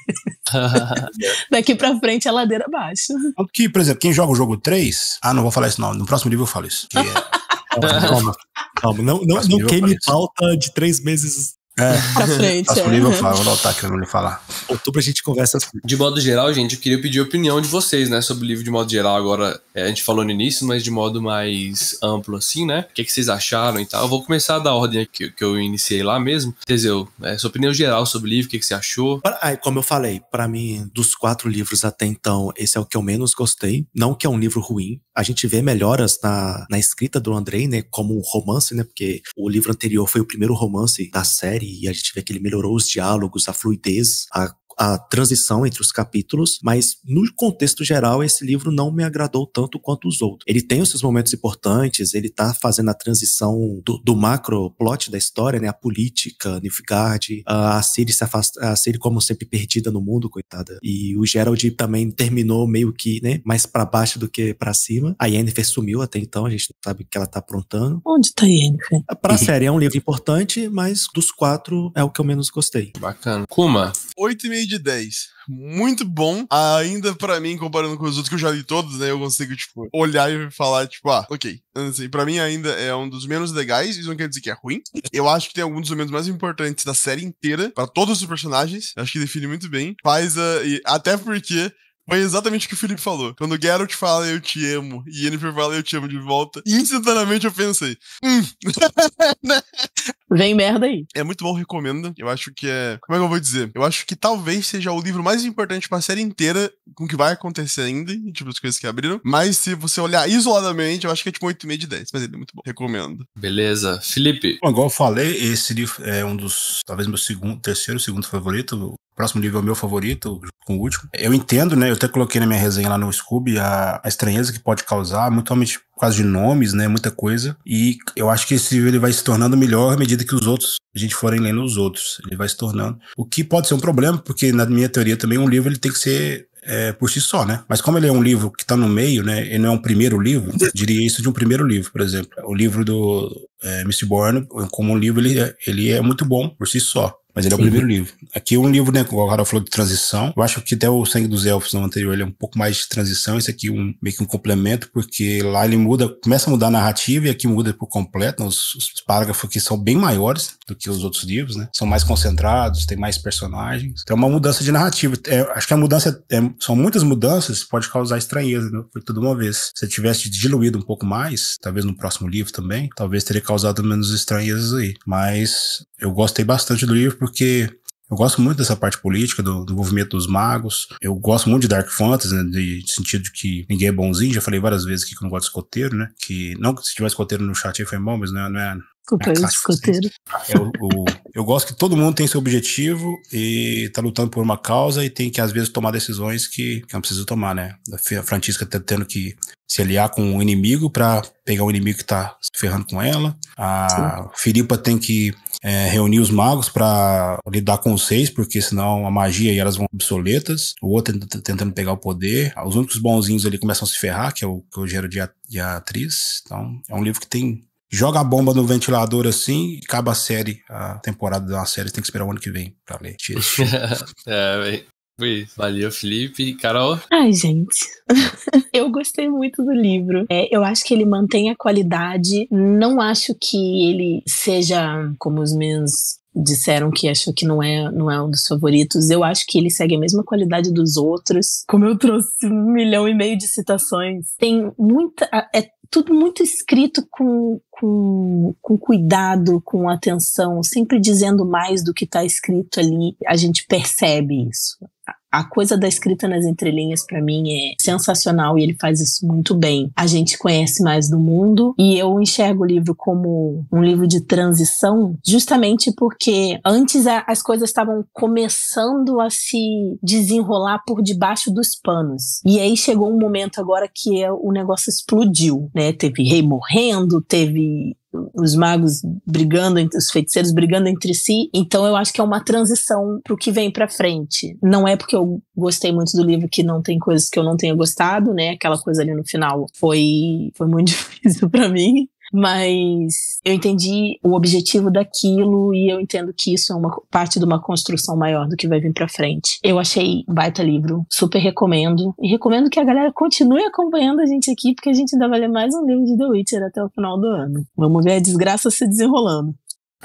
Daqui pra frente, é ladeira abaixo. Que, por exemplo, quem joga o jogo 3. Ah, não vou falar isso, não. No próximo livro eu falo isso. Que é... calma, calma. Não, não, não queime pauta de três meses é, pra frente. Nosso é. livro eu falo, vou dar o taque falar. Outubro a gente conversa assim. De modo geral, gente, eu queria pedir a opinião de vocês, né, sobre o livro de modo geral. Agora, é, a gente falou no início, mas de modo mais amplo, assim, né? O que, é que vocês acharam e tal. Eu vou começar da ordem que, que eu iniciei lá mesmo. Teseu, é, sua opinião geral sobre o livro, o que, que você achou? como eu falei, para mim, dos quatro livros até então, esse é o que eu menos gostei. Não que é um livro ruim. A gente vê melhoras na, na escrita do Andrei, né, como um romance, né, porque o livro anterior foi o primeiro romance da série e a gente vê que ele melhorou os diálogos, a fluidez, a a transição entre os capítulos, mas no contexto geral, esse livro não me agradou tanto quanto os outros. Ele tem os seus momentos importantes, ele tá fazendo a transição do, do macro plot da história, né? A política, Nilfgaard, a Ciri se afasta, a Ciri como sempre perdida no mundo, coitada. E o Gerald também terminou meio que, né, mais para baixo do que para cima. A Yennefer sumiu até então, a gente não sabe o que ela tá aprontando. Onde tá a Yennefer? Pra uhum. série é um livro importante, mas dos quatro é o que eu menos gostei. Bacana. Kuma. Oito e meio de 10. Muito bom. Ainda para mim, comparando com os outros que eu já li todos, né? Eu consigo, tipo, olhar e falar, tipo, ah, ok. Assim, pra mim ainda é um dos menos legais. Isso não quer dizer que é ruim. Eu acho que tem alguns dos momentos mais importantes da série inteira, para todos os personagens. Acho que define muito bem. Faz a. E até porque foi exatamente o que o Felipe falou. Quando o Geralt fala eu te amo e Yennefer fala eu te amo de volta, instantaneamente eu pensei, hum. Vem merda aí. É muito bom, recomendo Eu acho que é. Como é que eu vou dizer? Eu acho que talvez seja o livro mais importante pra série inteira, com o que vai acontecer ainda, tipo, as coisas que abriram. Mas se você olhar isoladamente, eu acho que é tipo 8,5 de 10. Mas ele é muito bom. Recomendo. Beleza. Felipe. Bom, igual eu falei, esse livro é um dos. Talvez meu segundo, terceiro, segundo favorito próximo livro é o meu favorito, com o último. Eu entendo, né? Eu até coloquei na minha resenha lá no Scooby a, a estranheza que pode causar, muito realmente por causa de nomes, né? Muita coisa. E eu acho que esse livro ele vai se tornando melhor à medida que os outros, a gente forem lendo os outros. Ele vai se tornando. O que pode ser um problema, porque na minha teoria também um livro ele tem que ser é, por si só, né? Mas como ele é um livro que tá no meio, né? Ele não é um primeiro livro, diria isso de um primeiro livro, por exemplo. O livro do é, Mr. Bourne, como um livro, ele, é, ele é muito bom por si só. Mas ele Sim. é o primeiro livro. Aqui um livro, né, o Harold falou de transição. Eu acho que até o Sangue dos Elfos no anterior ele é um pouco mais de transição. Esse aqui é um, meio que um complemento, porque lá ele muda, começa a mudar a narrativa e aqui muda por completo. Os, os parágrafos aqui são bem maiores do que os outros livros, né? São mais concentrados, tem mais personagens. Então é uma mudança de narrativa. É, acho que a mudança, é, é são muitas mudanças, pode causar estranheza, né? Foi tudo uma vez. Se tivesse diluído um pouco mais, talvez no próximo livro também, talvez teria causado menos estranhezas aí. Mas eu gostei bastante do livro porque eu gosto muito dessa parte política, do, do, dos magos. Eu gosto muito de Dark Fantasy, né? De, de sentido de que ninguém é bonzinho. Já falei várias vezes aqui que eu não gosto de escoteiro, né? Que, não que se tivesse escoteiro no chat aí foi bom, mas não é, não é Desculpa, é assim. escoteiro. Eu, eu, gosto que todo mundo tem seu objetivo e tá lutando por uma causa e tem que, às vezes, tomar decisões que, que não precisa tomar, né? A Francisca tá tendo que se aliar com o um inimigo para pegar o um inimigo que tá ferrando com ela. A Sim. Filipa tem que é, reunir os magos para lidar com os seis, porque senão a magia e elas vão obsoletas. O outro tentando pegar o poder. Os únicos bonzinhos ali começam a se ferrar, que é o, que é eu gero de, de atriz. Então, é um livro que tem joga a bomba no ventilador assim e acaba a série, a temporada da série, tem que esperar o ano que vem pra ler. é, Ui, valeu, Felipe Carol. Ai, gente. eu gostei muito do livro. É, eu acho que ele mantém a qualidade. Não acho que ele seja, como os meus disseram que achou que não é, não é um dos favoritos. Eu acho que ele segue a mesma qualidade dos outros. Como eu trouxe um milhão e meio de citações. Tem muita. É tudo muito escrito com, com, com cuidado, com atenção, sempre dizendo mais do que está escrito ali. A gente percebe isso. A coisa da escrita nas entrelinhas para mim é sensacional e ele faz isso muito bem. A gente conhece mais do mundo e eu enxergo o livro como um livro de transição, justamente porque antes as coisas estavam começando a se desenrolar por debaixo dos panos. E aí chegou um momento agora que é, o negócio explodiu, né? Teve rei morrendo, teve os magos brigando, os feiticeiros brigando entre si. Então eu acho que é uma transição pro que vem pra frente. Não é porque eu gostei muito do livro que não tem coisas que eu não tenha gostado, né? Aquela coisa ali no final foi, foi muito difícil para mim mas eu entendi o objetivo daquilo e eu entendo que isso é uma parte de uma construção maior do que vai vir para frente. Eu achei um baita livro, super recomendo e recomendo que a galera continue acompanhando a gente aqui porque a gente ainda vai ler mais um livro de The Witcher até o final do ano. Vamos ver a desgraça se desenrolando.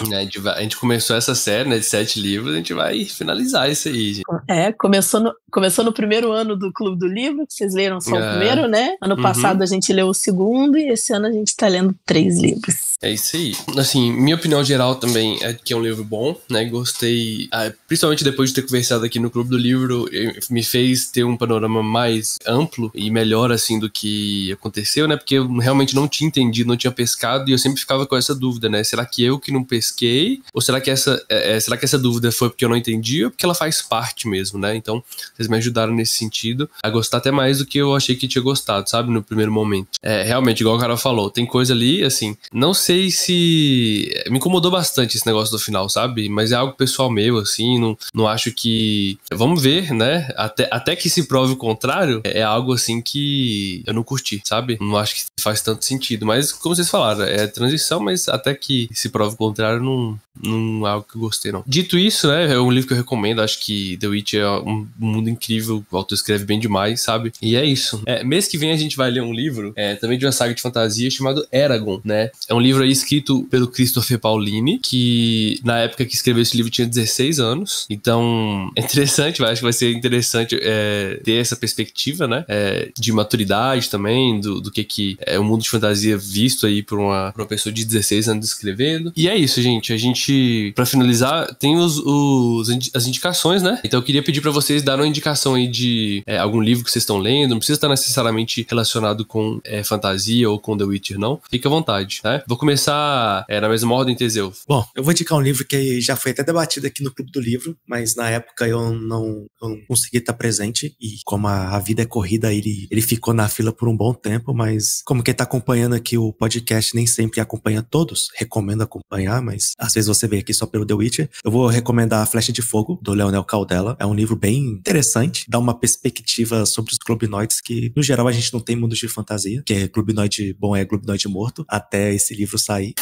Né, a gente, começou essa série né, de sete livros, a gente vai finalizar isso aí. Gente. É, começou no, começou no primeiro ano do Clube do Livro, que vocês leram só é. o primeiro, né? Ano uhum. passado a gente leu o segundo e esse ano a gente está lendo três livros. É isso aí. Assim, minha opinião geral também é que é um livro bom, né? Gostei, ah, principalmente depois de ter conversado aqui no Clube do Livro, me fez ter um panorama mais amplo e melhor, assim, do que aconteceu, né? Porque eu realmente não tinha entendido, não tinha pescado e eu sempre ficava com essa dúvida, né? Será que eu que não pesquei? Ou será que essa, é, é será que essa dúvida foi porque eu não entendi ou porque ela faz parte mesmo, né? Então, vocês me ajudaram nesse sentido a gostar até mais do que eu achei que tinha gostado, sabe? No primeiro momento. É, realmente, igual o cara falou, tem coisa ali, assim, não sei sei se. Eh, me incomodou bastante esse negócio do final, sabe? Mas é algo pessoal meu, assim. Não, não acho que. Vamos ver, né? Até, até que se prove o contrário, é, é algo assim que eu não curti, sabe? Não acho que faz tanto sentido. Mas, como vocês falaram, é transição, mas até que se prove o contrário, não, não é algo que eu gostei, não. Dito isso, né? É um livro que eu recomendo. Acho que The Witch é um mundo incrível. O autor escreve bem demais, sabe? E é isso. É, mês que vem a gente vai ler um livro é, também de uma saga de fantasia chamado Eragon, né? É um livro livro aí escrito pelo Christopher Paulini, que na época que escreveu esse livro tinha 16 anos. Então, é interessante, acho que vai ser interessante é, ter essa perspectiva, né? É, de maturidade também, do, do que, que é o mundo de fantasia visto aí por uma, por uma pessoa de 16 anos escrevendo. E é isso, gente. A gente, para finalizar, tem os, os, as indicações, né? Então eu queria pedir para vocês dar uma indicação aí de é, algum livro que vocês estão lendo. Não precisa estar necessariamente relacionado com é, fantasia ou com The Witcher, não. Fique à vontade, né? Vou começar é, na mesma ordem, Teseu. Bom, eu vou indicar um livro que já foi até debatido aqui no Clube do Livro, mas na época eu não, eu não consegui estar presente e como a, a, vida é corrida, ele, ele ficou na fila por um bom tempo, mas como quem está acompanhando aqui o podcast nem sempre acompanha todos, recomendo acompanhar, mas às vezes você vem aqui só pelo The Witcher. Eu vou recomendar A Flecha de Fogo, do Leonel Caldela. É um livro bem interessante, dá uma perspectiva sobre os globinoides que, no geral, a gente não tem mundos de fantasia, que é globinoide bom é globinoide morto, até esse livro livro sair.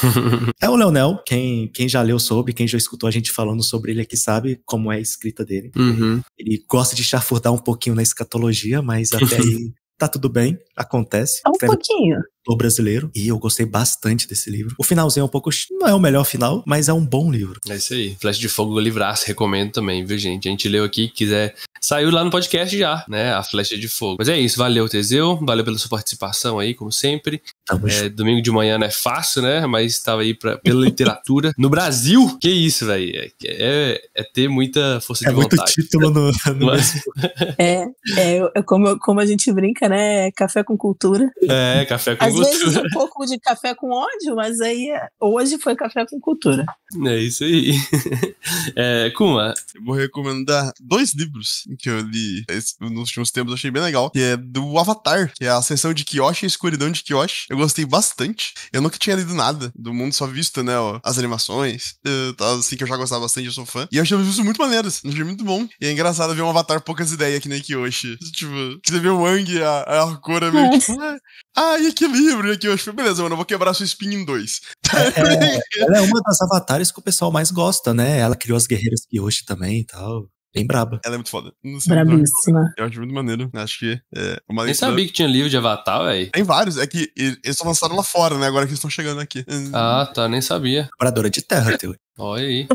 é o Leonel, quem, quem já leu sobre, quem já escutou a gente falando sobre ele aqui sabe como é a escrita dele. Uhum. Ele gosta de chafurdar um pouquinho na escatologia, mas até aí tá tudo bem, acontece. Um pouquinho autor brasileiro. E eu gostei bastante desse livro. O finalzinho é um pouco. Não é o melhor final, mas é um bom livro. É isso aí. Flash de Fogo Livraço, recomendo também, viu, gente? A gente leu aqui, quiser. Saiu lá no podcast já, né? A Flecha de Fogo. Mas é isso. Valeu, Teseu. Valeu pela sua participação aí, como sempre. É, domingo de manhã não é fácil, né? Mas estava aí pra, pela literatura. No Brasil, que isso, velho. É, é, é, ter muita força é de vontade. É muito título no, no Mas... É, é como, como a gente brinca, né? Café com cultura. É, café com às vezes né? um pouco de café com ódio, mas aí é, hoje foi café com cultura. É isso aí. É, Kuma. Eu vou recomendar dois livros que eu li nos últimos tempos, achei bem legal, que é do Avatar, que é a Ascensão de Kyoshi e a Escuridão de Kyoshi. Eu gostei bastante. Eu nunca tinha lido nada do mundo, só visto, né, ó, as animações, uh, assim, que eu já gostava bastante, eu sou fã. E eu achei isso muito maneiro, achei muito bom. E é engraçado ver um Avatar poucas ideias que nem Kyoshi. Tipo, você vê o Wang, a, a meio tipo, Ah, equilíbrio aqui. beleza, mano, eu vou quebrar sua espinha em dois. É, é ela é uma das avatares que o pessoal mais gosta, né? Ela criou as guerreiras Kyoshi também e tal. Bem braba. Ela é muito foda. Brabíssima. Eu acho muito maneiro. Acho que é uma Nem sabia que tinha livro de Avatar, velho. Tem vários. É que eles só lançaram lá fora, né? Agora que eles estão chegando aqui. Ah, tá. Nem sabia. Paradora de terra, teu. Olha aí.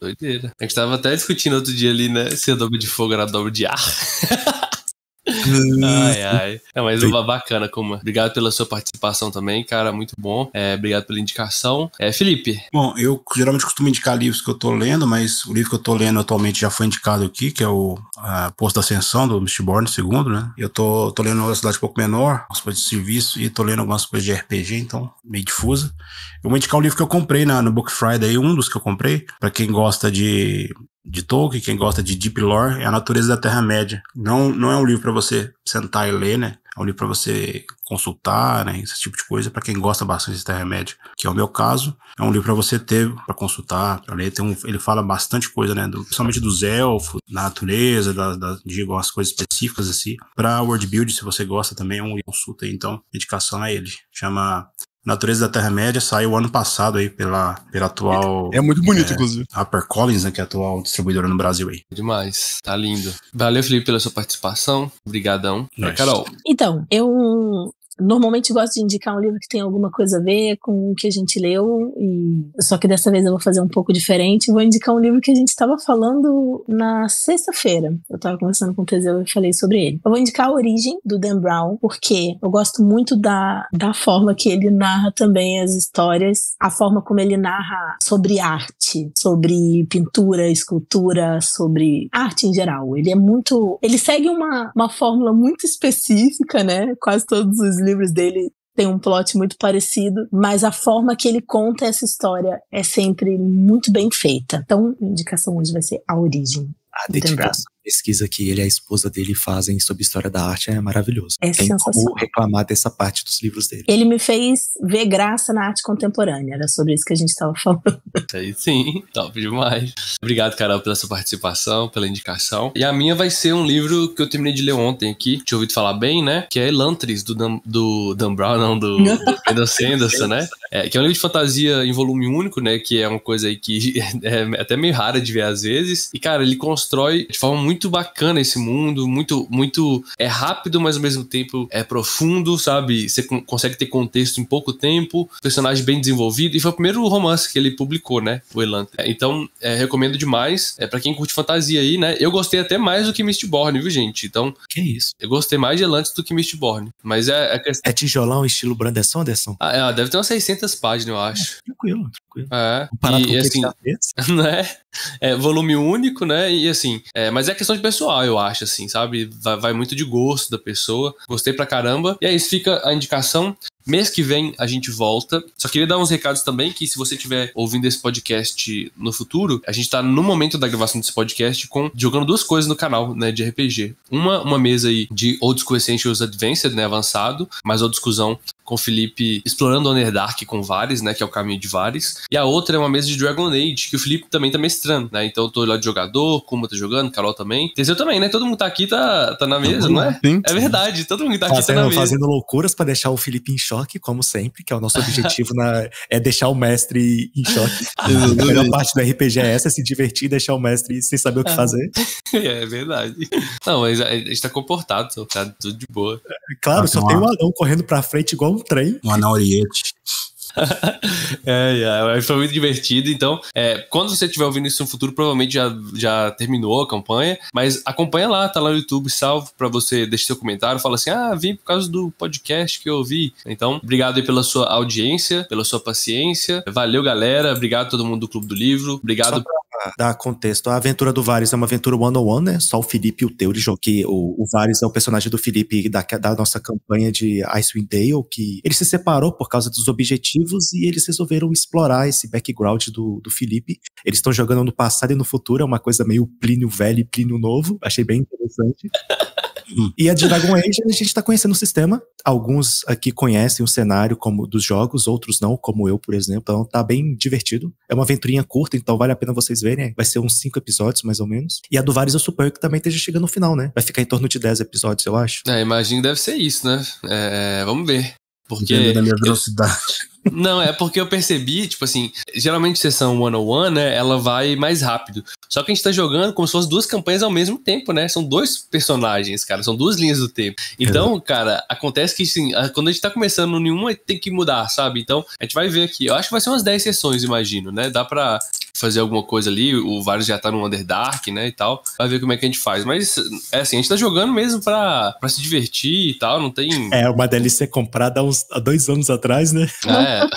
Doideira. A gente tava até discutindo outro dia ali, né? Se a é dobra de fogo era a dobra de ar. ai, ai. É, mas bacana, como. É. Obrigado pela sua participação também, cara. Muito bom. É, obrigado pela indicação. É, Felipe. Bom, eu geralmente costumo indicar livros que eu tô lendo, mas o livro que eu tô lendo atualmente já foi indicado aqui, que é o Posto da Ascensão, do Mistborn segundo, né? Eu tô, tô lendo uma cidade um pouco menor, algumas coisas de serviço, e tô lendo algumas coisas de RPG, então, meio difusa. Eu vou indicar um livro que eu comprei na, no Book Friday, um dos que eu comprei, para quem gosta de de Tolkien, quem gosta de Deep Lore, é a natureza da Terra-média. Não, não é um livro para você sentar e ler, né? É um livro para você consultar, né? Esse tipo de coisa, para quem gosta bastante de Terra-média, que é o meu caso. É um livro para você ter, para consultar, para ler. Tem um, ele fala bastante coisa, né? Do, principalmente dos elfos, da natureza, da, da, de algumas coisas específicas, assim. Para World Build, se você gosta também, é um consulta aí, então, dedicação a é ele. Chama Natureza da Terra-média saiu ano passado aí pela, pela atual. É muito bonito, é, inclusive. HarperCollins, né? Que é a atual distribuidora no Brasil aí. Demais. Tá lindo. Valeu, Felipe, pela sua participação. Obrigadão. Nice. Carol. Então, eu Normalmente gosto de indicar um livro que tem alguma coisa a ver com o que a gente leu, e só que dessa vez eu vou fazer um pouco diferente. Vou indicar um livro que a gente estava falando na sexta-feira. Eu estava conversando com o Teseu e falei sobre ele. Eu vou indicar a origem do Dan Brown, porque eu gosto muito da, da forma que ele narra também as histórias, a forma como ele narra sobre arte, sobre pintura, escultura, sobre arte em geral. Ele é muito. Ele segue uma, uma fórmula muito específica, né? Quase todos os livros dele tem um plot muito parecido, mas a forma que ele conta essa história é sempre muito bem feita. Então, a indicação hoje vai ser A Origem. Ah, de graça. Então, pesquisa que ele e a esposa dele fazem sobre história da arte é maravilhoso. É Tem é como reclamar dessa parte dos livros dele. Ele me fez ver graça na arte contemporânea, era sobre isso que a gente estava falando. aí sim, top demais. Obrigado, Carol, pela sua participação, pela indicação. E a minha vai ser um livro que eu terminei de ler ontem aqui, tinha ouvido falar bem, né? Que é Elantris, do Dan, do Dan Brown, não, do, do Sanderson, né? É, que é um livro de fantasia em volume único, né? Que é uma coisa aí que é até meio rara de ver às vezes. E, cara, ele constrói de forma muito muito bacana esse mundo, muito muito é rápido, mas ao mesmo tempo é profundo, sabe? Você consegue ter contexto em pouco tempo, personagem bem desenvolvido, e foi o primeiro romance que ele publicou, né? O Elan. É, então, é, recomendo demais. É para quem curte fantasia aí, né? Eu gostei até mais do que Mistborn, viu, gente? Então. Que isso? Eu gostei mais de Elantis do que Mistborn. Mas é, é, é tijolão estilo Brandon Anderson? Ah, é, deve ter umas 600 páginas, eu acho. É, tranquilo tranquilo. É. Comparado e, assim, tá né? É, volume único, né? E assim, é, mas é questão de pessoal, eu acho, assim, sabe? Vai, vai, muito de gosto da pessoa. Gostei pra caramba. E aí é fica a indicação. Mês que vem a gente volta. Só queria dar uns recados também que se você estiver ouvindo esse podcast no futuro, a gente tá no momento da gravação desse podcast com jogando duas coisas no canal, né, de RPG. Uma, uma mesa aí de Old School Essentials Advanced, né, avançado, mas outra discussão com o Felipe explorando o Underdark com Vares, né, que é o caminho de Vares. E a outra é uma mesa de Dragon Age, que o Felipe também tá mestrando, né? Então eu tô lá de jogador, Kuma tá jogando, Carol também. Teseu também, né? Todo mundo tá aqui, tá, tá na mesa, não é? Sim, É verdade, todo mundo que tá, tá aqui fazendo, tá na mesa. Fazendo loucuras para deixar o Felipe em choque choque, como sempre, que é o nosso objetivo na, é deixar o mestre em choque. Ah, a melhor parte do RPG é essa, é se divertir e deixar o mestre sem saber o que é. fazer. É, verdade. Não, mas a gente tá comportado, tá tudo de boa. É, claro, tá só tem um anão correndo pra frente igual um trem. Um anão oriente. é, é, foi muito divertido. Então, é, quando você estiver ouvindo isso no futuro, provavelmente já, já terminou a campanha, mas acompanha lá, tá lá no YouTube, salvo para você deixar seu comentário, fala assim: ah, vim por causa do podcast que eu ouvi. Então, obrigado aí pela sua audiência, pela sua paciência. Valeu, galera. Obrigado a todo mundo do Clube do Livro. Obrigado. Só pra dar contexto. A aventura do Varys é uma aventura one-on-one, né? Só o Felipe e o teu. Ele joguei. O, o Varys é o personagem do Felipe da, da nossa campanha de Icewind Dale, que ele se separou por causa dos objetivos e eles resolveram explorar esse background do, do Felipe. Eles estão jogando no passado e no futuro, é uma coisa meio Plínio velho e Plínio novo. Achei bem interessante. Hum. E a de Dragon Age, a gente está conhecendo o sistema. Alguns aqui conhecem o cenário como dos jogos, outros não, como eu, por exemplo. Então tá bem divertido. É uma aventurinha curta, então vale a pena vocês verem. Vai ser uns cinco episódios, mais ou menos. E a do Vares eu suponho que também esteja chegando no final, né? Vai ficar em torno de 10 episódios, eu acho. É, imagino que deve ser isso, né? É, vamos ver. Porque. Dependendo da minha velocidade. Não, é porque eu percebi, tipo assim, geralmente sessão 101, né, ela vai mais rápido. Só que a gente tá jogando como se fossem duas campanhas ao mesmo tempo, né? São dois personagens, cara, são duas linhas do tempo. Então, é. cara, acontece que, assim, quando a gente tá começando nenhuma tem que mudar, sabe? Então, a gente vai ver aqui. Eu acho que vai ser umas 10 sessões, imagino, né? Dá pra fazer alguma coisa ali, o vários já tá no Underdark, né, e tal. Vai ver como é que a gente faz. Mas, é assim, a gente tá jogando mesmo pra, pra se divertir e tal, não tem... É, uma DLC comprada há uns há dois anos atrás, né? É. É.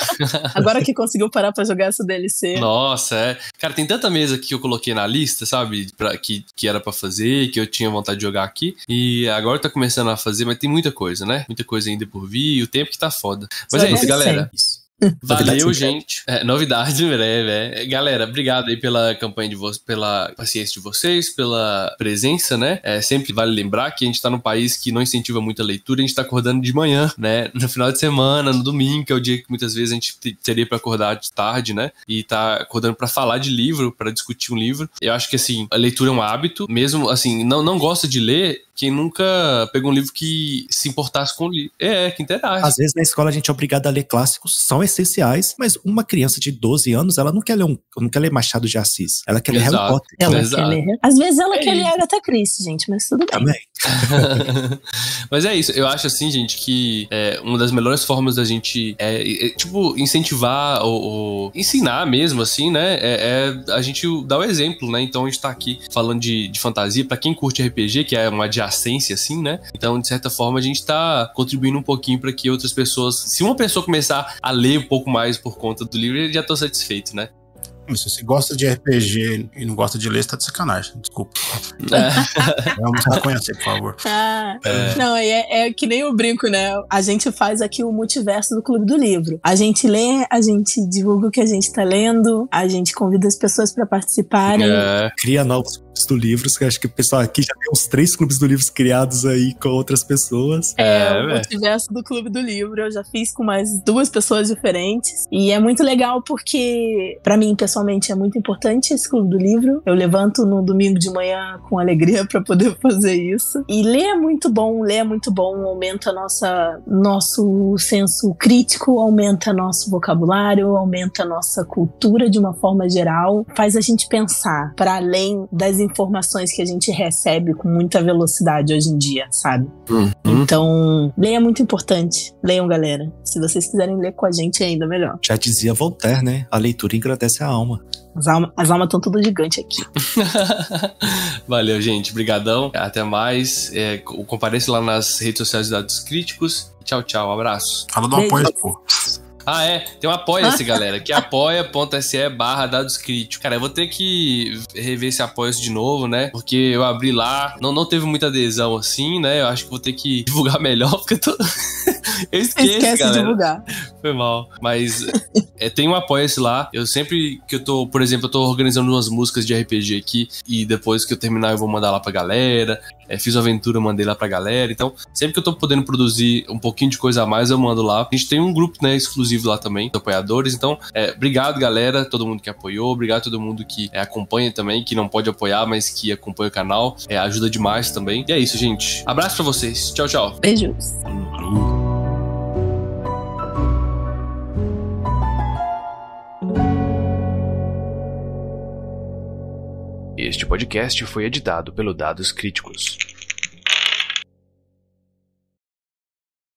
Agora que conseguiu parar para jogar essa DLC. Nossa, é. Cara, tem tanta mesa que eu coloquei na lista, sabe? Pra, que, que era para fazer, que eu tinha vontade de jogar aqui. E agora tá começando a fazer, mas tem muita coisa, né? Muita coisa ainda por vir e o tempo que tá foda. Mas Só é isso, galera. Isso. Valeu, gente. É, novidade em breve, é. Galera, obrigado aí pela campanha de vocês, pela paciência de vocês, pela presença, né? É, sempre vale lembrar que a gente tá num país que não incentiva muita leitura, a gente tá acordando de manhã, né? No final de semana, no domingo, que é o dia que muitas vezes a gente teria para acordar de tarde, né? E tá acordando para falar de livro, para discutir um livro. Eu acho que, assim, a leitura é um hábito, mesmo, assim, não, não gosta de ler, quem nunca pegou um livro que se importasse com o livro. É, que interage. Às vezes na escola a gente é obrigado a ler clássicos, são essenciais, mas uma criança de 12 anos, ela não quer ler, um, não quer ler Machado de Assis. Ela quer Exato. ler Harry Potter. Ela Exato. quer ler. Às vezes ela é quer isso. ler Agatha Christie, gente, mas tudo bem. Também. mas é isso. Eu acho assim, gente, que é, uma das melhores formas da gente, é, é, tipo, incentivar ou, ou, ensinar mesmo, assim, né? É, é a gente dar o exemplo, né? Então a gente tá aqui falando de, de fantasia. para quem curte RPG, que é uma adiação nascença, assim, né? Então, de certa forma, a gente tá contribuindo um pouquinho para que outras pessoas. Se uma pessoa começar a ler um pouco mais por conta do livro, eu já tô satisfeito, né? Se você gosta de RPG e não gosta de ler, você tá de sacanagem. Desculpa. É. Vamos é reconhecer, por favor. Ah, é. Não, é, é, que nem o brinco, né? A gente faz aqui o multiverso do Clube do Livro. A gente lê, a gente divulga o que a gente tá lendo, a gente convida as pessoas para participarem. É. Cria novos do Livros, que acho que o pessoal aqui já tem uns três clubes do Livros criados aí com outras pessoas. É, é o multiverso do Clube do Livro, eu já fiz com mais duas pessoas diferentes. E é muito legal porque, para mim, pessoalmente, é muito importante esse Clube do Livro. Eu levanto no domingo de manhã com alegria para poder fazer isso. E ler é muito bom, ler é muito bom, aumenta nossa, nosso senso crítico, aumenta nosso vocabulário, aumenta nossa cultura de uma forma geral, faz a gente pensar para além das informações que a gente recebe com muita velocidade hoje em dia, sabe? Uhum. Então, leia é muito importante. Leiam, galera. Se vocês quiserem ler com a gente, é ainda melhor. Já dizia Voltaire, né? A leitura agradece a alma. As almas as estão tudo gigante aqui. Valeu, gente. obrigadão. Até mais. É, compareça lá nas redes sociais de Dados Críticos. Tchau, tchau. Abraço. Fala do apoio, pô. Ah, é. Tem um apoia-se, galera, que é apoia.se barra dados críticos. Cara, eu vou ter que rever esse apoia-se de novo, né? Porque eu abri lá, não, não teve muita adesão assim, né? Eu acho que vou ter que divulgar melhor, porque eu tô... eu esqueço, Esquece galera. de divulgar foi mal. Mas é, tem um apoia-se lá. Eu sempre que eu tô, por exemplo, eu tô organizando umas músicas de RPG aqui e depois que eu terminar eu vou mandar lá pra galera. É, fiz uma aventura, mandei lá pra galera. Então, sempre que eu tô podendo produzir um pouquinho de coisa a mais, eu mando lá. A gente tem um grupo, né, exclusivo lá também, de apoiadores. Então, é, obrigado, galera, todo mundo que apoiou. Obrigado a todo mundo que é, acompanha também, que não pode apoiar, mas que acompanha o canal. É, ajuda demais também. E é isso, gente. Abraço pra vocês. Tchau, tchau. Beijos. Este podcast foi editado pelo Dados Críticos.